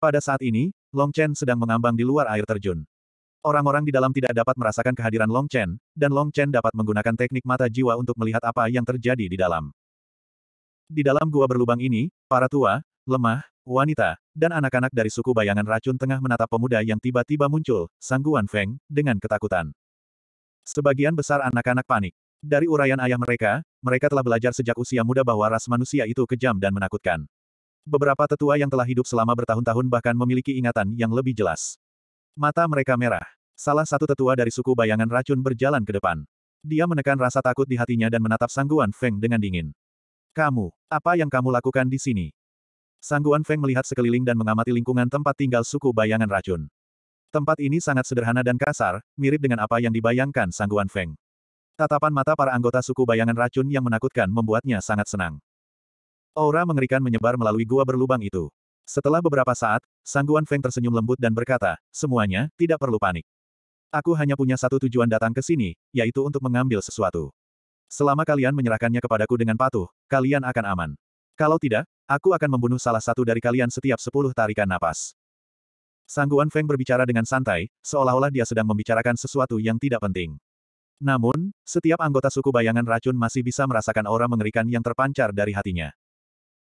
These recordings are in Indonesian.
Pada saat ini, Long Chen sedang mengambang di luar air terjun. Orang-orang di dalam tidak dapat merasakan kehadiran Long Chen, dan Long Chen dapat menggunakan teknik mata jiwa untuk melihat apa yang terjadi di dalam. Di dalam gua berlubang ini, para tua, lemah, wanita, dan anak-anak dari suku bayangan racun tengah menatap pemuda yang tiba-tiba muncul, Sang Guan Feng, dengan ketakutan. Sebagian besar anak-anak panik. Dari uraian ayah mereka, mereka telah belajar sejak usia muda bahwa ras manusia itu kejam dan menakutkan. Beberapa tetua yang telah hidup selama bertahun-tahun bahkan memiliki ingatan yang lebih jelas. Mata mereka merah. Salah satu tetua dari suku bayangan racun berjalan ke depan. Dia menekan rasa takut di hatinya dan menatap Sangguan Feng dengan dingin. Kamu, apa yang kamu lakukan di sini? Sangguan Feng melihat sekeliling dan mengamati lingkungan tempat tinggal suku bayangan racun. Tempat ini sangat sederhana dan kasar, mirip dengan apa yang dibayangkan Sangguan Feng. Tatapan mata para anggota suku bayangan racun yang menakutkan membuatnya sangat senang. Aura mengerikan menyebar melalui gua berlubang itu. Setelah beberapa saat, Sangguan Feng tersenyum lembut dan berkata, semuanya, tidak perlu panik. Aku hanya punya satu tujuan datang ke sini, yaitu untuk mengambil sesuatu. Selama kalian menyerahkannya kepadaku dengan patuh, kalian akan aman. Kalau tidak, aku akan membunuh salah satu dari kalian setiap sepuluh tarikan napas. Sangguan Feng berbicara dengan santai, seolah-olah dia sedang membicarakan sesuatu yang tidak penting. Namun, setiap anggota suku bayangan racun masih bisa merasakan aura mengerikan yang terpancar dari hatinya.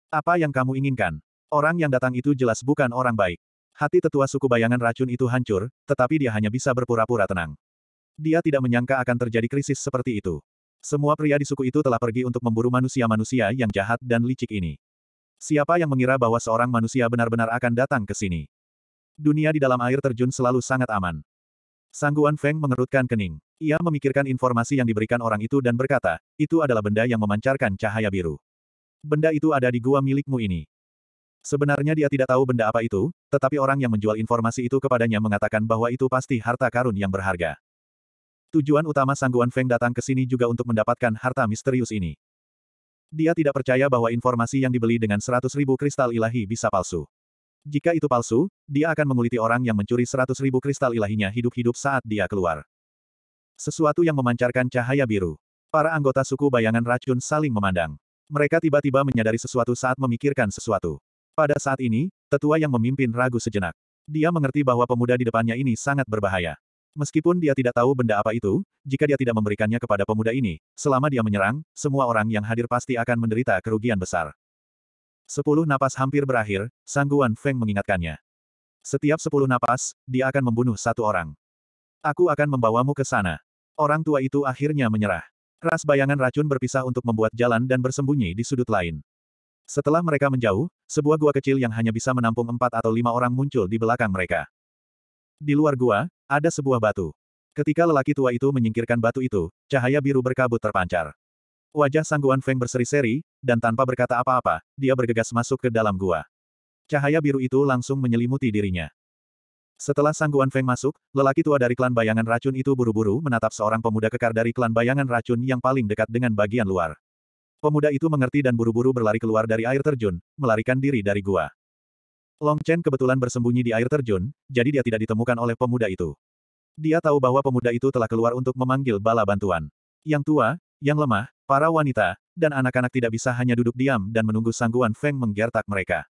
Apa yang kamu inginkan? Orang yang datang itu jelas bukan orang baik. Hati tetua suku bayangan racun itu hancur, tetapi dia hanya bisa berpura-pura tenang. Dia tidak menyangka akan terjadi krisis seperti itu. Semua pria di suku itu telah pergi untuk memburu manusia-manusia yang jahat dan licik ini. Siapa yang mengira bahwa seorang manusia benar-benar akan datang ke sini? Dunia di dalam air terjun selalu sangat aman. Sangguan Feng mengerutkan kening. Ia memikirkan informasi yang diberikan orang itu dan berkata, itu adalah benda yang memancarkan cahaya biru benda itu ada di gua milikmu ini. Sebenarnya dia tidak tahu benda apa itu, tetapi orang yang menjual informasi itu kepadanya mengatakan bahwa itu pasti harta karun yang berharga. Tujuan utama Sangguan Feng datang ke sini juga untuk mendapatkan harta misterius ini. Dia tidak percaya bahwa informasi yang dibeli dengan seratus ribu kristal ilahi bisa palsu. Jika itu palsu, dia akan menguliti orang yang mencuri seratus ribu kristal ilahinya hidup-hidup saat dia keluar. Sesuatu yang memancarkan cahaya biru. Para anggota suku bayangan racun saling memandang. Mereka tiba-tiba menyadari sesuatu saat memikirkan sesuatu. Pada saat ini, tetua yang memimpin ragu sejenak. Dia mengerti bahwa pemuda di depannya ini sangat berbahaya. Meskipun dia tidak tahu benda apa itu, jika dia tidak memberikannya kepada pemuda ini, selama dia menyerang, semua orang yang hadir pasti akan menderita kerugian besar. Sepuluh napas hampir berakhir, Sangguan Feng mengingatkannya. Setiap sepuluh napas, dia akan membunuh satu orang. Aku akan membawamu ke sana. Orang tua itu akhirnya menyerah. Ras bayangan racun berpisah untuk membuat jalan dan bersembunyi di sudut lain. Setelah mereka menjauh, sebuah gua kecil yang hanya bisa menampung empat atau lima orang muncul di belakang mereka. Di luar gua, ada sebuah batu. Ketika lelaki tua itu menyingkirkan batu itu, cahaya biru berkabut terpancar. Wajah Sangguan Feng berseri-seri, dan tanpa berkata apa-apa, dia bergegas masuk ke dalam gua. Cahaya biru itu langsung menyelimuti dirinya. Setelah Sangguan Feng masuk, lelaki tua dari klan bayangan racun itu buru-buru menatap seorang pemuda kekar dari klan bayangan racun yang paling dekat dengan bagian luar. Pemuda itu mengerti dan buru-buru berlari keluar dari air terjun, melarikan diri dari gua. Long Chen kebetulan bersembunyi di air terjun, jadi dia tidak ditemukan oleh pemuda itu. Dia tahu bahwa pemuda itu telah keluar untuk memanggil bala bantuan. Yang tua, yang lemah, para wanita, dan anak-anak tidak bisa hanya duduk diam dan menunggu sangguan Feng menggertak mereka.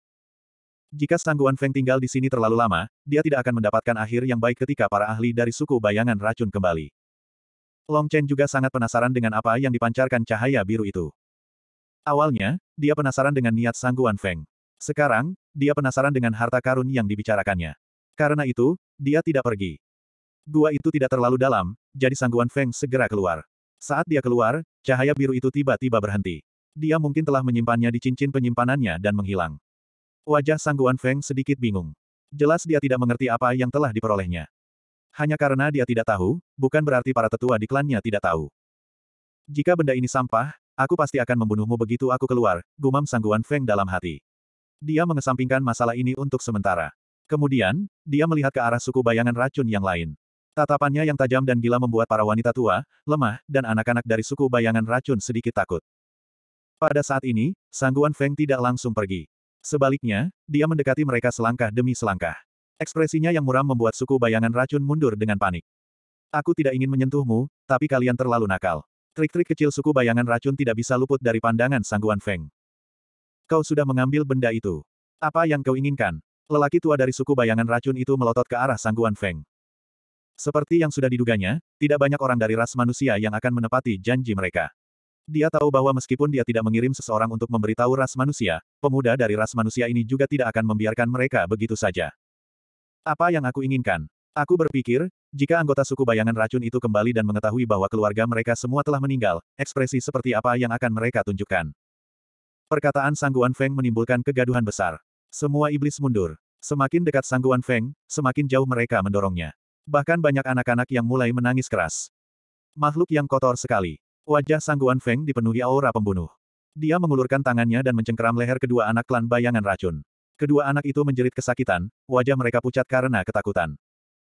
Jika Sangguan Feng tinggal di sini terlalu lama, dia tidak akan mendapatkan akhir yang baik ketika para ahli dari suku bayangan racun kembali. Long Chen juga sangat penasaran dengan apa yang dipancarkan cahaya biru itu. Awalnya, dia penasaran dengan niat Sangguan Feng. Sekarang, dia penasaran dengan harta karun yang dibicarakannya. Karena itu, dia tidak pergi. Gua itu tidak terlalu dalam, jadi Sangguan Feng segera keluar. Saat dia keluar, cahaya biru itu tiba-tiba berhenti. Dia mungkin telah menyimpannya di cincin penyimpanannya dan menghilang. Wajah Sangguan Feng sedikit bingung. Jelas dia tidak mengerti apa yang telah diperolehnya. Hanya karena dia tidak tahu, bukan berarti para tetua di klannya tidak tahu. Jika benda ini sampah, aku pasti akan membunuhmu begitu aku keluar, gumam Sangguan Feng dalam hati. Dia mengesampingkan masalah ini untuk sementara. Kemudian, dia melihat ke arah suku bayangan racun yang lain. Tatapannya yang tajam dan gila membuat para wanita tua, lemah, dan anak-anak dari suku bayangan racun sedikit takut. Pada saat ini, Sangguan Feng tidak langsung pergi. Sebaliknya, dia mendekati mereka selangkah demi selangkah. Ekspresinya yang muram membuat suku bayangan racun mundur dengan panik. Aku tidak ingin menyentuhmu, tapi kalian terlalu nakal. Trik-trik kecil suku bayangan racun tidak bisa luput dari pandangan sangguan Feng. Kau sudah mengambil benda itu. Apa yang kau inginkan? Lelaki tua dari suku bayangan racun itu melotot ke arah sangguan Feng. Seperti yang sudah diduganya, tidak banyak orang dari ras manusia yang akan menepati janji mereka. Dia tahu bahwa meskipun dia tidak mengirim seseorang untuk memberitahu ras manusia, pemuda dari ras manusia ini juga tidak akan membiarkan mereka begitu saja. Apa yang aku inginkan? Aku berpikir, jika anggota suku bayangan racun itu kembali dan mengetahui bahwa keluarga mereka semua telah meninggal, ekspresi seperti apa yang akan mereka tunjukkan. Perkataan Sangguan Feng menimbulkan kegaduhan besar. Semua iblis mundur. Semakin dekat Sangguan Feng, semakin jauh mereka mendorongnya. Bahkan banyak anak-anak yang mulai menangis keras. Makhluk yang kotor sekali. Wajah Sangguan Feng dipenuhi aura pembunuh. Dia mengulurkan tangannya dan mencengkeram leher kedua anak klan bayangan racun. Kedua anak itu menjerit kesakitan, wajah mereka pucat karena ketakutan.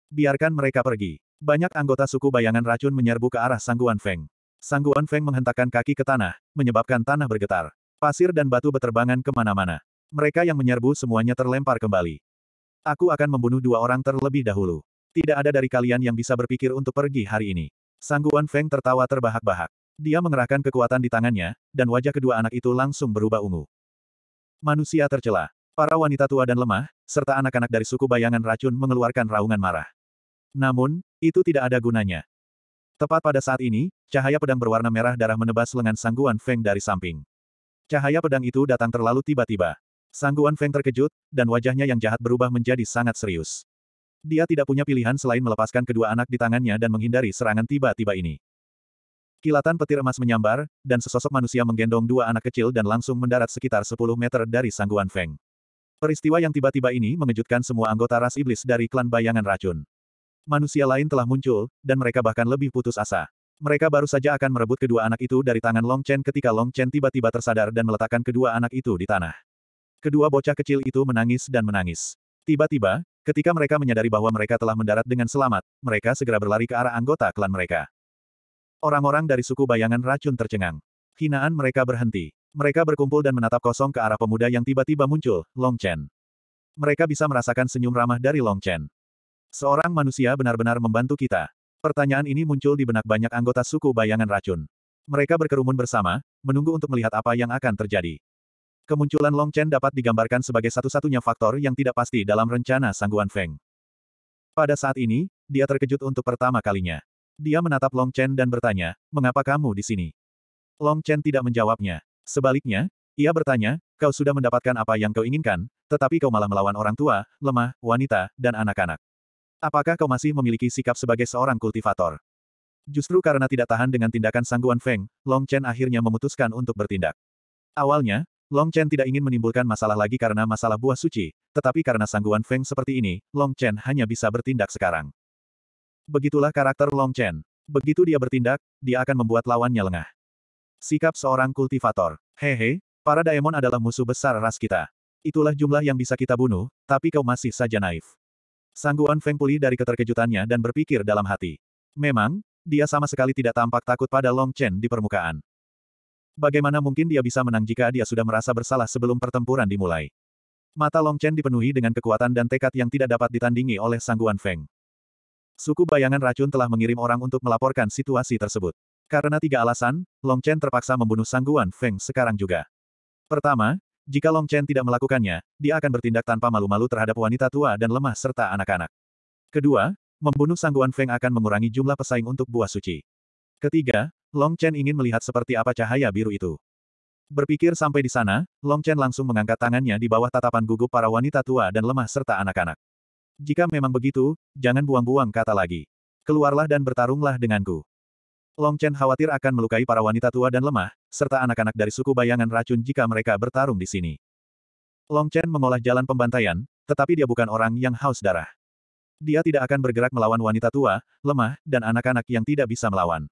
Biarkan mereka pergi. Banyak anggota suku bayangan racun menyerbu ke arah Sangguan Feng. Sangguan Feng menghentakkan kaki ke tanah, menyebabkan tanah bergetar. Pasir dan batu beterbangan kemana-mana. Mereka yang menyerbu semuanya terlempar kembali. Aku akan membunuh dua orang terlebih dahulu. Tidak ada dari kalian yang bisa berpikir untuk pergi hari ini. Sangguan Feng tertawa terbahak-bahak. Dia mengerahkan kekuatan di tangannya, dan wajah kedua anak itu langsung berubah ungu. Manusia tercela. Para wanita tua dan lemah, serta anak-anak dari suku bayangan racun mengeluarkan raungan marah. Namun, itu tidak ada gunanya. Tepat pada saat ini, cahaya pedang berwarna merah darah menebas lengan Sangguan Feng dari samping. Cahaya pedang itu datang terlalu tiba-tiba. Sangguan Feng terkejut, dan wajahnya yang jahat berubah menjadi sangat serius. Dia tidak punya pilihan selain melepaskan kedua anak di tangannya dan menghindari serangan tiba-tiba ini. Kilatan petir emas menyambar, dan sesosok manusia menggendong dua anak kecil dan langsung mendarat sekitar 10 meter dari sangguan Feng. Peristiwa yang tiba-tiba ini mengejutkan semua anggota ras iblis dari klan bayangan racun. Manusia lain telah muncul, dan mereka bahkan lebih putus asa. Mereka baru saja akan merebut kedua anak itu dari tangan Long Chen ketika Long Chen tiba-tiba tersadar dan meletakkan kedua anak itu di tanah. Kedua bocah kecil itu menangis dan menangis. Tiba-tiba, ketika mereka menyadari bahwa mereka telah mendarat dengan selamat, mereka segera berlari ke arah anggota klan mereka. Orang-orang dari suku bayangan racun tercengang. Hinaan mereka berhenti. Mereka berkumpul dan menatap kosong ke arah pemuda yang tiba-tiba muncul, Long Chen. Mereka bisa merasakan senyum ramah dari Long Chen. Seorang manusia benar-benar membantu kita. Pertanyaan ini muncul di benak banyak anggota suku bayangan racun. Mereka berkerumun bersama, menunggu untuk melihat apa yang akan terjadi. Kemunculan Long Chen dapat digambarkan sebagai satu-satunya faktor yang tidak pasti dalam rencana sangguan Feng. Pada saat ini, dia terkejut untuk pertama kalinya. Dia menatap Long Chen dan bertanya, mengapa kamu di sini? Long Chen tidak menjawabnya. Sebaliknya, ia bertanya, kau sudah mendapatkan apa yang kau inginkan, tetapi kau malah melawan orang tua, lemah, wanita, dan anak-anak. Apakah kau masih memiliki sikap sebagai seorang kultivator? Justru karena tidak tahan dengan tindakan sangguan Feng, Long Chen akhirnya memutuskan untuk bertindak. Awalnya, Long Chen tidak ingin menimbulkan masalah lagi karena masalah buah suci, tetapi karena sangguan Feng seperti ini, Long Chen hanya bisa bertindak sekarang. Begitulah karakter Long Chen. Begitu dia bertindak, dia akan membuat lawannya lengah. Sikap seorang kultivator. Hehe, para daemon adalah musuh besar ras kita. Itulah jumlah yang bisa kita bunuh, tapi kau masih saja naif. Sangguan Feng pulih dari keterkejutannya dan berpikir dalam hati. Memang, dia sama sekali tidak tampak takut pada Long Chen di permukaan. Bagaimana mungkin dia bisa menang jika dia sudah merasa bersalah sebelum pertempuran dimulai? Mata Long Chen dipenuhi dengan kekuatan dan tekad yang tidak dapat ditandingi oleh Sangguan Feng. Suku bayangan racun telah mengirim orang untuk melaporkan situasi tersebut. Karena tiga alasan, Long Chen terpaksa membunuh Sangguan Feng sekarang juga. Pertama, jika Long Chen tidak melakukannya, dia akan bertindak tanpa malu-malu terhadap wanita tua dan lemah serta anak-anak. Kedua, membunuh Sangguan Feng akan mengurangi jumlah pesaing untuk buah suci. Ketiga, Long Chen ingin melihat seperti apa cahaya biru itu. Berpikir sampai di sana, Long Chen langsung mengangkat tangannya di bawah tatapan gugup para wanita tua dan lemah serta anak-anak. Jika memang begitu, jangan buang-buang kata lagi. Keluarlah dan bertarunglah denganku. Long Chen khawatir akan melukai para wanita tua dan lemah, serta anak-anak dari suku bayangan racun jika mereka bertarung di sini. Long Chen mengolah jalan pembantaian, tetapi dia bukan orang yang haus darah. Dia tidak akan bergerak melawan wanita tua, lemah, dan anak-anak yang tidak bisa melawan.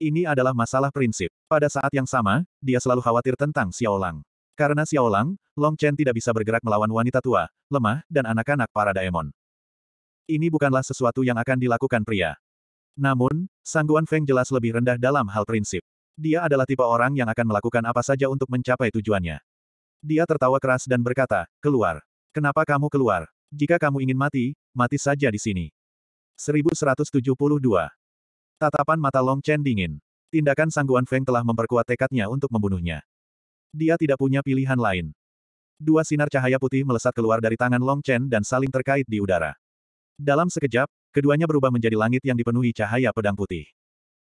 Ini adalah masalah prinsip. Pada saat yang sama, dia selalu khawatir tentang Xiaolang. Karena Xiaolang, Long Chen tidak bisa bergerak melawan wanita tua, lemah, dan anak-anak para daemon. Ini bukanlah sesuatu yang akan dilakukan pria. Namun, Sangguan Feng jelas lebih rendah dalam hal prinsip. Dia adalah tipe orang yang akan melakukan apa saja untuk mencapai tujuannya. Dia tertawa keras dan berkata, keluar. Kenapa kamu keluar? Jika kamu ingin mati, mati saja di sini. 1172. Tatapan mata Long Chen dingin. Tindakan Sangguan Feng telah memperkuat tekadnya untuk membunuhnya. Dia tidak punya pilihan lain. Dua sinar cahaya putih melesat keluar dari tangan Long Chen dan saling terkait di udara. Dalam sekejap, keduanya berubah menjadi langit yang dipenuhi cahaya pedang putih.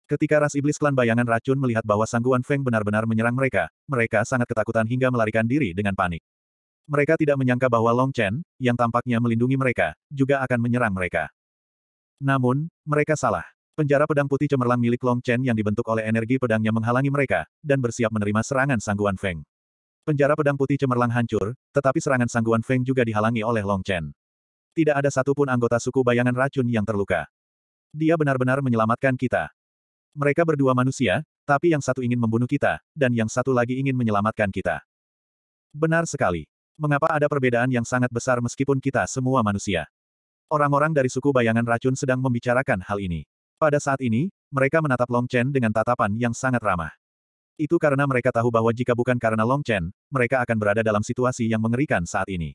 Ketika ras iblis klan bayangan racun melihat bahwa sangguan Feng benar-benar menyerang mereka, mereka sangat ketakutan hingga melarikan diri dengan panik. Mereka tidak menyangka bahwa Long Chen, yang tampaknya melindungi mereka, juga akan menyerang mereka. Namun, mereka salah. Penjara pedang putih cemerlang milik Long Chen yang dibentuk oleh energi pedangnya menghalangi mereka, dan bersiap menerima serangan sangguan Feng. Penjara pedang putih cemerlang hancur, tetapi serangan sangguan Feng juga dihalangi oleh Long Chen tidak ada satupun anggota suku bayangan racun yang terluka. Dia benar-benar menyelamatkan kita. Mereka berdua manusia, tapi yang satu ingin membunuh kita, dan yang satu lagi ingin menyelamatkan kita. Benar sekali. Mengapa ada perbedaan yang sangat besar meskipun kita semua manusia? Orang-orang dari suku bayangan racun sedang membicarakan hal ini. Pada saat ini, mereka menatap Long Chen dengan tatapan yang sangat ramah. Itu karena mereka tahu bahwa jika bukan karena Long Chen, mereka akan berada dalam situasi yang mengerikan saat ini.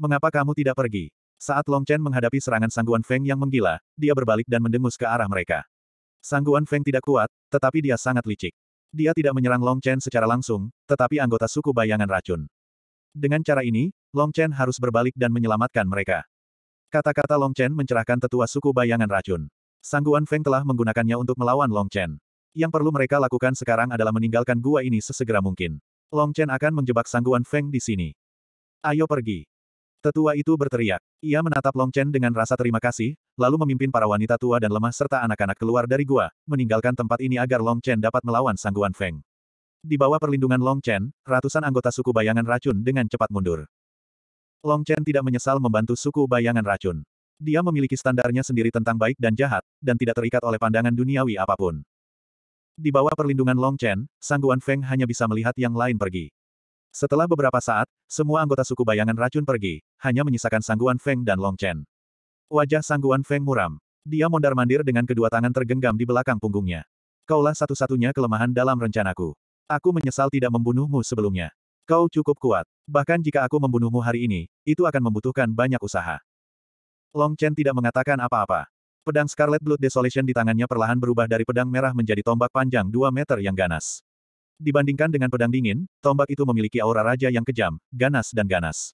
Mengapa kamu tidak pergi? Saat Long Chen menghadapi serangan Sangguan Feng yang menggila, dia berbalik dan mendengus ke arah mereka. Sangguan Feng tidak kuat, tetapi dia sangat licik. Dia tidak menyerang Long Chen secara langsung, tetapi anggota suku bayangan racun. Dengan cara ini, Long Chen harus berbalik dan menyelamatkan mereka. Kata-kata Long Chen mencerahkan tetua suku bayangan racun. Sangguan Feng telah menggunakannya untuk melawan Long Chen. Yang perlu mereka lakukan sekarang adalah meninggalkan gua ini sesegera mungkin. Long Chen akan menjebak Sangguan Feng di sini. Ayo pergi. Tetua itu berteriak. Ia menatap Long Chen dengan rasa terima kasih, lalu memimpin para wanita tua dan lemah serta anak-anak keluar dari gua, meninggalkan tempat ini agar Long Chen dapat melawan sangguan Feng. Di bawah perlindungan Long Chen, ratusan anggota suku bayangan racun dengan cepat mundur. Long Chen tidak menyesal membantu suku bayangan racun. Dia memiliki standarnya sendiri tentang baik dan jahat, dan tidak terikat oleh pandangan duniawi apapun. Di bawah perlindungan Long Chen, Sangguan Feng hanya bisa melihat yang lain pergi. Setelah beberapa saat, semua anggota suku bayangan racun pergi, hanya menyisakan Sangguan Feng dan Long Chen. Wajah Sangguan Feng muram. Dia mondar-mandir dengan kedua tangan tergenggam di belakang punggungnya. Kaulah satu-satunya kelemahan dalam rencanaku. Aku menyesal tidak membunuhmu sebelumnya. Kau cukup kuat. Bahkan jika aku membunuhmu hari ini, itu akan membutuhkan banyak usaha. Long Chen tidak mengatakan apa-apa. Pedang Scarlet Blood Desolation di tangannya perlahan berubah dari pedang merah menjadi tombak panjang 2 meter yang ganas. Dibandingkan dengan pedang dingin, tombak itu memiliki aura raja yang kejam, ganas dan ganas.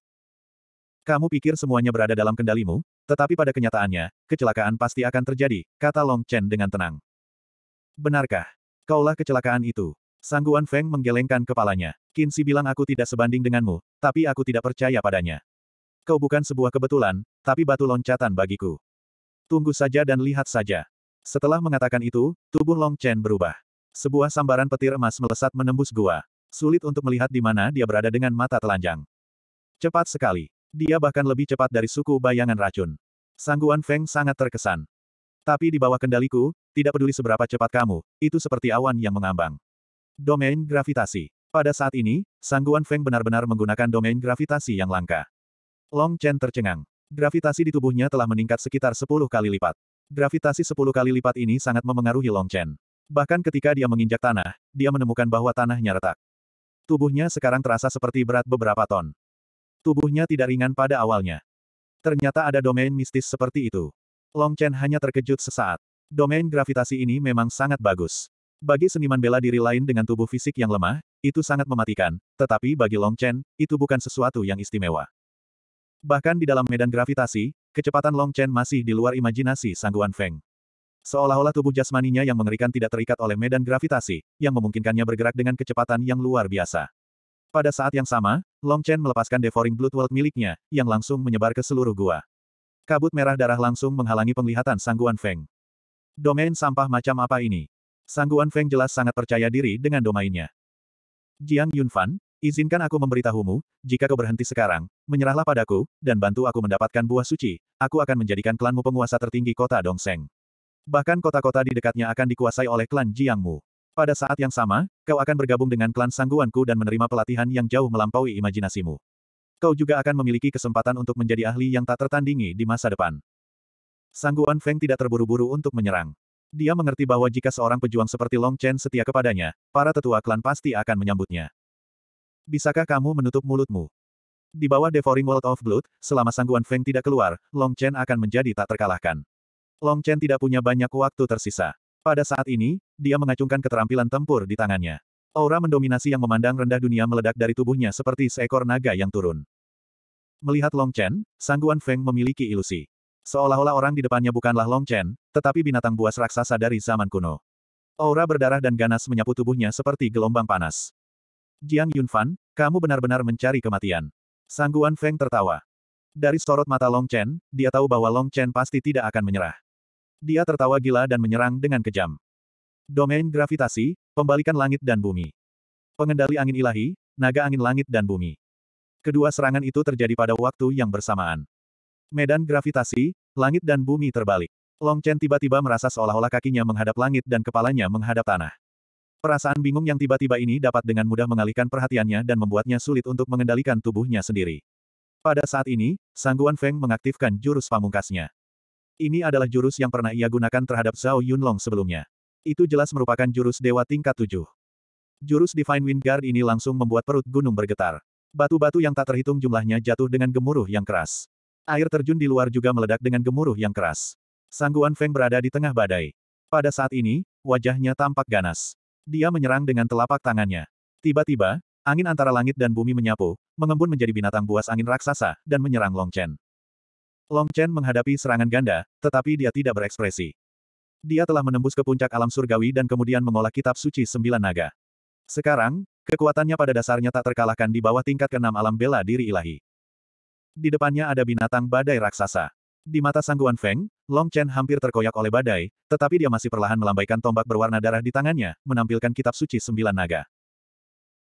Kamu pikir semuanya berada dalam kendalimu, tetapi pada kenyataannya, kecelakaan pasti akan terjadi, kata Long Chen dengan tenang. Benarkah? Kaulah kecelakaan itu. Sangguan Feng menggelengkan kepalanya. Kinsi bilang aku tidak sebanding denganmu, tapi aku tidak percaya padanya. Kau bukan sebuah kebetulan, tapi batu loncatan bagiku. Tunggu saja dan lihat saja. Setelah mengatakan itu, tubuh Long Chen berubah. Sebuah sambaran petir emas melesat menembus gua. Sulit untuk melihat di mana dia berada dengan mata telanjang. Cepat sekali. Dia bahkan lebih cepat dari suku bayangan racun. Sangguan Feng sangat terkesan. Tapi di bawah kendaliku, tidak peduli seberapa cepat kamu, itu seperti awan yang mengambang. Domain gravitasi. Pada saat ini, Sangguan Feng benar-benar menggunakan domain gravitasi yang langka. Long Chen tercengang. Gravitasi di tubuhnya telah meningkat sekitar 10 kali lipat. Gravitasi 10 kali lipat ini sangat memengaruhi Long Chen. Bahkan ketika dia menginjak tanah, dia menemukan bahwa tanahnya retak. Tubuhnya sekarang terasa seperti berat beberapa ton. Tubuhnya tidak ringan pada awalnya. Ternyata ada domain mistis seperti itu. Long Chen hanya terkejut sesaat. Domain gravitasi ini memang sangat bagus. Bagi seniman bela diri lain dengan tubuh fisik yang lemah, itu sangat mematikan, tetapi bagi Long Chen, itu bukan sesuatu yang istimewa. Bahkan di dalam medan gravitasi, kecepatan Long Chen masih di luar imajinasi sangguan Feng. Seolah-olah tubuh jasmaninya yang mengerikan tidak terikat oleh medan gravitasi, yang memungkinkannya bergerak dengan kecepatan yang luar biasa. Pada saat yang sama, Long Chen melepaskan devouring blood world miliknya, yang langsung menyebar ke seluruh gua. Kabut merah darah langsung menghalangi penglihatan Sangguan Feng. Domain sampah macam apa ini? Sangguan Feng jelas sangat percaya diri dengan domainnya. Jiang Yunfan, izinkan aku memberitahumu, jika kau berhenti sekarang, menyerahlah padaku, dan bantu aku mendapatkan buah suci, aku akan menjadikan klanmu penguasa tertinggi kota Dongseng. Bahkan kota-kota di dekatnya akan dikuasai oleh klan Jiangmu. Pada saat yang sama, kau akan bergabung dengan klan Sangguanku dan menerima pelatihan yang jauh melampaui imajinasimu. Kau juga akan memiliki kesempatan untuk menjadi ahli yang tak tertandingi di masa depan. Sangguan Feng tidak terburu-buru untuk menyerang. Dia mengerti bahwa jika seorang pejuang seperti Long Chen setia kepadanya, para tetua klan pasti akan menyambutnya. Bisakah kamu menutup mulutmu? Di bawah Devouring World of Blood, selama Sangguan Feng tidak keluar, Long Chen akan menjadi tak terkalahkan. Long Chen tidak punya banyak waktu tersisa. Pada saat ini, dia mengacungkan keterampilan tempur di tangannya. Aura mendominasi yang memandang rendah dunia meledak dari tubuhnya seperti seekor naga yang turun. Melihat Long Chen, Sangguan Feng memiliki ilusi. Seolah-olah orang di depannya bukanlah Long Chen, tetapi binatang buas raksasa dari zaman kuno. Aura berdarah dan ganas menyapu tubuhnya seperti gelombang panas. Jiang Yunfan, kamu benar-benar mencari kematian. Sangguan Feng tertawa. Dari sorot mata Long Chen, dia tahu bahwa Long Chen pasti tidak akan menyerah. Dia tertawa gila dan menyerang dengan kejam. Domain gravitasi, pembalikan langit dan bumi. Pengendali angin ilahi, naga angin langit dan bumi. Kedua serangan itu terjadi pada waktu yang bersamaan. Medan gravitasi, langit dan bumi terbalik. Long Chen tiba-tiba merasa seolah-olah kakinya menghadap langit dan kepalanya menghadap tanah. Perasaan bingung yang tiba-tiba ini dapat dengan mudah mengalihkan perhatiannya dan membuatnya sulit untuk mengendalikan tubuhnya sendiri. Pada saat ini, Sangguan Feng mengaktifkan jurus pamungkasnya. Ini adalah jurus yang pernah ia gunakan terhadap Zhao Yunlong sebelumnya. Itu jelas merupakan jurus dewa tingkat tujuh. Jurus Divine Wind Guard ini langsung membuat perut gunung bergetar. Batu-batu yang tak terhitung jumlahnya jatuh dengan gemuruh yang keras. Air terjun di luar juga meledak dengan gemuruh yang keras. Sangguan Feng berada di tengah badai. Pada saat ini, wajahnya tampak ganas. Dia menyerang dengan telapak tangannya. Tiba-tiba, angin antara langit dan bumi menyapu, mengembun menjadi binatang buas angin raksasa, dan menyerang Long Chen. Long Chen menghadapi serangan ganda, tetapi dia tidak berekspresi. Dia telah menembus ke puncak alam surgawi dan kemudian mengolah kitab suci sembilan naga. Sekarang, kekuatannya pada dasarnya tak terkalahkan di bawah tingkat keenam alam bela diri ilahi. Di depannya ada binatang badai raksasa. Di mata sangguan Feng, Long Chen hampir terkoyak oleh badai, tetapi dia masih perlahan melambaikan tombak berwarna darah di tangannya, menampilkan kitab suci sembilan naga.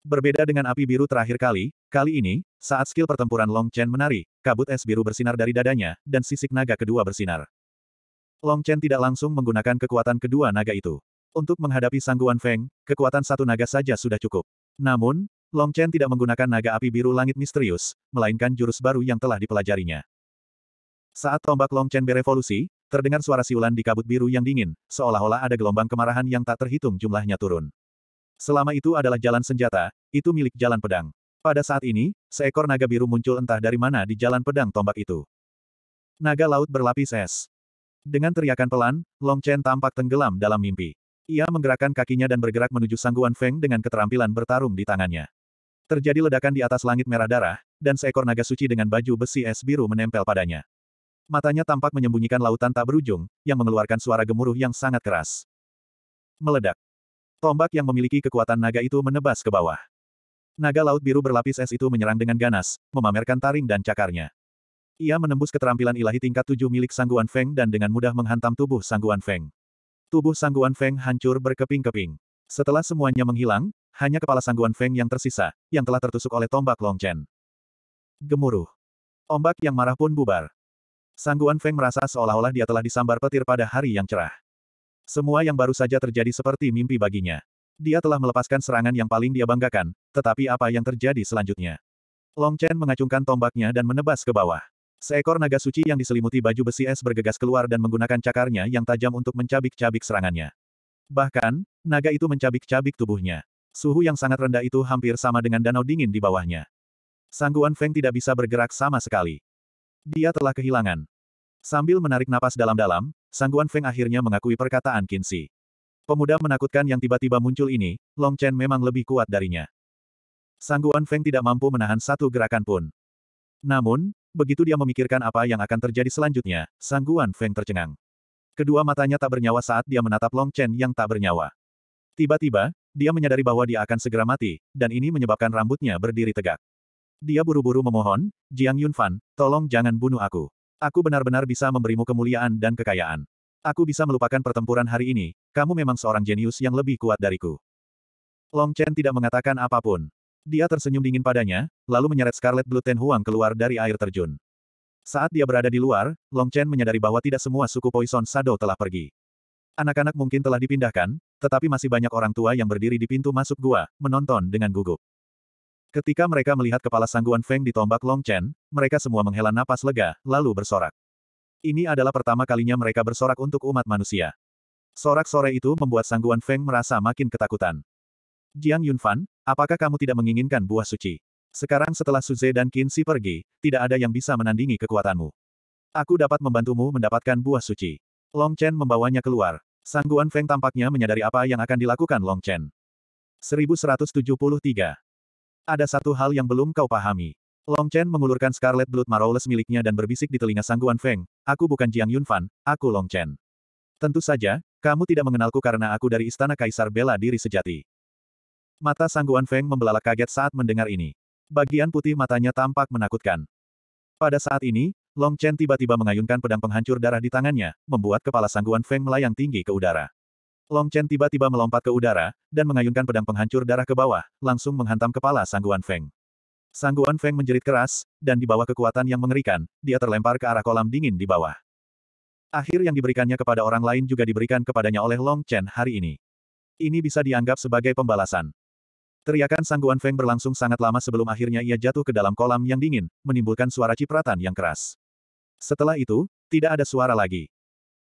Berbeda dengan api biru terakhir kali, kali ini, saat skill pertempuran Long Chen menari, kabut es biru bersinar dari dadanya, dan sisik naga kedua bersinar. Long Chen tidak langsung menggunakan kekuatan kedua naga itu. Untuk menghadapi sangguan Feng, kekuatan satu naga saja sudah cukup. Namun, Long Chen tidak menggunakan naga api biru langit misterius, melainkan jurus baru yang telah dipelajarinya. Saat tombak Long Chen berevolusi, terdengar suara siulan di kabut biru yang dingin, seolah-olah ada gelombang kemarahan yang tak terhitung jumlahnya turun. Selama itu adalah jalan senjata, itu milik jalan pedang. Pada saat ini, seekor naga biru muncul entah dari mana di jalan pedang tombak itu. Naga laut berlapis es. Dengan teriakan pelan, Long Chen tampak tenggelam dalam mimpi. Ia menggerakkan kakinya dan bergerak menuju Sangguan Feng dengan keterampilan bertarung di tangannya. Terjadi ledakan di atas langit merah darah, dan seekor naga suci dengan baju besi es biru menempel padanya. Matanya tampak menyembunyikan lautan tak berujung, yang mengeluarkan suara gemuruh yang sangat keras. Meledak. Tombak yang memiliki kekuatan naga itu menebas ke bawah. Naga laut biru berlapis es itu menyerang dengan ganas, memamerkan taring dan cakarnya. Ia menembus keterampilan ilahi tingkat tujuh milik Sangguan Feng dan dengan mudah menghantam tubuh Sangguan Feng. Tubuh Sangguan Feng hancur berkeping-keping. Setelah semuanya menghilang, hanya kepala Sangguan Feng yang tersisa, yang telah tertusuk oleh tombak Long Chen. Gemuruh. Ombak yang marah pun bubar. Sangguan Feng merasa seolah-olah dia telah disambar petir pada hari yang cerah. Semua yang baru saja terjadi seperti mimpi baginya. Dia telah melepaskan serangan yang paling dia banggakan, tetapi apa yang terjadi selanjutnya? Long Chen mengacungkan tombaknya dan menebas ke bawah. Seekor naga suci yang diselimuti baju besi es bergegas keluar dan menggunakan cakarnya yang tajam untuk mencabik-cabik serangannya. Bahkan, naga itu mencabik-cabik tubuhnya. Suhu yang sangat rendah itu hampir sama dengan danau dingin di bawahnya. Sangguan Feng tidak bisa bergerak sama sekali. Dia telah kehilangan Sambil menarik napas dalam-dalam, Sangguan Feng akhirnya mengakui perkataan Kinsi. Pemuda menakutkan yang tiba-tiba muncul ini, Long Chen memang lebih kuat darinya. Sangguan Feng tidak mampu menahan satu gerakan pun. Namun, begitu dia memikirkan apa yang akan terjadi selanjutnya, Sangguan Feng tercengang. Kedua matanya tak bernyawa saat dia menatap Long Chen yang tak bernyawa. Tiba-tiba, dia menyadari bahwa dia akan segera mati, dan ini menyebabkan rambutnya berdiri tegak. Dia buru-buru memohon, Jiang Yunfan, tolong jangan bunuh aku. Aku benar-benar bisa memberimu kemuliaan dan kekayaan. Aku bisa melupakan pertempuran hari ini, kamu memang seorang jenius yang lebih kuat dariku. Long Chen tidak mengatakan apapun. Dia tersenyum dingin padanya, lalu menyeret Scarlet Blue Ten Huang keluar dari air terjun. Saat dia berada di luar, Long Chen menyadari bahwa tidak semua suku Poison Shadow telah pergi. Anak-anak mungkin telah dipindahkan, tetapi masih banyak orang tua yang berdiri di pintu masuk gua, menonton dengan gugup. Ketika mereka melihat kepala sangguan Feng ditombak Long Chen, mereka semua menghela napas lega, lalu bersorak. Ini adalah pertama kalinya mereka bersorak untuk umat manusia. Sorak sore itu membuat sangguan Feng merasa makin ketakutan. Jiang Yunfan, apakah kamu tidak menginginkan buah suci? Sekarang setelah Suze dan Qinxi pergi, tidak ada yang bisa menandingi kekuatanmu. Aku dapat membantumu mendapatkan buah suci. Long Chen membawanya keluar. Sangguan Feng tampaknya menyadari apa yang akan dilakukan Long Chen. 1173 ada satu hal yang belum kau pahami. Long Chen mengulurkan Scarlet Blood Marowless miliknya dan berbisik di telinga Sangguan Feng, aku bukan Jiang Yunfan, aku Long Chen. Tentu saja, kamu tidak mengenalku karena aku dari Istana Kaisar Bela Diri Sejati. Mata Sangguan Feng membelalak kaget saat mendengar ini. Bagian putih matanya tampak menakutkan. Pada saat ini, Long Chen tiba-tiba mengayunkan pedang penghancur darah di tangannya, membuat kepala Sangguan Feng melayang tinggi ke udara. Long Chen tiba-tiba melompat ke udara, dan mengayunkan pedang penghancur darah ke bawah, langsung menghantam kepala Sangguan Feng. Sangguan Feng menjerit keras, dan di bawah kekuatan yang mengerikan, dia terlempar ke arah kolam dingin di bawah. Akhir yang diberikannya kepada orang lain juga diberikan kepadanya oleh Long Chen hari ini. Ini bisa dianggap sebagai pembalasan. Teriakan Sangguan Feng berlangsung sangat lama sebelum akhirnya ia jatuh ke dalam kolam yang dingin, menimbulkan suara cipratan yang keras. Setelah itu, tidak ada suara lagi.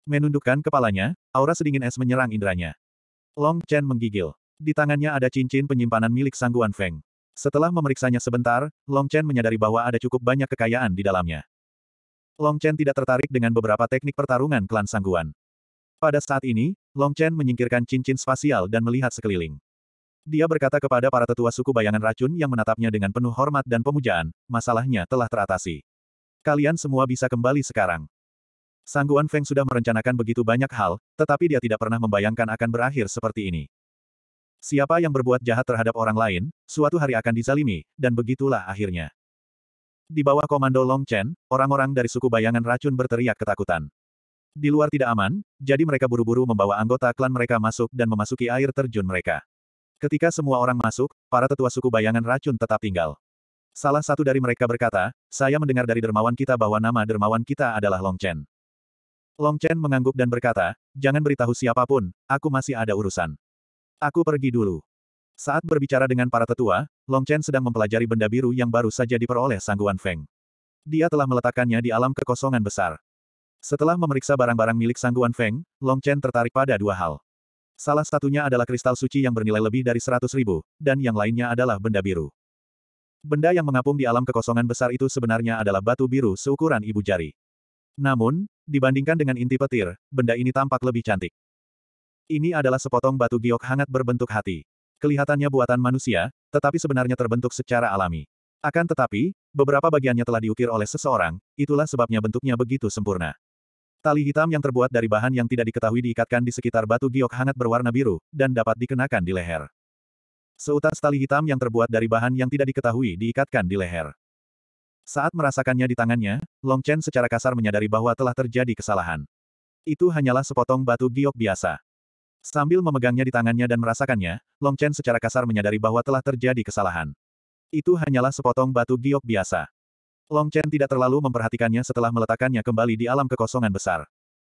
Menundukkan kepalanya, aura sedingin es menyerang inderanya. Long Chen menggigil. Di tangannya ada cincin penyimpanan milik sangguan Feng. Setelah memeriksanya sebentar, Long Chen menyadari bahwa ada cukup banyak kekayaan di dalamnya. Long Chen tidak tertarik dengan beberapa teknik pertarungan klan sangguan. Pada saat ini, Long Chen menyingkirkan cincin spasial dan melihat sekeliling. Dia berkata kepada para tetua suku bayangan racun yang menatapnya dengan penuh hormat dan pemujaan, masalahnya telah teratasi. Kalian semua bisa kembali sekarang. Sangguan Feng sudah merencanakan begitu banyak hal, tetapi dia tidak pernah membayangkan akan berakhir seperti ini. Siapa yang berbuat jahat terhadap orang lain, suatu hari akan dizalimi, dan begitulah akhirnya. Di bawah komando Long Chen, orang-orang dari suku bayangan racun berteriak ketakutan. Di luar tidak aman, jadi mereka buru-buru membawa anggota klan mereka masuk dan memasuki air terjun mereka. Ketika semua orang masuk, para tetua suku bayangan racun tetap tinggal. Salah satu dari mereka berkata, saya mendengar dari dermawan kita bahwa nama dermawan kita adalah Long Chen. Long Chen mengangguk dan berkata, jangan beritahu siapapun, aku masih ada urusan. Aku pergi dulu. Saat berbicara dengan para tetua, Long Chen sedang mempelajari benda biru yang baru saja diperoleh sangguan Feng. Dia telah meletakkannya di alam kekosongan besar. Setelah memeriksa barang-barang milik sangguan Feng, Long Chen tertarik pada dua hal. Salah satunya adalah kristal suci yang bernilai lebih dari 100 ribu, dan yang lainnya adalah benda biru. Benda yang mengapung di alam kekosongan besar itu sebenarnya adalah batu biru seukuran ibu jari. Namun, dibandingkan dengan inti petir, benda ini tampak lebih cantik. Ini adalah sepotong batu giok hangat berbentuk hati. Kelihatannya buatan manusia, tetapi sebenarnya terbentuk secara alami. Akan tetapi, beberapa bagiannya telah diukir oleh seseorang, itulah sebabnya bentuknya begitu sempurna. Tali hitam yang terbuat dari bahan yang tidak diketahui diikatkan di sekitar batu giok hangat berwarna biru, dan dapat dikenakan di leher. Seutas tali hitam yang terbuat dari bahan yang tidak diketahui diikatkan di leher. Saat merasakannya di tangannya, Long Chen secara kasar menyadari bahwa telah terjadi kesalahan. Itu hanyalah sepotong batu giok biasa. Sambil memegangnya di tangannya dan merasakannya, Long Chen secara kasar menyadari bahwa telah terjadi kesalahan. Itu hanyalah sepotong batu giok biasa. Long Chen tidak terlalu memperhatikannya setelah meletakkannya kembali di alam kekosongan besar.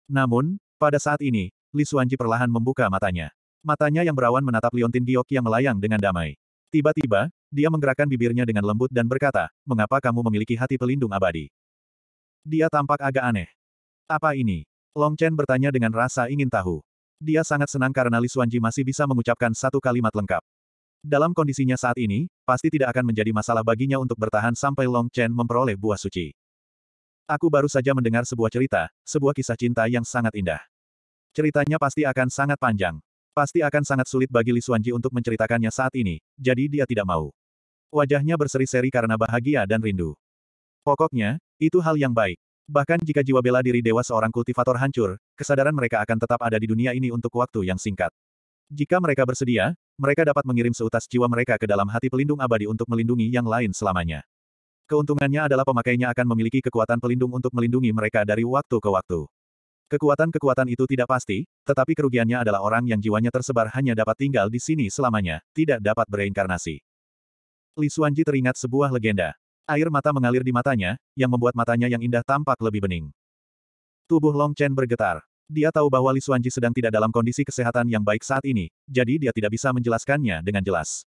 Namun, pada saat ini, Li Suanji perlahan membuka matanya. Matanya yang berawan menatap liontin giok yang melayang dengan damai. Tiba-tiba, dia menggerakkan bibirnya dengan lembut dan berkata, mengapa kamu memiliki hati pelindung abadi? Dia tampak agak aneh. Apa ini? Long Chen bertanya dengan rasa ingin tahu. Dia sangat senang karena Li Xuanji masih bisa mengucapkan satu kalimat lengkap. Dalam kondisinya saat ini, pasti tidak akan menjadi masalah baginya untuk bertahan sampai Long Chen memperoleh buah suci. Aku baru saja mendengar sebuah cerita, sebuah kisah cinta yang sangat indah. Ceritanya pasti akan sangat panjang. Pasti akan sangat sulit bagi Li Xuanji untuk menceritakannya saat ini, jadi dia tidak mau. Wajahnya berseri-seri karena bahagia dan rindu. Pokoknya, itu hal yang baik. Bahkan jika jiwa bela diri dewa seorang kultivator hancur, kesadaran mereka akan tetap ada di dunia ini untuk waktu yang singkat. Jika mereka bersedia, mereka dapat mengirim seutas jiwa mereka ke dalam hati pelindung abadi untuk melindungi yang lain selamanya. Keuntungannya adalah pemakainya akan memiliki kekuatan pelindung untuk melindungi mereka dari waktu ke waktu. Kekuatan-kekuatan itu tidak pasti, tetapi kerugiannya adalah orang yang jiwanya tersebar hanya dapat tinggal di sini selamanya, tidak dapat bereinkarnasi. Li Xuanji teringat sebuah legenda. Air mata mengalir di matanya, yang membuat matanya yang indah tampak lebih bening. Tubuh Long Chen bergetar. Dia tahu bahwa Li Xuanji sedang tidak dalam kondisi kesehatan yang baik saat ini, jadi dia tidak bisa menjelaskannya dengan jelas.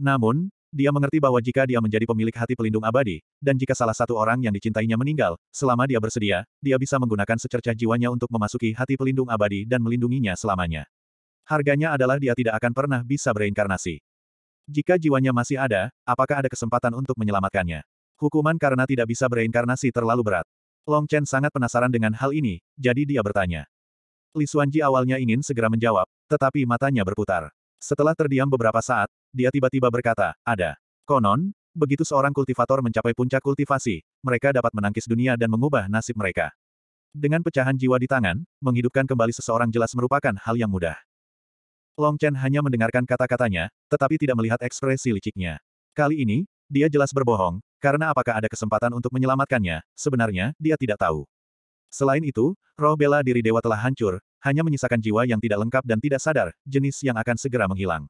Namun, dia mengerti bahwa jika dia menjadi pemilik hati pelindung abadi, dan jika salah satu orang yang dicintainya meninggal, selama dia bersedia, dia bisa menggunakan secercah jiwanya untuk memasuki hati pelindung abadi dan melindunginya selamanya. Harganya adalah dia tidak akan pernah bisa bereinkarnasi. Jika jiwanya masih ada, apakah ada kesempatan untuk menyelamatkannya? Hukuman karena tidak bisa bereinkarnasi terlalu berat. Long Chen sangat penasaran dengan hal ini, jadi dia bertanya. Li Xuanji awalnya ingin segera menjawab, tetapi matanya berputar. Setelah terdiam beberapa saat, dia tiba-tiba berkata, ada. Konon, begitu seorang kultivator mencapai puncak kultivasi, mereka dapat menangkis dunia dan mengubah nasib mereka. Dengan pecahan jiwa di tangan, menghidupkan kembali seseorang jelas merupakan hal yang mudah. Long Chen hanya mendengarkan kata-katanya, tetapi tidak melihat ekspresi liciknya. Kali ini, dia jelas berbohong, karena apakah ada kesempatan untuk menyelamatkannya, sebenarnya, dia tidak tahu. Selain itu, roh bela diri dewa telah hancur, hanya menyisakan jiwa yang tidak lengkap dan tidak sadar, jenis yang akan segera menghilang.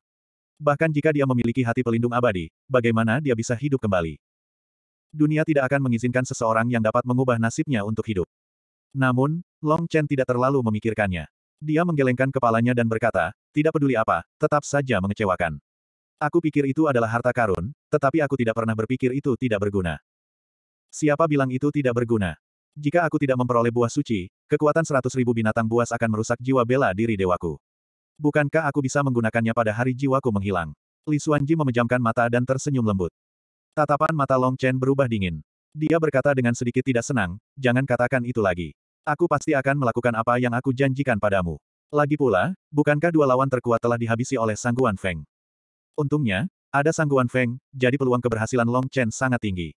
Bahkan jika dia memiliki hati pelindung abadi, bagaimana dia bisa hidup kembali? Dunia tidak akan mengizinkan seseorang yang dapat mengubah nasibnya untuk hidup. Namun, Long Chen tidak terlalu memikirkannya. Dia menggelengkan kepalanya dan berkata, tidak peduli apa, tetap saja mengecewakan. Aku pikir itu adalah harta karun, tetapi aku tidak pernah berpikir itu tidak berguna. Siapa bilang itu tidak berguna? Jika aku tidak memperoleh buah suci, kekuatan seratus ribu binatang buas akan merusak jiwa bela diri dewaku. Bukankah aku bisa menggunakannya pada hari jiwaku menghilang? Li Xuanji memejamkan mata dan tersenyum lembut. Tatapan mata Long Chen berubah dingin. Dia berkata dengan sedikit tidak senang, jangan katakan itu lagi. Aku pasti akan melakukan apa yang aku janjikan padamu. Lagi pula, bukankah dua lawan terkuat telah dihabisi oleh Sangguan Feng? Untungnya, ada Sangguan Feng, jadi peluang keberhasilan Long Chen sangat tinggi.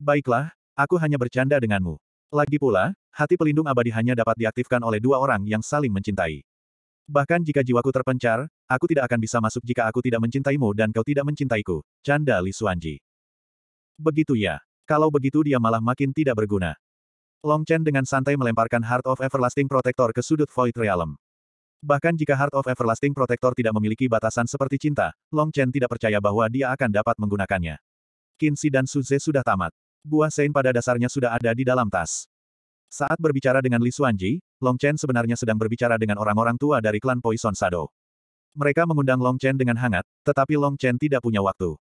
Baiklah, aku hanya bercanda denganmu. Lagi pula, hati pelindung abadi hanya dapat diaktifkan oleh dua orang yang saling mencintai. Bahkan jika jiwaku terpencar, aku tidak akan bisa masuk jika aku tidak mencintaimu dan kau tidak mencintaiku. Canda Li Suanji. Begitu ya. Kalau begitu dia malah makin tidak berguna. Long Chen dengan santai melemparkan Heart of Everlasting Protector ke sudut Void Realm. Bahkan jika Heart of Everlasting Protector tidak memiliki batasan seperti cinta, Long Chen tidak percaya bahwa dia akan dapat menggunakannya. Kinsi dan Suze sudah tamat. Buah Sein pada dasarnya sudah ada di dalam tas. Saat berbicara dengan Li Xuanji, Long Chen sebenarnya sedang berbicara dengan orang-orang tua dari klan Poison Shadow. Mereka mengundang Long Chen dengan hangat, tetapi Long Chen tidak punya waktu.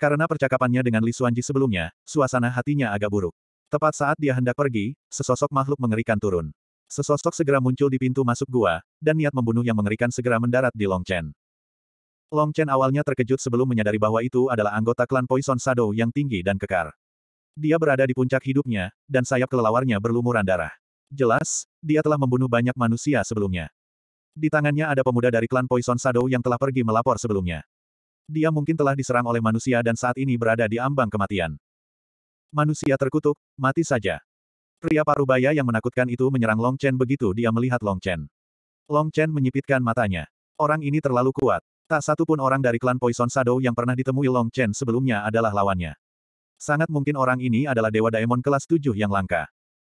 Karena percakapannya dengan Li Xuanji sebelumnya, suasana hatinya agak buruk. Tepat saat dia hendak pergi, sesosok makhluk mengerikan turun. Sesosok segera muncul di pintu masuk gua, dan niat membunuh yang mengerikan segera mendarat di Long Chen. Long Chen awalnya terkejut sebelum menyadari bahwa itu adalah anggota klan Poison Shadow yang tinggi dan kekar. Dia berada di puncak hidupnya, dan sayap kelelawarnya berlumuran darah. Jelas, dia telah membunuh banyak manusia sebelumnya. Di tangannya ada pemuda dari klan Poison Shadow yang telah pergi melapor sebelumnya. Dia mungkin telah diserang oleh manusia dan saat ini berada di ambang kematian. Manusia terkutuk, mati saja. Pria parubaya yang menakutkan itu menyerang Long Chen begitu dia melihat Long Chen. Long Chen menyipitkan matanya. Orang ini terlalu kuat. Tak satu pun orang dari klan Poison Shadow yang pernah ditemui Long Chen sebelumnya adalah lawannya. Sangat mungkin orang ini adalah Dewa Daemon kelas 7 yang langka.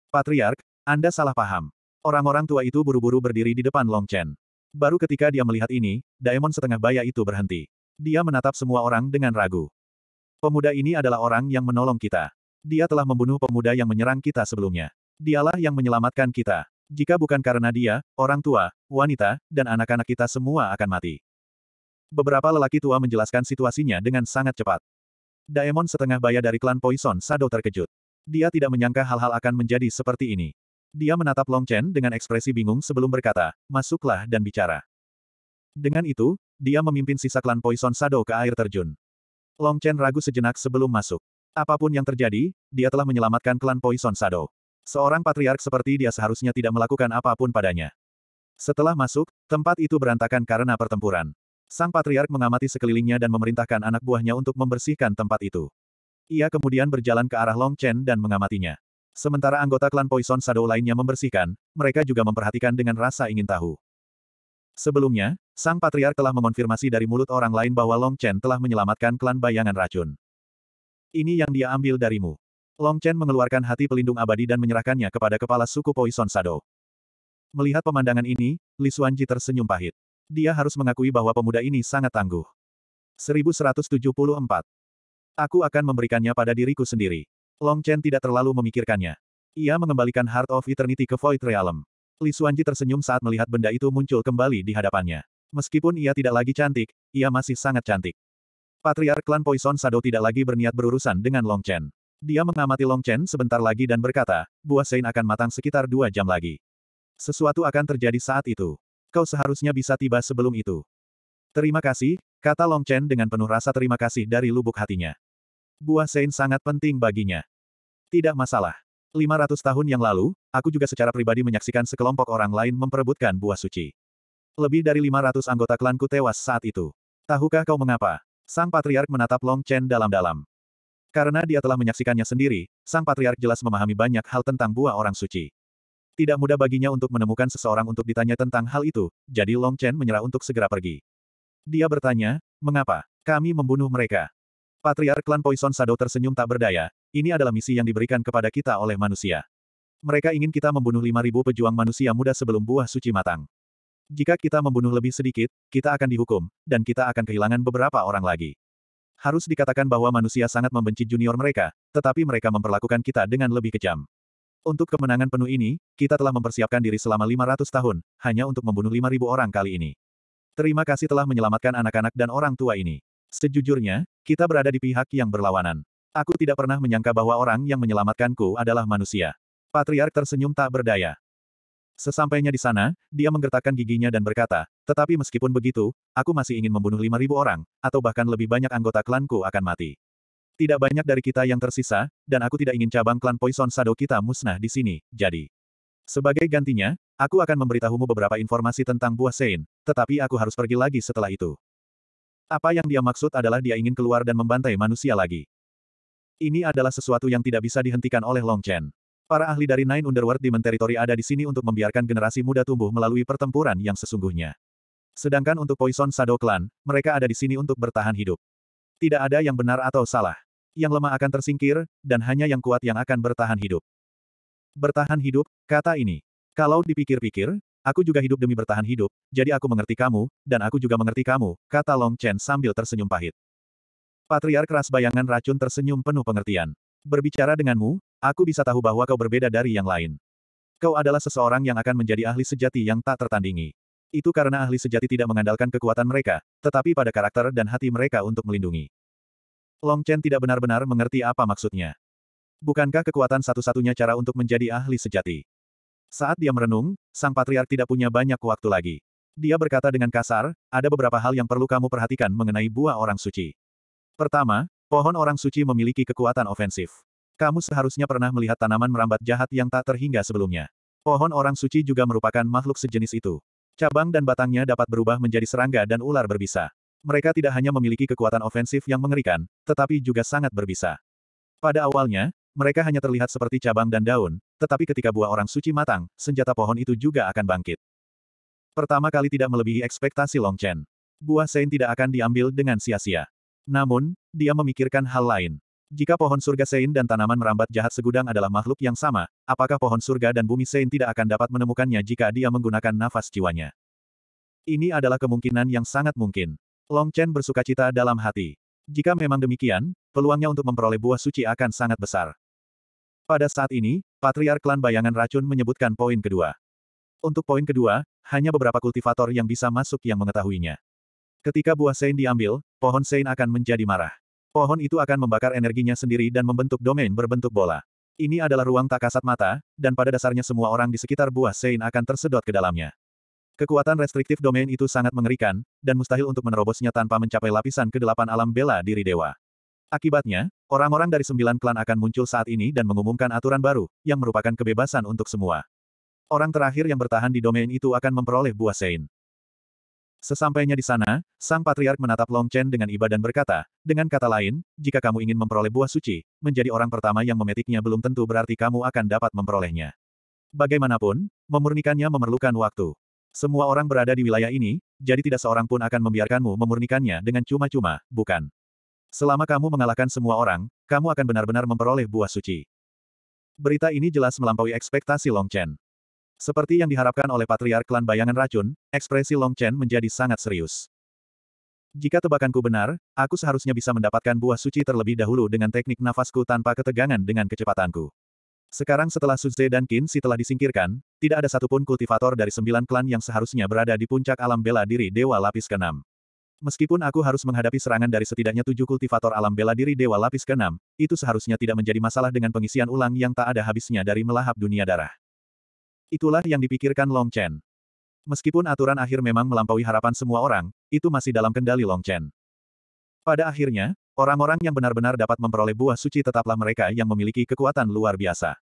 Patriark, Anda salah paham. Orang-orang tua itu buru-buru berdiri di depan Long Chen. Baru ketika dia melihat ini, Daemon setengah baya itu berhenti. Dia menatap semua orang dengan ragu. Pemuda ini adalah orang yang menolong kita. Dia telah membunuh pemuda yang menyerang kita sebelumnya. Dialah yang menyelamatkan kita. Jika bukan karena dia, orang tua, wanita, dan anak-anak kita semua akan mati. Beberapa lelaki tua menjelaskan situasinya dengan sangat cepat. Daemon setengah baya dari klan Poison Sado terkejut. Dia tidak menyangka hal-hal akan menjadi seperti ini. Dia menatap Long Chen dengan ekspresi bingung sebelum berkata, masuklah dan bicara. Dengan itu, dia memimpin sisa klan Poison Sado ke air terjun. Long Chen ragu sejenak sebelum masuk. Apapun yang terjadi, dia telah menyelamatkan klan Poison Shadow. Seorang patriark seperti dia seharusnya tidak melakukan apapun padanya. Setelah masuk, tempat itu berantakan karena pertempuran. Sang patriark mengamati sekelilingnya dan memerintahkan anak buahnya untuk membersihkan tempat itu. Ia kemudian berjalan ke arah Long Chen dan mengamatinya. Sementara anggota klan Poison Shadow lainnya membersihkan, mereka juga memperhatikan dengan rasa ingin tahu. Sebelumnya, sang patriark telah mengonfirmasi dari mulut orang lain bahwa Long Chen telah menyelamatkan klan bayangan racun. Ini yang dia ambil darimu. Long Chen mengeluarkan hati pelindung abadi dan menyerahkannya kepada kepala suku Poison Shadow. Melihat pemandangan ini, Li Xuanji tersenyum pahit. Dia harus mengakui bahwa pemuda ini sangat tangguh. 1174. Aku akan memberikannya pada diriku sendiri. Long Chen tidak terlalu memikirkannya. Ia mengembalikan Heart of Eternity ke Void Realm. Li Xuanji tersenyum saat melihat benda itu muncul kembali di hadapannya. Meskipun ia tidak lagi cantik, ia masih sangat cantik. Patriark klan Poison Shadow tidak lagi berniat berurusan dengan Long Chen. Dia mengamati Long Chen sebentar lagi dan berkata, buah Sein akan matang sekitar dua jam lagi. Sesuatu akan terjadi saat itu. Kau seharusnya bisa tiba sebelum itu. Terima kasih, kata Long Chen dengan penuh rasa terima kasih dari lubuk hatinya. Buah Sein sangat penting baginya. Tidak masalah. 500 tahun yang lalu, aku juga secara pribadi menyaksikan sekelompok orang lain memperebutkan buah suci. Lebih dari 500 anggota klanku tewas saat itu. Tahukah kau mengapa? Sang Patriark menatap Long Chen dalam-dalam. Karena dia telah menyaksikannya sendiri, Sang Patriark jelas memahami banyak hal tentang buah orang suci. Tidak mudah baginya untuk menemukan seseorang untuk ditanya tentang hal itu, jadi Long Chen menyerah untuk segera pergi. Dia bertanya, mengapa kami membunuh mereka? Patriark klan Poison Sado tersenyum tak berdaya, ini adalah misi yang diberikan kepada kita oleh manusia. Mereka ingin kita membunuh 5.000 pejuang manusia muda sebelum buah suci matang. Jika kita membunuh lebih sedikit, kita akan dihukum, dan kita akan kehilangan beberapa orang lagi. Harus dikatakan bahwa manusia sangat membenci junior mereka, tetapi mereka memperlakukan kita dengan lebih kejam. Untuk kemenangan penuh ini, kita telah mempersiapkan diri selama 500 tahun, hanya untuk membunuh 5.000 orang kali ini. Terima kasih telah menyelamatkan anak-anak dan orang tua ini. Sejujurnya, kita berada di pihak yang berlawanan. Aku tidak pernah menyangka bahwa orang yang menyelamatkanku adalah manusia. Patriark tersenyum tak berdaya. Sesampainya di sana, dia menggertakkan giginya dan berkata, tetapi meskipun begitu, aku masih ingin membunuh 5.000 orang, atau bahkan lebih banyak anggota klanku akan mati. Tidak banyak dari kita yang tersisa, dan aku tidak ingin cabang klan Poison Shadow kita musnah di sini, jadi. Sebagai gantinya, aku akan memberitahumu beberapa informasi tentang buah Sein, tetapi aku harus pergi lagi setelah itu. Apa yang dia maksud adalah dia ingin keluar dan membantai manusia lagi. Ini adalah sesuatu yang tidak bisa dihentikan oleh Long Chen. Para ahli dari Nine Underworld Demon Territory ada di sini untuk membiarkan generasi muda tumbuh melalui pertempuran yang sesungguhnya. Sedangkan untuk Poison Shadow Clan, mereka ada di sini untuk bertahan hidup. Tidak ada yang benar atau salah. Yang lemah akan tersingkir, dan hanya yang kuat yang akan bertahan hidup. Bertahan hidup, kata ini. Kalau dipikir-pikir, aku juga hidup demi bertahan hidup, jadi aku mengerti kamu, dan aku juga mengerti kamu, kata Long Chen sambil tersenyum pahit. Patriar keras bayangan racun tersenyum penuh pengertian. Berbicara denganmu, Aku bisa tahu bahwa kau berbeda dari yang lain. Kau adalah seseorang yang akan menjadi ahli sejati yang tak tertandingi. Itu karena ahli sejati tidak mengandalkan kekuatan mereka, tetapi pada karakter dan hati mereka untuk melindungi. Long Chen tidak benar-benar mengerti apa maksudnya. Bukankah kekuatan satu-satunya cara untuk menjadi ahli sejati? Saat dia merenung, sang patriark tidak punya banyak waktu lagi. Dia berkata dengan kasar, ada beberapa hal yang perlu kamu perhatikan mengenai buah orang suci. Pertama, pohon orang suci memiliki kekuatan ofensif. Kamu seharusnya pernah melihat tanaman merambat jahat yang tak terhingga sebelumnya. Pohon orang suci juga merupakan makhluk sejenis itu. Cabang dan batangnya dapat berubah menjadi serangga dan ular berbisa. Mereka tidak hanya memiliki kekuatan ofensif yang mengerikan, tetapi juga sangat berbisa. Pada awalnya, mereka hanya terlihat seperti cabang dan daun, tetapi ketika buah orang suci matang, senjata pohon itu juga akan bangkit. Pertama kali tidak melebihi ekspektasi Long Chen. Buah Sein tidak akan diambil dengan sia-sia. Namun, dia memikirkan hal lain. Jika pohon surga Sein dan tanaman merambat jahat segudang adalah makhluk yang sama, apakah pohon surga dan bumi Sein tidak akan dapat menemukannya jika dia menggunakan nafas jiwanya? Ini adalah kemungkinan yang sangat mungkin. Long Chen bersuka cita dalam hati. Jika memang demikian, peluangnya untuk memperoleh buah suci akan sangat besar. Pada saat ini, Patriark Klan Bayangan Racun menyebutkan poin kedua. Untuk poin kedua, hanya beberapa kultivator yang bisa masuk yang mengetahuinya. Ketika buah Sein diambil, pohon Sein akan menjadi marah. Pohon itu akan membakar energinya sendiri dan membentuk domain berbentuk bola. Ini adalah ruang tak kasat mata, dan pada dasarnya semua orang di sekitar buah Sein akan tersedot ke dalamnya. Kekuatan restriktif domain itu sangat mengerikan, dan mustahil untuk menerobosnya tanpa mencapai lapisan ke-8 alam bela diri dewa. Akibatnya, orang-orang dari sembilan klan akan muncul saat ini dan mengumumkan aturan baru, yang merupakan kebebasan untuk semua. Orang terakhir yang bertahan di domain itu akan memperoleh buah sein. Sesampainya di sana, sang patriark menatap Long Chen dengan iba dan berkata, dengan kata lain, jika kamu ingin memperoleh buah suci, menjadi orang pertama yang memetiknya belum tentu berarti kamu akan dapat memperolehnya. Bagaimanapun, memurnikannya memerlukan waktu. Semua orang berada di wilayah ini, jadi tidak seorang pun akan membiarkanmu memurnikannya dengan cuma-cuma, bukan? Selama kamu mengalahkan semua orang, kamu akan benar-benar memperoleh buah suci. Berita ini jelas melampaui ekspektasi Long Chen. Seperti yang diharapkan oleh Patriark Klan Bayangan Racun, ekspresi Long Chen menjadi sangat serius. Jika tebakanku benar, aku seharusnya bisa mendapatkan buah suci terlebih dahulu dengan teknik nafasku tanpa ketegangan dengan kecepatanku. Sekarang setelah Suze dan Qin Si telah disingkirkan, tidak ada satupun kultivator dari sembilan klan yang seharusnya berada di puncak alam bela diri Dewa Lapis ke-6. Meskipun aku harus menghadapi serangan dari setidaknya tujuh kultivator alam bela diri Dewa Lapis ke-6, itu seharusnya tidak menjadi masalah dengan pengisian ulang yang tak ada habisnya dari melahap dunia darah. Itulah yang dipikirkan Long Chen. Meskipun aturan akhir memang melampaui harapan semua orang, itu masih dalam kendali Long Chen. Pada akhirnya, orang-orang yang benar-benar dapat memperoleh buah suci tetaplah mereka yang memiliki kekuatan luar biasa.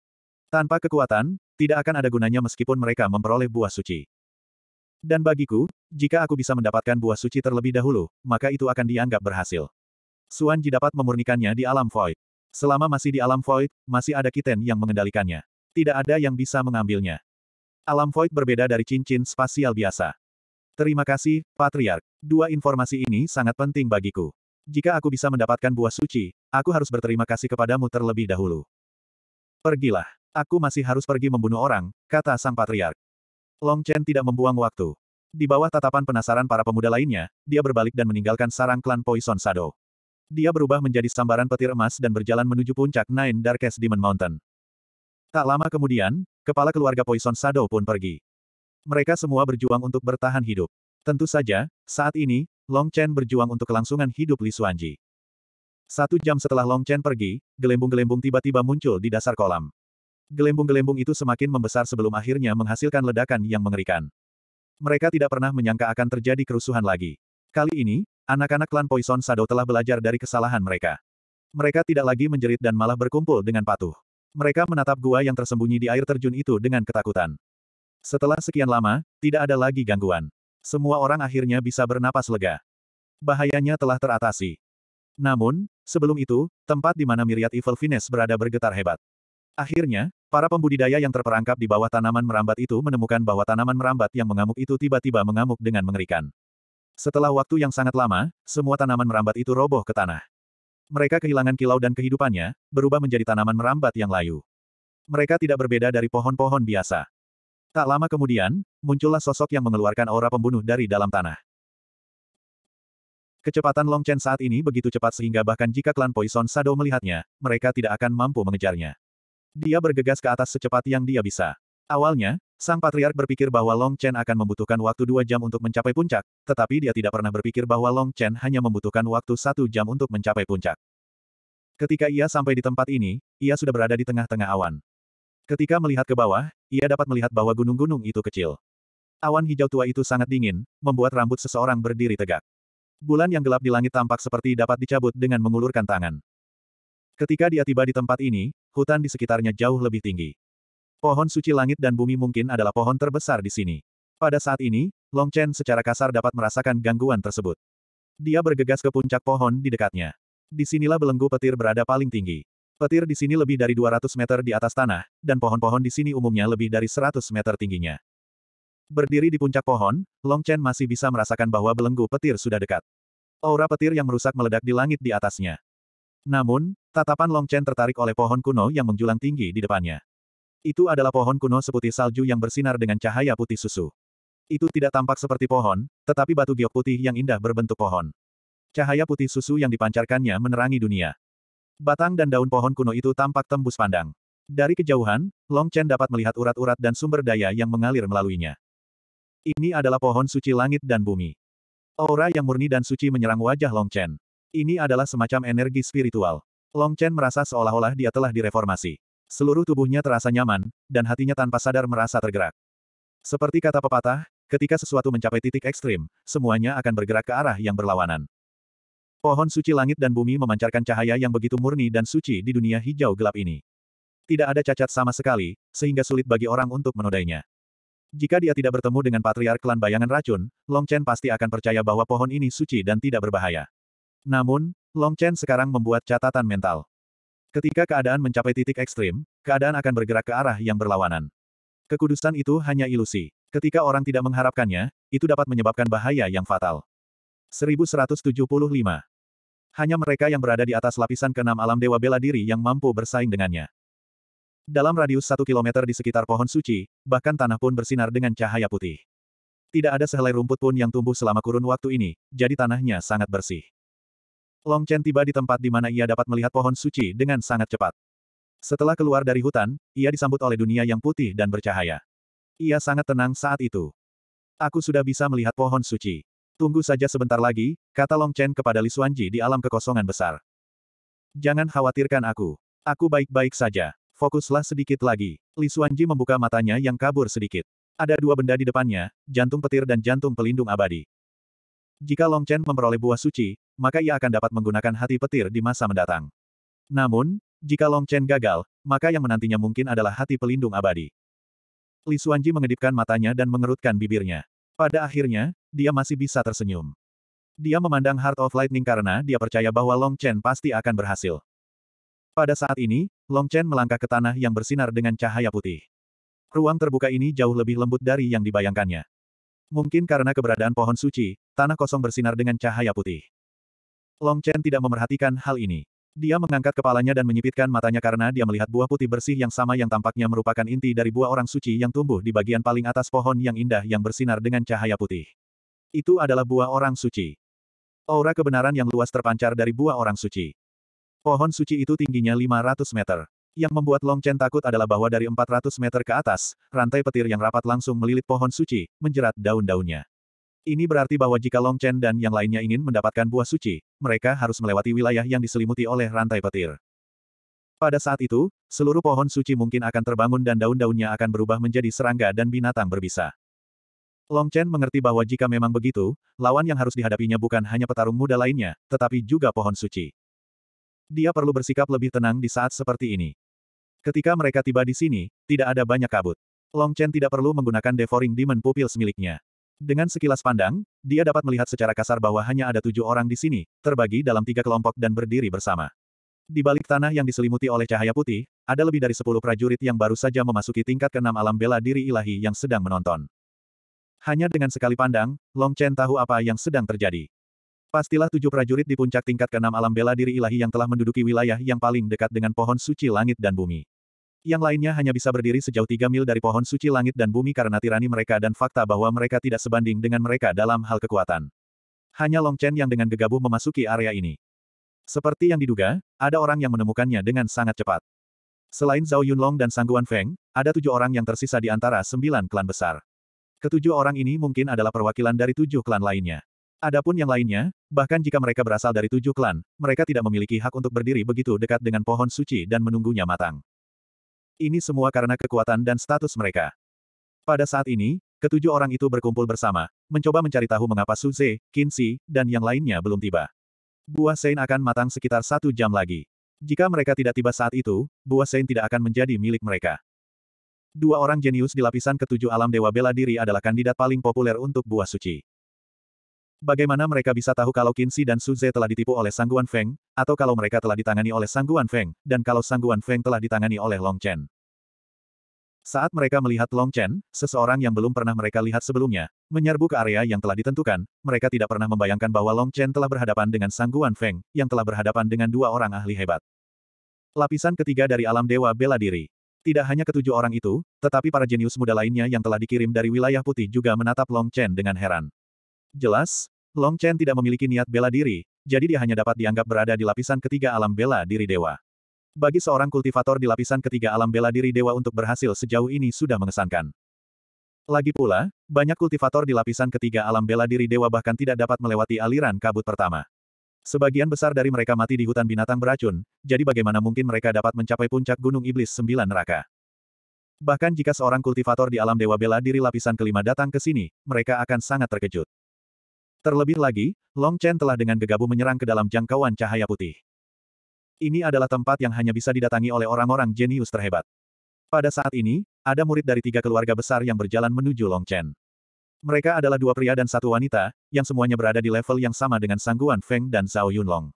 Tanpa kekuatan, tidak akan ada gunanya meskipun mereka memperoleh buah suci. Dan bagiku, jika aku bisa mendapatkan buah suci terlebih dahulu, maka itu akan dianggap berhasil. Suan Ji dapat memurnikannya di alam void. Selama masih di alam void, masih ada kiten yang mengendalikannya. Tidak ada yang bisa mengambilnya. Alam void berbeda dari cincin spasial biasa. Terima kasih, Patriark. Dua informasi ini sangat penting bagiku. Jika aku bisa mendapatkan buah suci, aku harus berterima kasih kepadamu terlebih dahulu. Pergilah. Aku masih harus pergi membunuh orang, kata sang Patriark. Long Chen tidak membuang waktu. Di bawah tatapan penasaran para pemuda lainnya, dia berbalik dan meninggalkan sarang klan Poison Shadow. Dia berubah menjadi sambaran petir emas dan berjalan menuju puncak Nine Darkest Demon Mountain. Tak lama kemudian, Kepala keluarga Poison Shadow pun pergi. Mereka semua berjuang untuk bertahan hidup. Tentu saja, saat ini, Long Chen berjuang untuk kelangsungan hidup Li Xuanji. Satu jam setelah Long Chen pergi, gelembung-gelembung tiba-tiba muncul di dasar kolam. Gelembung-gelembung itu semakin membesar sebelum akhirnya menghasilkan ledakan yang mengerikan. Mereka tidak pernah menyangka akan terjadi kerusuhan lagi. Kali ini, anak-anak klan Poison Shadow telah belajar dari kesalahan mereka. Mereka tidak lagi menjerit dan malah berkumpul dengan patuh. Mereka menatap gua yang tersembunyi di air terjun itu dengan ketakutan. Setelah sekian lama, tidak ada lagi gangguan. Semua orang akhirnya bisa bernapas lega. Bahayanya telah teratasi. Namun, sebelum itu, tempat di mana miriat Evil berada bergetar hebat. Akhirnya, para pembudidaya yang terperangkap di bawah tanaman merambat itu menemukan bahwa tanaman merambat yang mengamuk itu tiba-tiba mengamuk dengan mengerikan. Setelah waktu yang sangat lama, semua tanaman merambat itu roboh ke tanah. Mereka kehilangan kilau dan kehidupannya, berubah menjadi tanaman merambat yang layu. Mereka tidak berbeda dari pohon-pohon biasa. Tak lama kemudian, muncullah sosok yang mengeluarkan aura pembunuh dari dalam tanah. Kecepatan Long Chen saat ini begitu cepat sehingga bahkan jika klan Poison Sado melihatnya, mereka tidak akan mampu mengejarnya. Dia bergegas ke atas secepat yang dia bisa. Awalnya, Sang Patriark berpikir bahwa Long Chen akan membutuhkan waktu dua jam untuk mencapai puncak, tetapi dia tidak pernah berpikir bahwa Long Chen hanya membutuhkan waktu satu jam untuk mencapai puncak. Ketika ia sampai di tempat ini, ia sudah berada di tengah-tengah awan. Ketika melihat ke bawah, ia dapat melihat bahwa gunung-gunung itu kecil. Awan hijau tua itu sangat dingin, membuat rambut seseorang berdiri tegak. Bulan yang gelap di langit tampak seperti dapat dicabut dengan mengulurkan tangan. Ketika dia tiba di tempat ini, hutan di sekitarnya jauh lebih tinggi. Pohon suci langit dan bumi mungkin adalah pohon terbesar di sini. Pada saat ini, Long Chen secara kasar dapat merasakan gangguan tersebut. Dia bergegas ke puncak pohon di dekatnya. Di sinilah belenggu petir berada paling tinggi. Petir di sini lebih dari 200 meter di atas tanah, dan pohon-pohon di sini umumnya lebih dari 100 meter tingginya. Berdiri di puncak pohon, Long Chen masih bisa merasakan bahwa belenggu petir sudah dekat. Aura petir yang merusak meledak di langit di atasnya. Namun, tatapan Long Chen tertarik oleh pohon kuno yang menjulang tinggi di depannya. Itu adalah pohon kuno seputih salju yang bersinar dengan cahaya putih susu. Itu tidak tampak seperti pohon, tetapi batu giok putih yang indah berbentuk pohon. Cahaya putih susu yang dipancarkannya menerangi dunia. Batang dan daun pohon kuno itu tampak tembus pandang. Dari kejauhan, Long Chen dapat melihat urat-urat dan sumber daya yang mengalir melaluinya. Ini adalah pohon suci langit dan bumi. Aura yang murni dan suci menyerang wajah Long Chen. Ini adalah semacam energi spiritual. Long Chen merasa seolah-olah dia telah direformasi. Seluruh tubuhnya terasa nyaman, dan hatinya tanpa sadar merasa tergerak. Seperti kata pepatah, ketika sesuatu mencapai titik ekstrim, semuanya akan bergerak ke arah yang berlawanan. Pohon suci langit dan bumi memancarkan cahaya yang begitu murni dan suci di dunia hijau gelap ini. Tidak ada cacat sama sekali, sehingga sulit bagi orang untuk menodainya. Jika dia tidak bertemu dengan patriark klan bayangan racun, Long Chen pasti akan percaya bahwa pohon ini suci dan tidak berbahaya. Namun, Long Chen sekarang membuat catatan mental. Ketika keadaan mencapai titik ekstrim, keadaan akan bergerak ke arah yang berlawanan. Kekudusan itu hanya ilusi. Ketika orang tidak mengharapkannya, itu dapat menyebabkan bahaya yang fatal. 1175. Hanya mereka yang berada di atas lapisan keenam alam dewa bela diri yang mampu bersaing dengannya. Dalam radius satu kilometer di sekitar pohon suci, bahkan tanah pun bersinar dengan cahaya putih. Tidak ada sehelai rumput pun yang tumbuh selama kurun waktu ini, jadi tanahnya sangat bersih. Long Chen tiba di tempat di mana ia dapat melihat pohon suci dengan sangat cepat. Setelah keluar dari hutan, ia disambut oleh dunia yang putih dan bercahaya. Ia sangat tenang saat itu. Aku sudah bisa melihat pohon suci. Tunggu saja sebentar lagi, kata Long Chen kepada Li Xuanji di alam kekosongan besar. Jangan khawatirkan aku. Aku baik-baik saja. Fokuslah sedikit lagi. Li Xuanji membuka matanya yang kabur sedikit. Ada dua benda di depannya, jantung petir dan jantung pelindung abadi. Jika Long Chen memperoleh buah suci, maka ia akan dapat menggunakan hati petir di masa mendatang. Namun, jika Long Chen gagal, maka yang menantinya mungkin adalah hati pelindung abadi. Li Xuanji mengedipkan matanya dan mengerutkan bibirnya. Pada akhirnya, dia masih bisa tersenyum. Dia memandang Heart of Lightning karena dia percaya bahwa Long Chen pasti akan berhasil. Pada saat ini, Long Chen melangkah ke tanah yang bersinar dengan cahaya putih. Ruang terbuka ini jauh lebih lembut dari yang dibayangkannya. Mungkin karena keberadaan pohon suci, tanah kosong bersinar dengan cahaya putih. Long Chen tidak memerhatikan hal ini. Dia mengangkat kepalanya dan menyipitkan matanya karena dia melihat buah putih bersih yang sama yang tampaknya merupakan inti dari buah orang suci yang tumbuh di bagian paling atas pohon yang indah yang bersinar dengan cahaya putih. Itu adalah buah orang suci. Aura kebenaran yang luas terpancar dari buah orang suci. Pohon suci itu tingginya 500 meter. Yang membuat Long Chen takut adalah bahwa dari 400 meter ke atas, rantai petir yang rapat langsung melilit pohon suci, menjerat daun-daunnya. Ini berarti bahwa jika Long Chen dan yang lainnya ingin mendapatkan buah suci, mereka harus melewati wilayah yang diselimuti oleh rantai petir. Pada saat itu, seluruh pohon suci mungkin akan terbangun dan daun-daunnya akan berubah menjadi serangga dan binatang berbisa. Long Chen mengerti bahwa jika memang begitu, lawan yang harus dihadapinya bukan hanya petarung muda lainnya, tetapi juga pohon suci. Dia perlu bersikap lebih tenang di saat seperti ini. Ketika mereka tiba di sini, tidak ada banyak kabut. Long Chen tidak perlu menggunakan devouring demon Pupil semiliknya. Dengan sekilas pandang, dia dapat melihat secara kasar bahwa hanya ada tujuh orang di sini, terbagi dalam tiga kelompok dan berdiri bersama. Di balik tanah yang diselimuti oleh cahaya putih, ada lebih dari sepuluh prajurit yang baru saja memasuki tingkat keenam alam bela diri ilahi yang sedang menonton. Hanya dengan sekali pandang, Long Chen tahu apa yang sedang terjadi. Pastilah tujuh prajurit di puncak tingkat keenam alam bela diri ilahi yang telah menduduki wilayah yang paling dekat dengan pohon suci langit dan bumi. Yang lainnya hanya bisa berdiri sejauh tiga mil dari pohon suci langit dan bumi karena tirani mereka dan fakta bahwa mereka tidak sebanding dengan mereka dalam hal kekuatan. Hanya Long Chen yang dengan gegabah memasuki area ini. Seperti yang diduga, ada orang yang menemukannya dengan sangat cepat. Selain Zhao Yunlong dan Sangguan Feng, ada tujuh orang yang tersisa di antara sembilan klan besar. Ketujuh orang ini mungkin adalah perwakilan dari tujuh klan lainnya. Adapun yang lainnya, bahkan jika mereka berasal dari tujuh klan, mereka tidak memiliki hak untuk berdiri begitu dekat dengan pohon suci dan menunggunya matang. Ini semua karena kekuatan dan status mereka. Pada saat ini, ketujuh orang itu berkumpul bersama, mencoba mencari tahu mengapa Suze, Kinsi, dan yang lainnya belum tiba. Buah Sein akan matang sekitar satu jam lagi. Jika mereka tidak tiba saat itu, buah Sein tidak akan menjadi milik mereka. Dua orang jenius di lapisan ketujuh alam Dewa Bela Diri adalah kandidat paling populer untuk buah suci. Bagaimana mereka bisa tahu kalau Kinsi dan Suze telah ditipu oleh Sangguan Feng, atau kalau mereka telah ditangani oleh Sangguan Feng, dan kalau Sangguan Feng telah ditangani oleh Long Chen? Saat mereka melihat Long Chen, seseorang yang belum pernah mereka lihat sebelumnya, menyerbu ke area yang telah ditentukan, mereka tidak pernah membayangkan bahwa Long Chen telah berhadapan dengan Sang Guan Feng, yang telah berhadapan dengan dua orang ahli hebat. Lapisan ketiga dari alam dewa bela diri. Tidak hanya ketujuh orang itu, tetapi para jenius muda lainnya yang telah dikirim dari wilayah putih juga menatap Long Chen dengan heran. Jelas, Long Chen tidak memiliki niat bela diri, jadi dia hanya dapat dianggap berada di lapisan ketiga alam bela diri dewa. Bagi seorang kultivator di lapisan ketiga alam bela diri dewa untuk berhasil sejauh ini sudah mengesankan. Lagi pula, banyak kultivator di lapisan ketiga alam bela diri dewa bahkan tidak dapat melewati aliran kabut pertama. Sebagian besar dari mereka mati di hutan binatang beracun, jadi bagaimana mungkin mereka dapat mencapai puncak Gunung Iblis Sembilan Neraka. Bahkan jika seorang kultivator di alam dewa bela diri lapisan kelima datang ke sini, mereka akan sangat terkejut. Terlebih lagi, Long Chen telah dengan gegabah menyerang ke dalam jangkauan cahaya putih. Ini adalah tempat yang hanya bisa didatangi oleh orang-orang jenius terhebat. Pada saat ini, ada murid dari tiga keluarga besar yang berjalan menuju Long Chen. Mereka adalah dua pria dan satu wanita, yang semuanya berada di level yang sama dengan Sangguan Feng dan Zhao Yunlong.